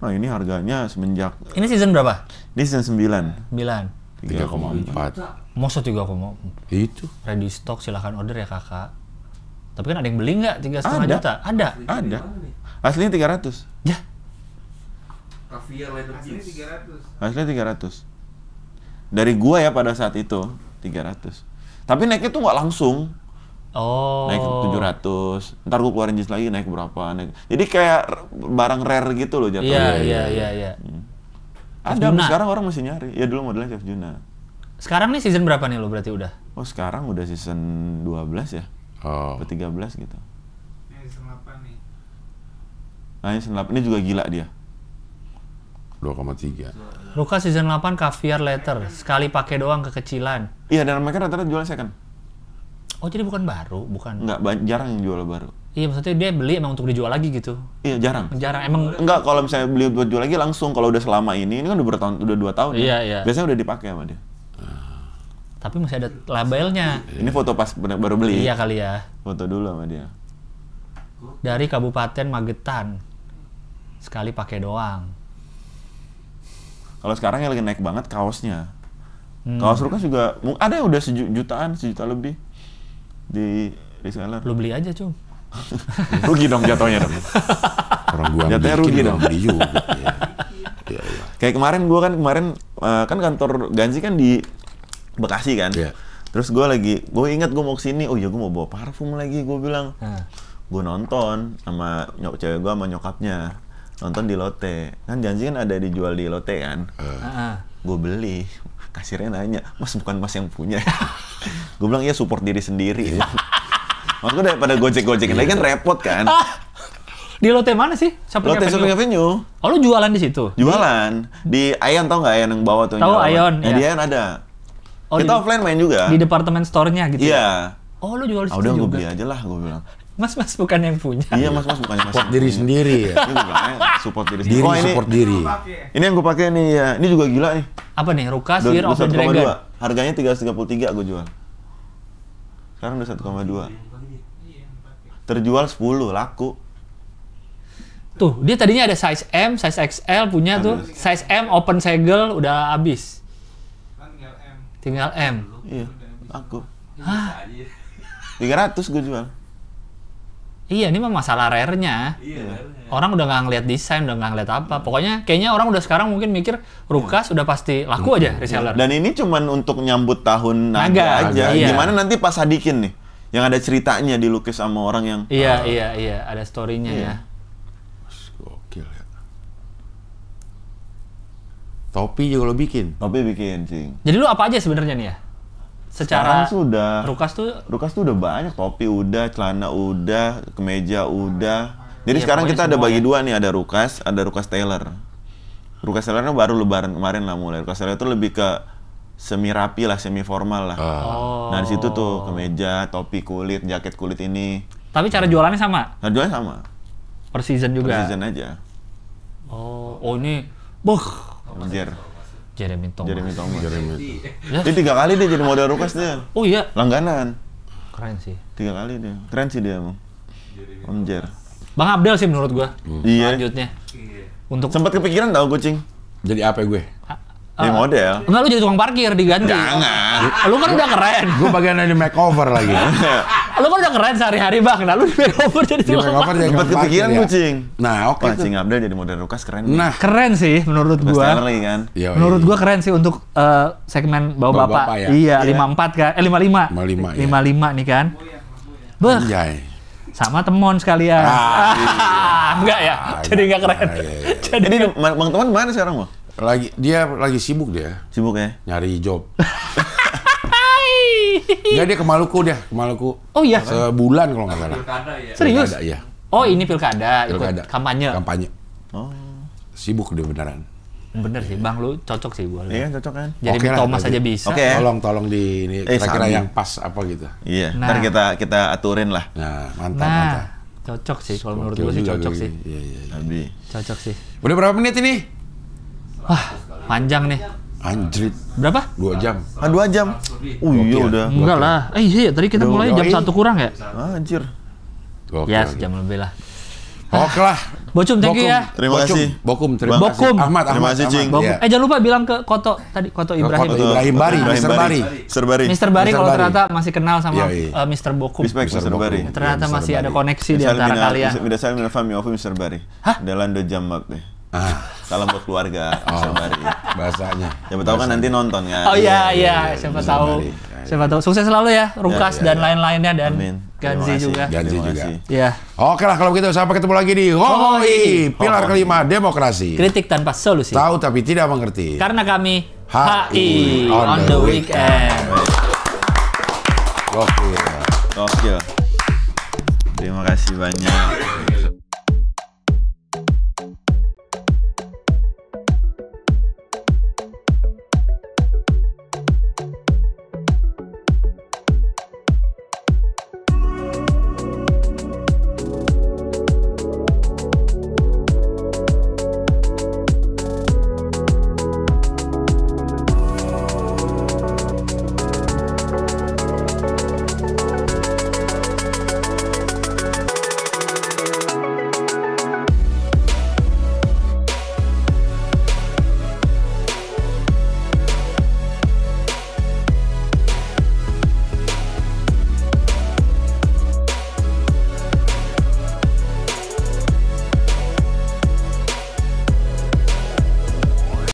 Oh, ini harganya semenjak Ini season berapa? Ini season 9. 9. 3,4. Masa 3,4? Itu. Ready stock silahkan order ya, Kakak. Tapi kan ada yang beli nggak 3,5 setengah juta? Ada. Ada. Aslinya 300. Ya. Aslinya 300. Aslinya 300. Dari gua ya pada saat itu 300. Tapi naiknya tuh nggak langsung. Oh. Naik 700. Ntar gue keluarin jenis lagi naik berapa. Naik. Jadi kayak barang rare gitu loh jatuhnya. Iya, iya, iya, iya. Hmm. Ada, sekarang orang masih nyari. Ya dulu modelnya Chef Juna. Sekarang nih season berapa nih lo berarti udah? Oh, sekarang udah season 12 ya. Oh. Atau 13 gitu. season nih. Nah, season 8 ini juga gila dia. 2,3. Luka season 8 caviar letter. Sekali pakai doang kekecilan. Iya, dan mereka rata-rata jual second. Oh jadi bukan baru, bukan? Enggak, jarang yang jual baru. Iya maksudnya dia beli emang untuk dijual lagi gitu? Iya jarang. Jarang emang. Enggak kalau misalnya beli buat jual lagi langsung kalau udah selama ini ini kan udah bertahun udah dua tahun. Ya. Iya ya. iya. Biasanya udah dipakai sama dia. Tapi masih ada labelnya. Ini foto pas baru beli. Iya kali ya. Foto dulu sama dia. Dari Kabupaten Magetan. Sekali pakai doang. Kalau sekarang yang lagi naik banget kaosnya. Hmm. Kaos Rukas juga ada yang udah sejutaan, sejuta lebih di reseller. Lu beli aja, Cung. rugi dong jatuhnya dong. Orang gua jatuhnya rugi dong. Beli juga. ya. Ya, Kayak kemarin gua kan kemarin eh, kan kantor Ganji kan di Bekasi kan. ya. Terus gua lagi, gua ingat gua mau kesini, oh iya gua mau bawa parfum lagi, gua bilang. Hmm. Gue nonton sama nyok cewek gue sama nyokapnya, nonton di Lotte. Kan janji kan ada dijual di Lotte kan. Uh. uh Gue beli, kasirnya nanya mas bukan mas yang punya ya? gue bilang iya support diri sendiri iya. Maksud gue daripada gojek-gojekin lagi kan iya. repot kan di Lotte mana sih? Shopping Lotte Avenue. Shopping Avenue. Oh, lu jualan di situ? Jualan. Di Aeon tau nggak Aeon yang bawa tuh? tau ayon Ya, Di iya. Aeon ada. Oh, Kita di, offline main juga. Di department store-nya gitu. Ya? Iya. Oh, lu jual di ah, situ oh, udah, juga. Udah, gue beli aja lah, gue bilang. Mas Mas bukan yang punya. Iya Mas Mas bukan yang Support diri sendiri ya. Iya, eh, support diri sendiri. oh, support ini, diri. Ini yang gue pakai nih ya. Ini juga gila nih. Apa nih? Rukas Gear of the Dragon. Harganya 333 gue jual. Sekarang udah 1,2. Terjual 10 laku. Tuh, dia tadinya ada size M, size XL punya tuh. Size M open segel udah habis. Tinggal M. Iya, Aku. Hah? 300 gue jual. Iya, ini mah masalah rare-nya. Iya, iya. rare Orang udah nggak ngeliat desain, udah nggak ngeliat apa. Pokoknya kayaknya orang udah sekarang mungkin mikir Rukas sudah iya. pasti laku aja reseller. Dan ini cuman untuk nyambut tahun naga, naga aja. Iya. Gimana nanti pas Sadikin nih? Yang ada ceritanya dilukis sama orang yang Iya, uh, iya, iya, ada story-nya iya. ya. Gokil ya. Topi juga lo bikin. Topi bikin, Cing. Jadi lu apa aja sebenarnya nih ya? secara sudah Rukas tuh Rukas tuh udah banyak topi udah celana udah kemeja udah jadi iya, sekarang kita ada bagi ya. dua nih ada Rukas ada Rukas tailor Rukas Taylor baru lebaran kemarin lah mulai Rukas tailor itu lebih ke semi rapi lah semi formal lah oh. nah di situ tuh oh. kemeja topi kulit jaket kulit ini tapi cara jualannya sama cara jualannya sama per season juga per season aja oh oh ini boh Anjir. Jeremy Thomas. Jeremy Thomas. Jeremy Thomas. Ya. Dia tiga kali dia jadi model Rukas dia. Oh iya. Langganan. Keren sih. Tiga kali dia. Keren sih dia emang. Om Jer. Bang Abdel sih menurut gua. Hmm. Iya. Iya. Untuk sempat kepikiran tau kucing. Jadi apa gue? Jadi ah. model. Enggak lu jadi tukang parkir diganti. Jangan. Lu kan udah keren. Gue bagian di makeover lagi. lu kan udah keren sehari-hari bang. Nah lu di makeover jadi tukang di makeover parkir. Tempat kepikiran ya. Nah oke. Okay, kucing Abdel jadi model Lukas keren. Nah keren sih menurut gue. kan. Yo, menurut gue keren sih untuk uh, segmen bau bapak. bapak ya. Iya, iya lima empat kan. Eh lima lima. Lima lima iya. nih kan. Beh. Sama temon sekalian. Ah, iya. enggak ya. Ah, jadi enggak keren. Ah, jadi Bang Temon mana sekarang, Bang? Lagi dia lagi sibuk dia. Sibuk ya? Nyari job. Enggak dia ke Maluku dia, ke Maluku. Oh iya. Sebulan kalau nggak salah. Pilkada ya. Serius? Pilkada, iya. Oh, ini pilkada, pilkada. ikut kampanye. Kampanye. Oh. Sibuk dia beneran. Bener sih, Bang lu cocok sih buat Iya, cocok kan? Jadi okay Thomas lah, aja bisa. Oke. Okay. Tolong tolong di ini kira eh, kira-kira yang pas apa gitu. Iya, nah. ntar kita kita aturin lah. Nah, mantap nah. mantap. Cocok sih kalau menurut gue sih cocok sih. Iya, iya, iya. Cocok sih. Udah berapa menit ini? Wah, panjang nih. Anjrit. Berapa? Dua jam. Ah, dua jam. Oh iya udah. Enggak lah. Eh iya, tadi kita mulai jam satu kurang ya? Ah, anjir. Oke. Ya, sejam lebih lah. Oke lah. Bocum, thank you ya. Terima kasih. Bokum, terima kasih. Bokum. Ahmad, Ahmad. Terima kasih, Cing. Bokum. Iya. Eh, jangan lupa bilang ke Koto tadi, Koto Ibrahim. Koto Ibrahim Bari, Mister Bari. Mister Bari. Mister Bari kalau ternyata masih kenal sama iya, iya. Eh, Mister Bokum. Respect, Mister Bari. Ternyata masih ada koneksi di antara kalian. Misalnya, saya minta fami, Mister Bari. Hah? Dalam dua jam deh. Ah. Salam buat keluarga, oh, Syambari. Bahasanya. Siapa tahu kan nanti nonton kan. Oh iya iya, iya. iya, iya. siapa tahu. Siapa tahu. Sukses selalu ya, rukas ya, ya, dan lain-lainnya dan Amin. Ganzi juga. Ganzi juga. Iya. Oke lah kalau begitu sampai ketemu lagi di Hoi, pilar kelima demokrasi. Kritik tanpa solusi. Tahu tapi tidak mengerti. Karena kami HI on, the weekend. Oke, Oke. Terima kasih banyak.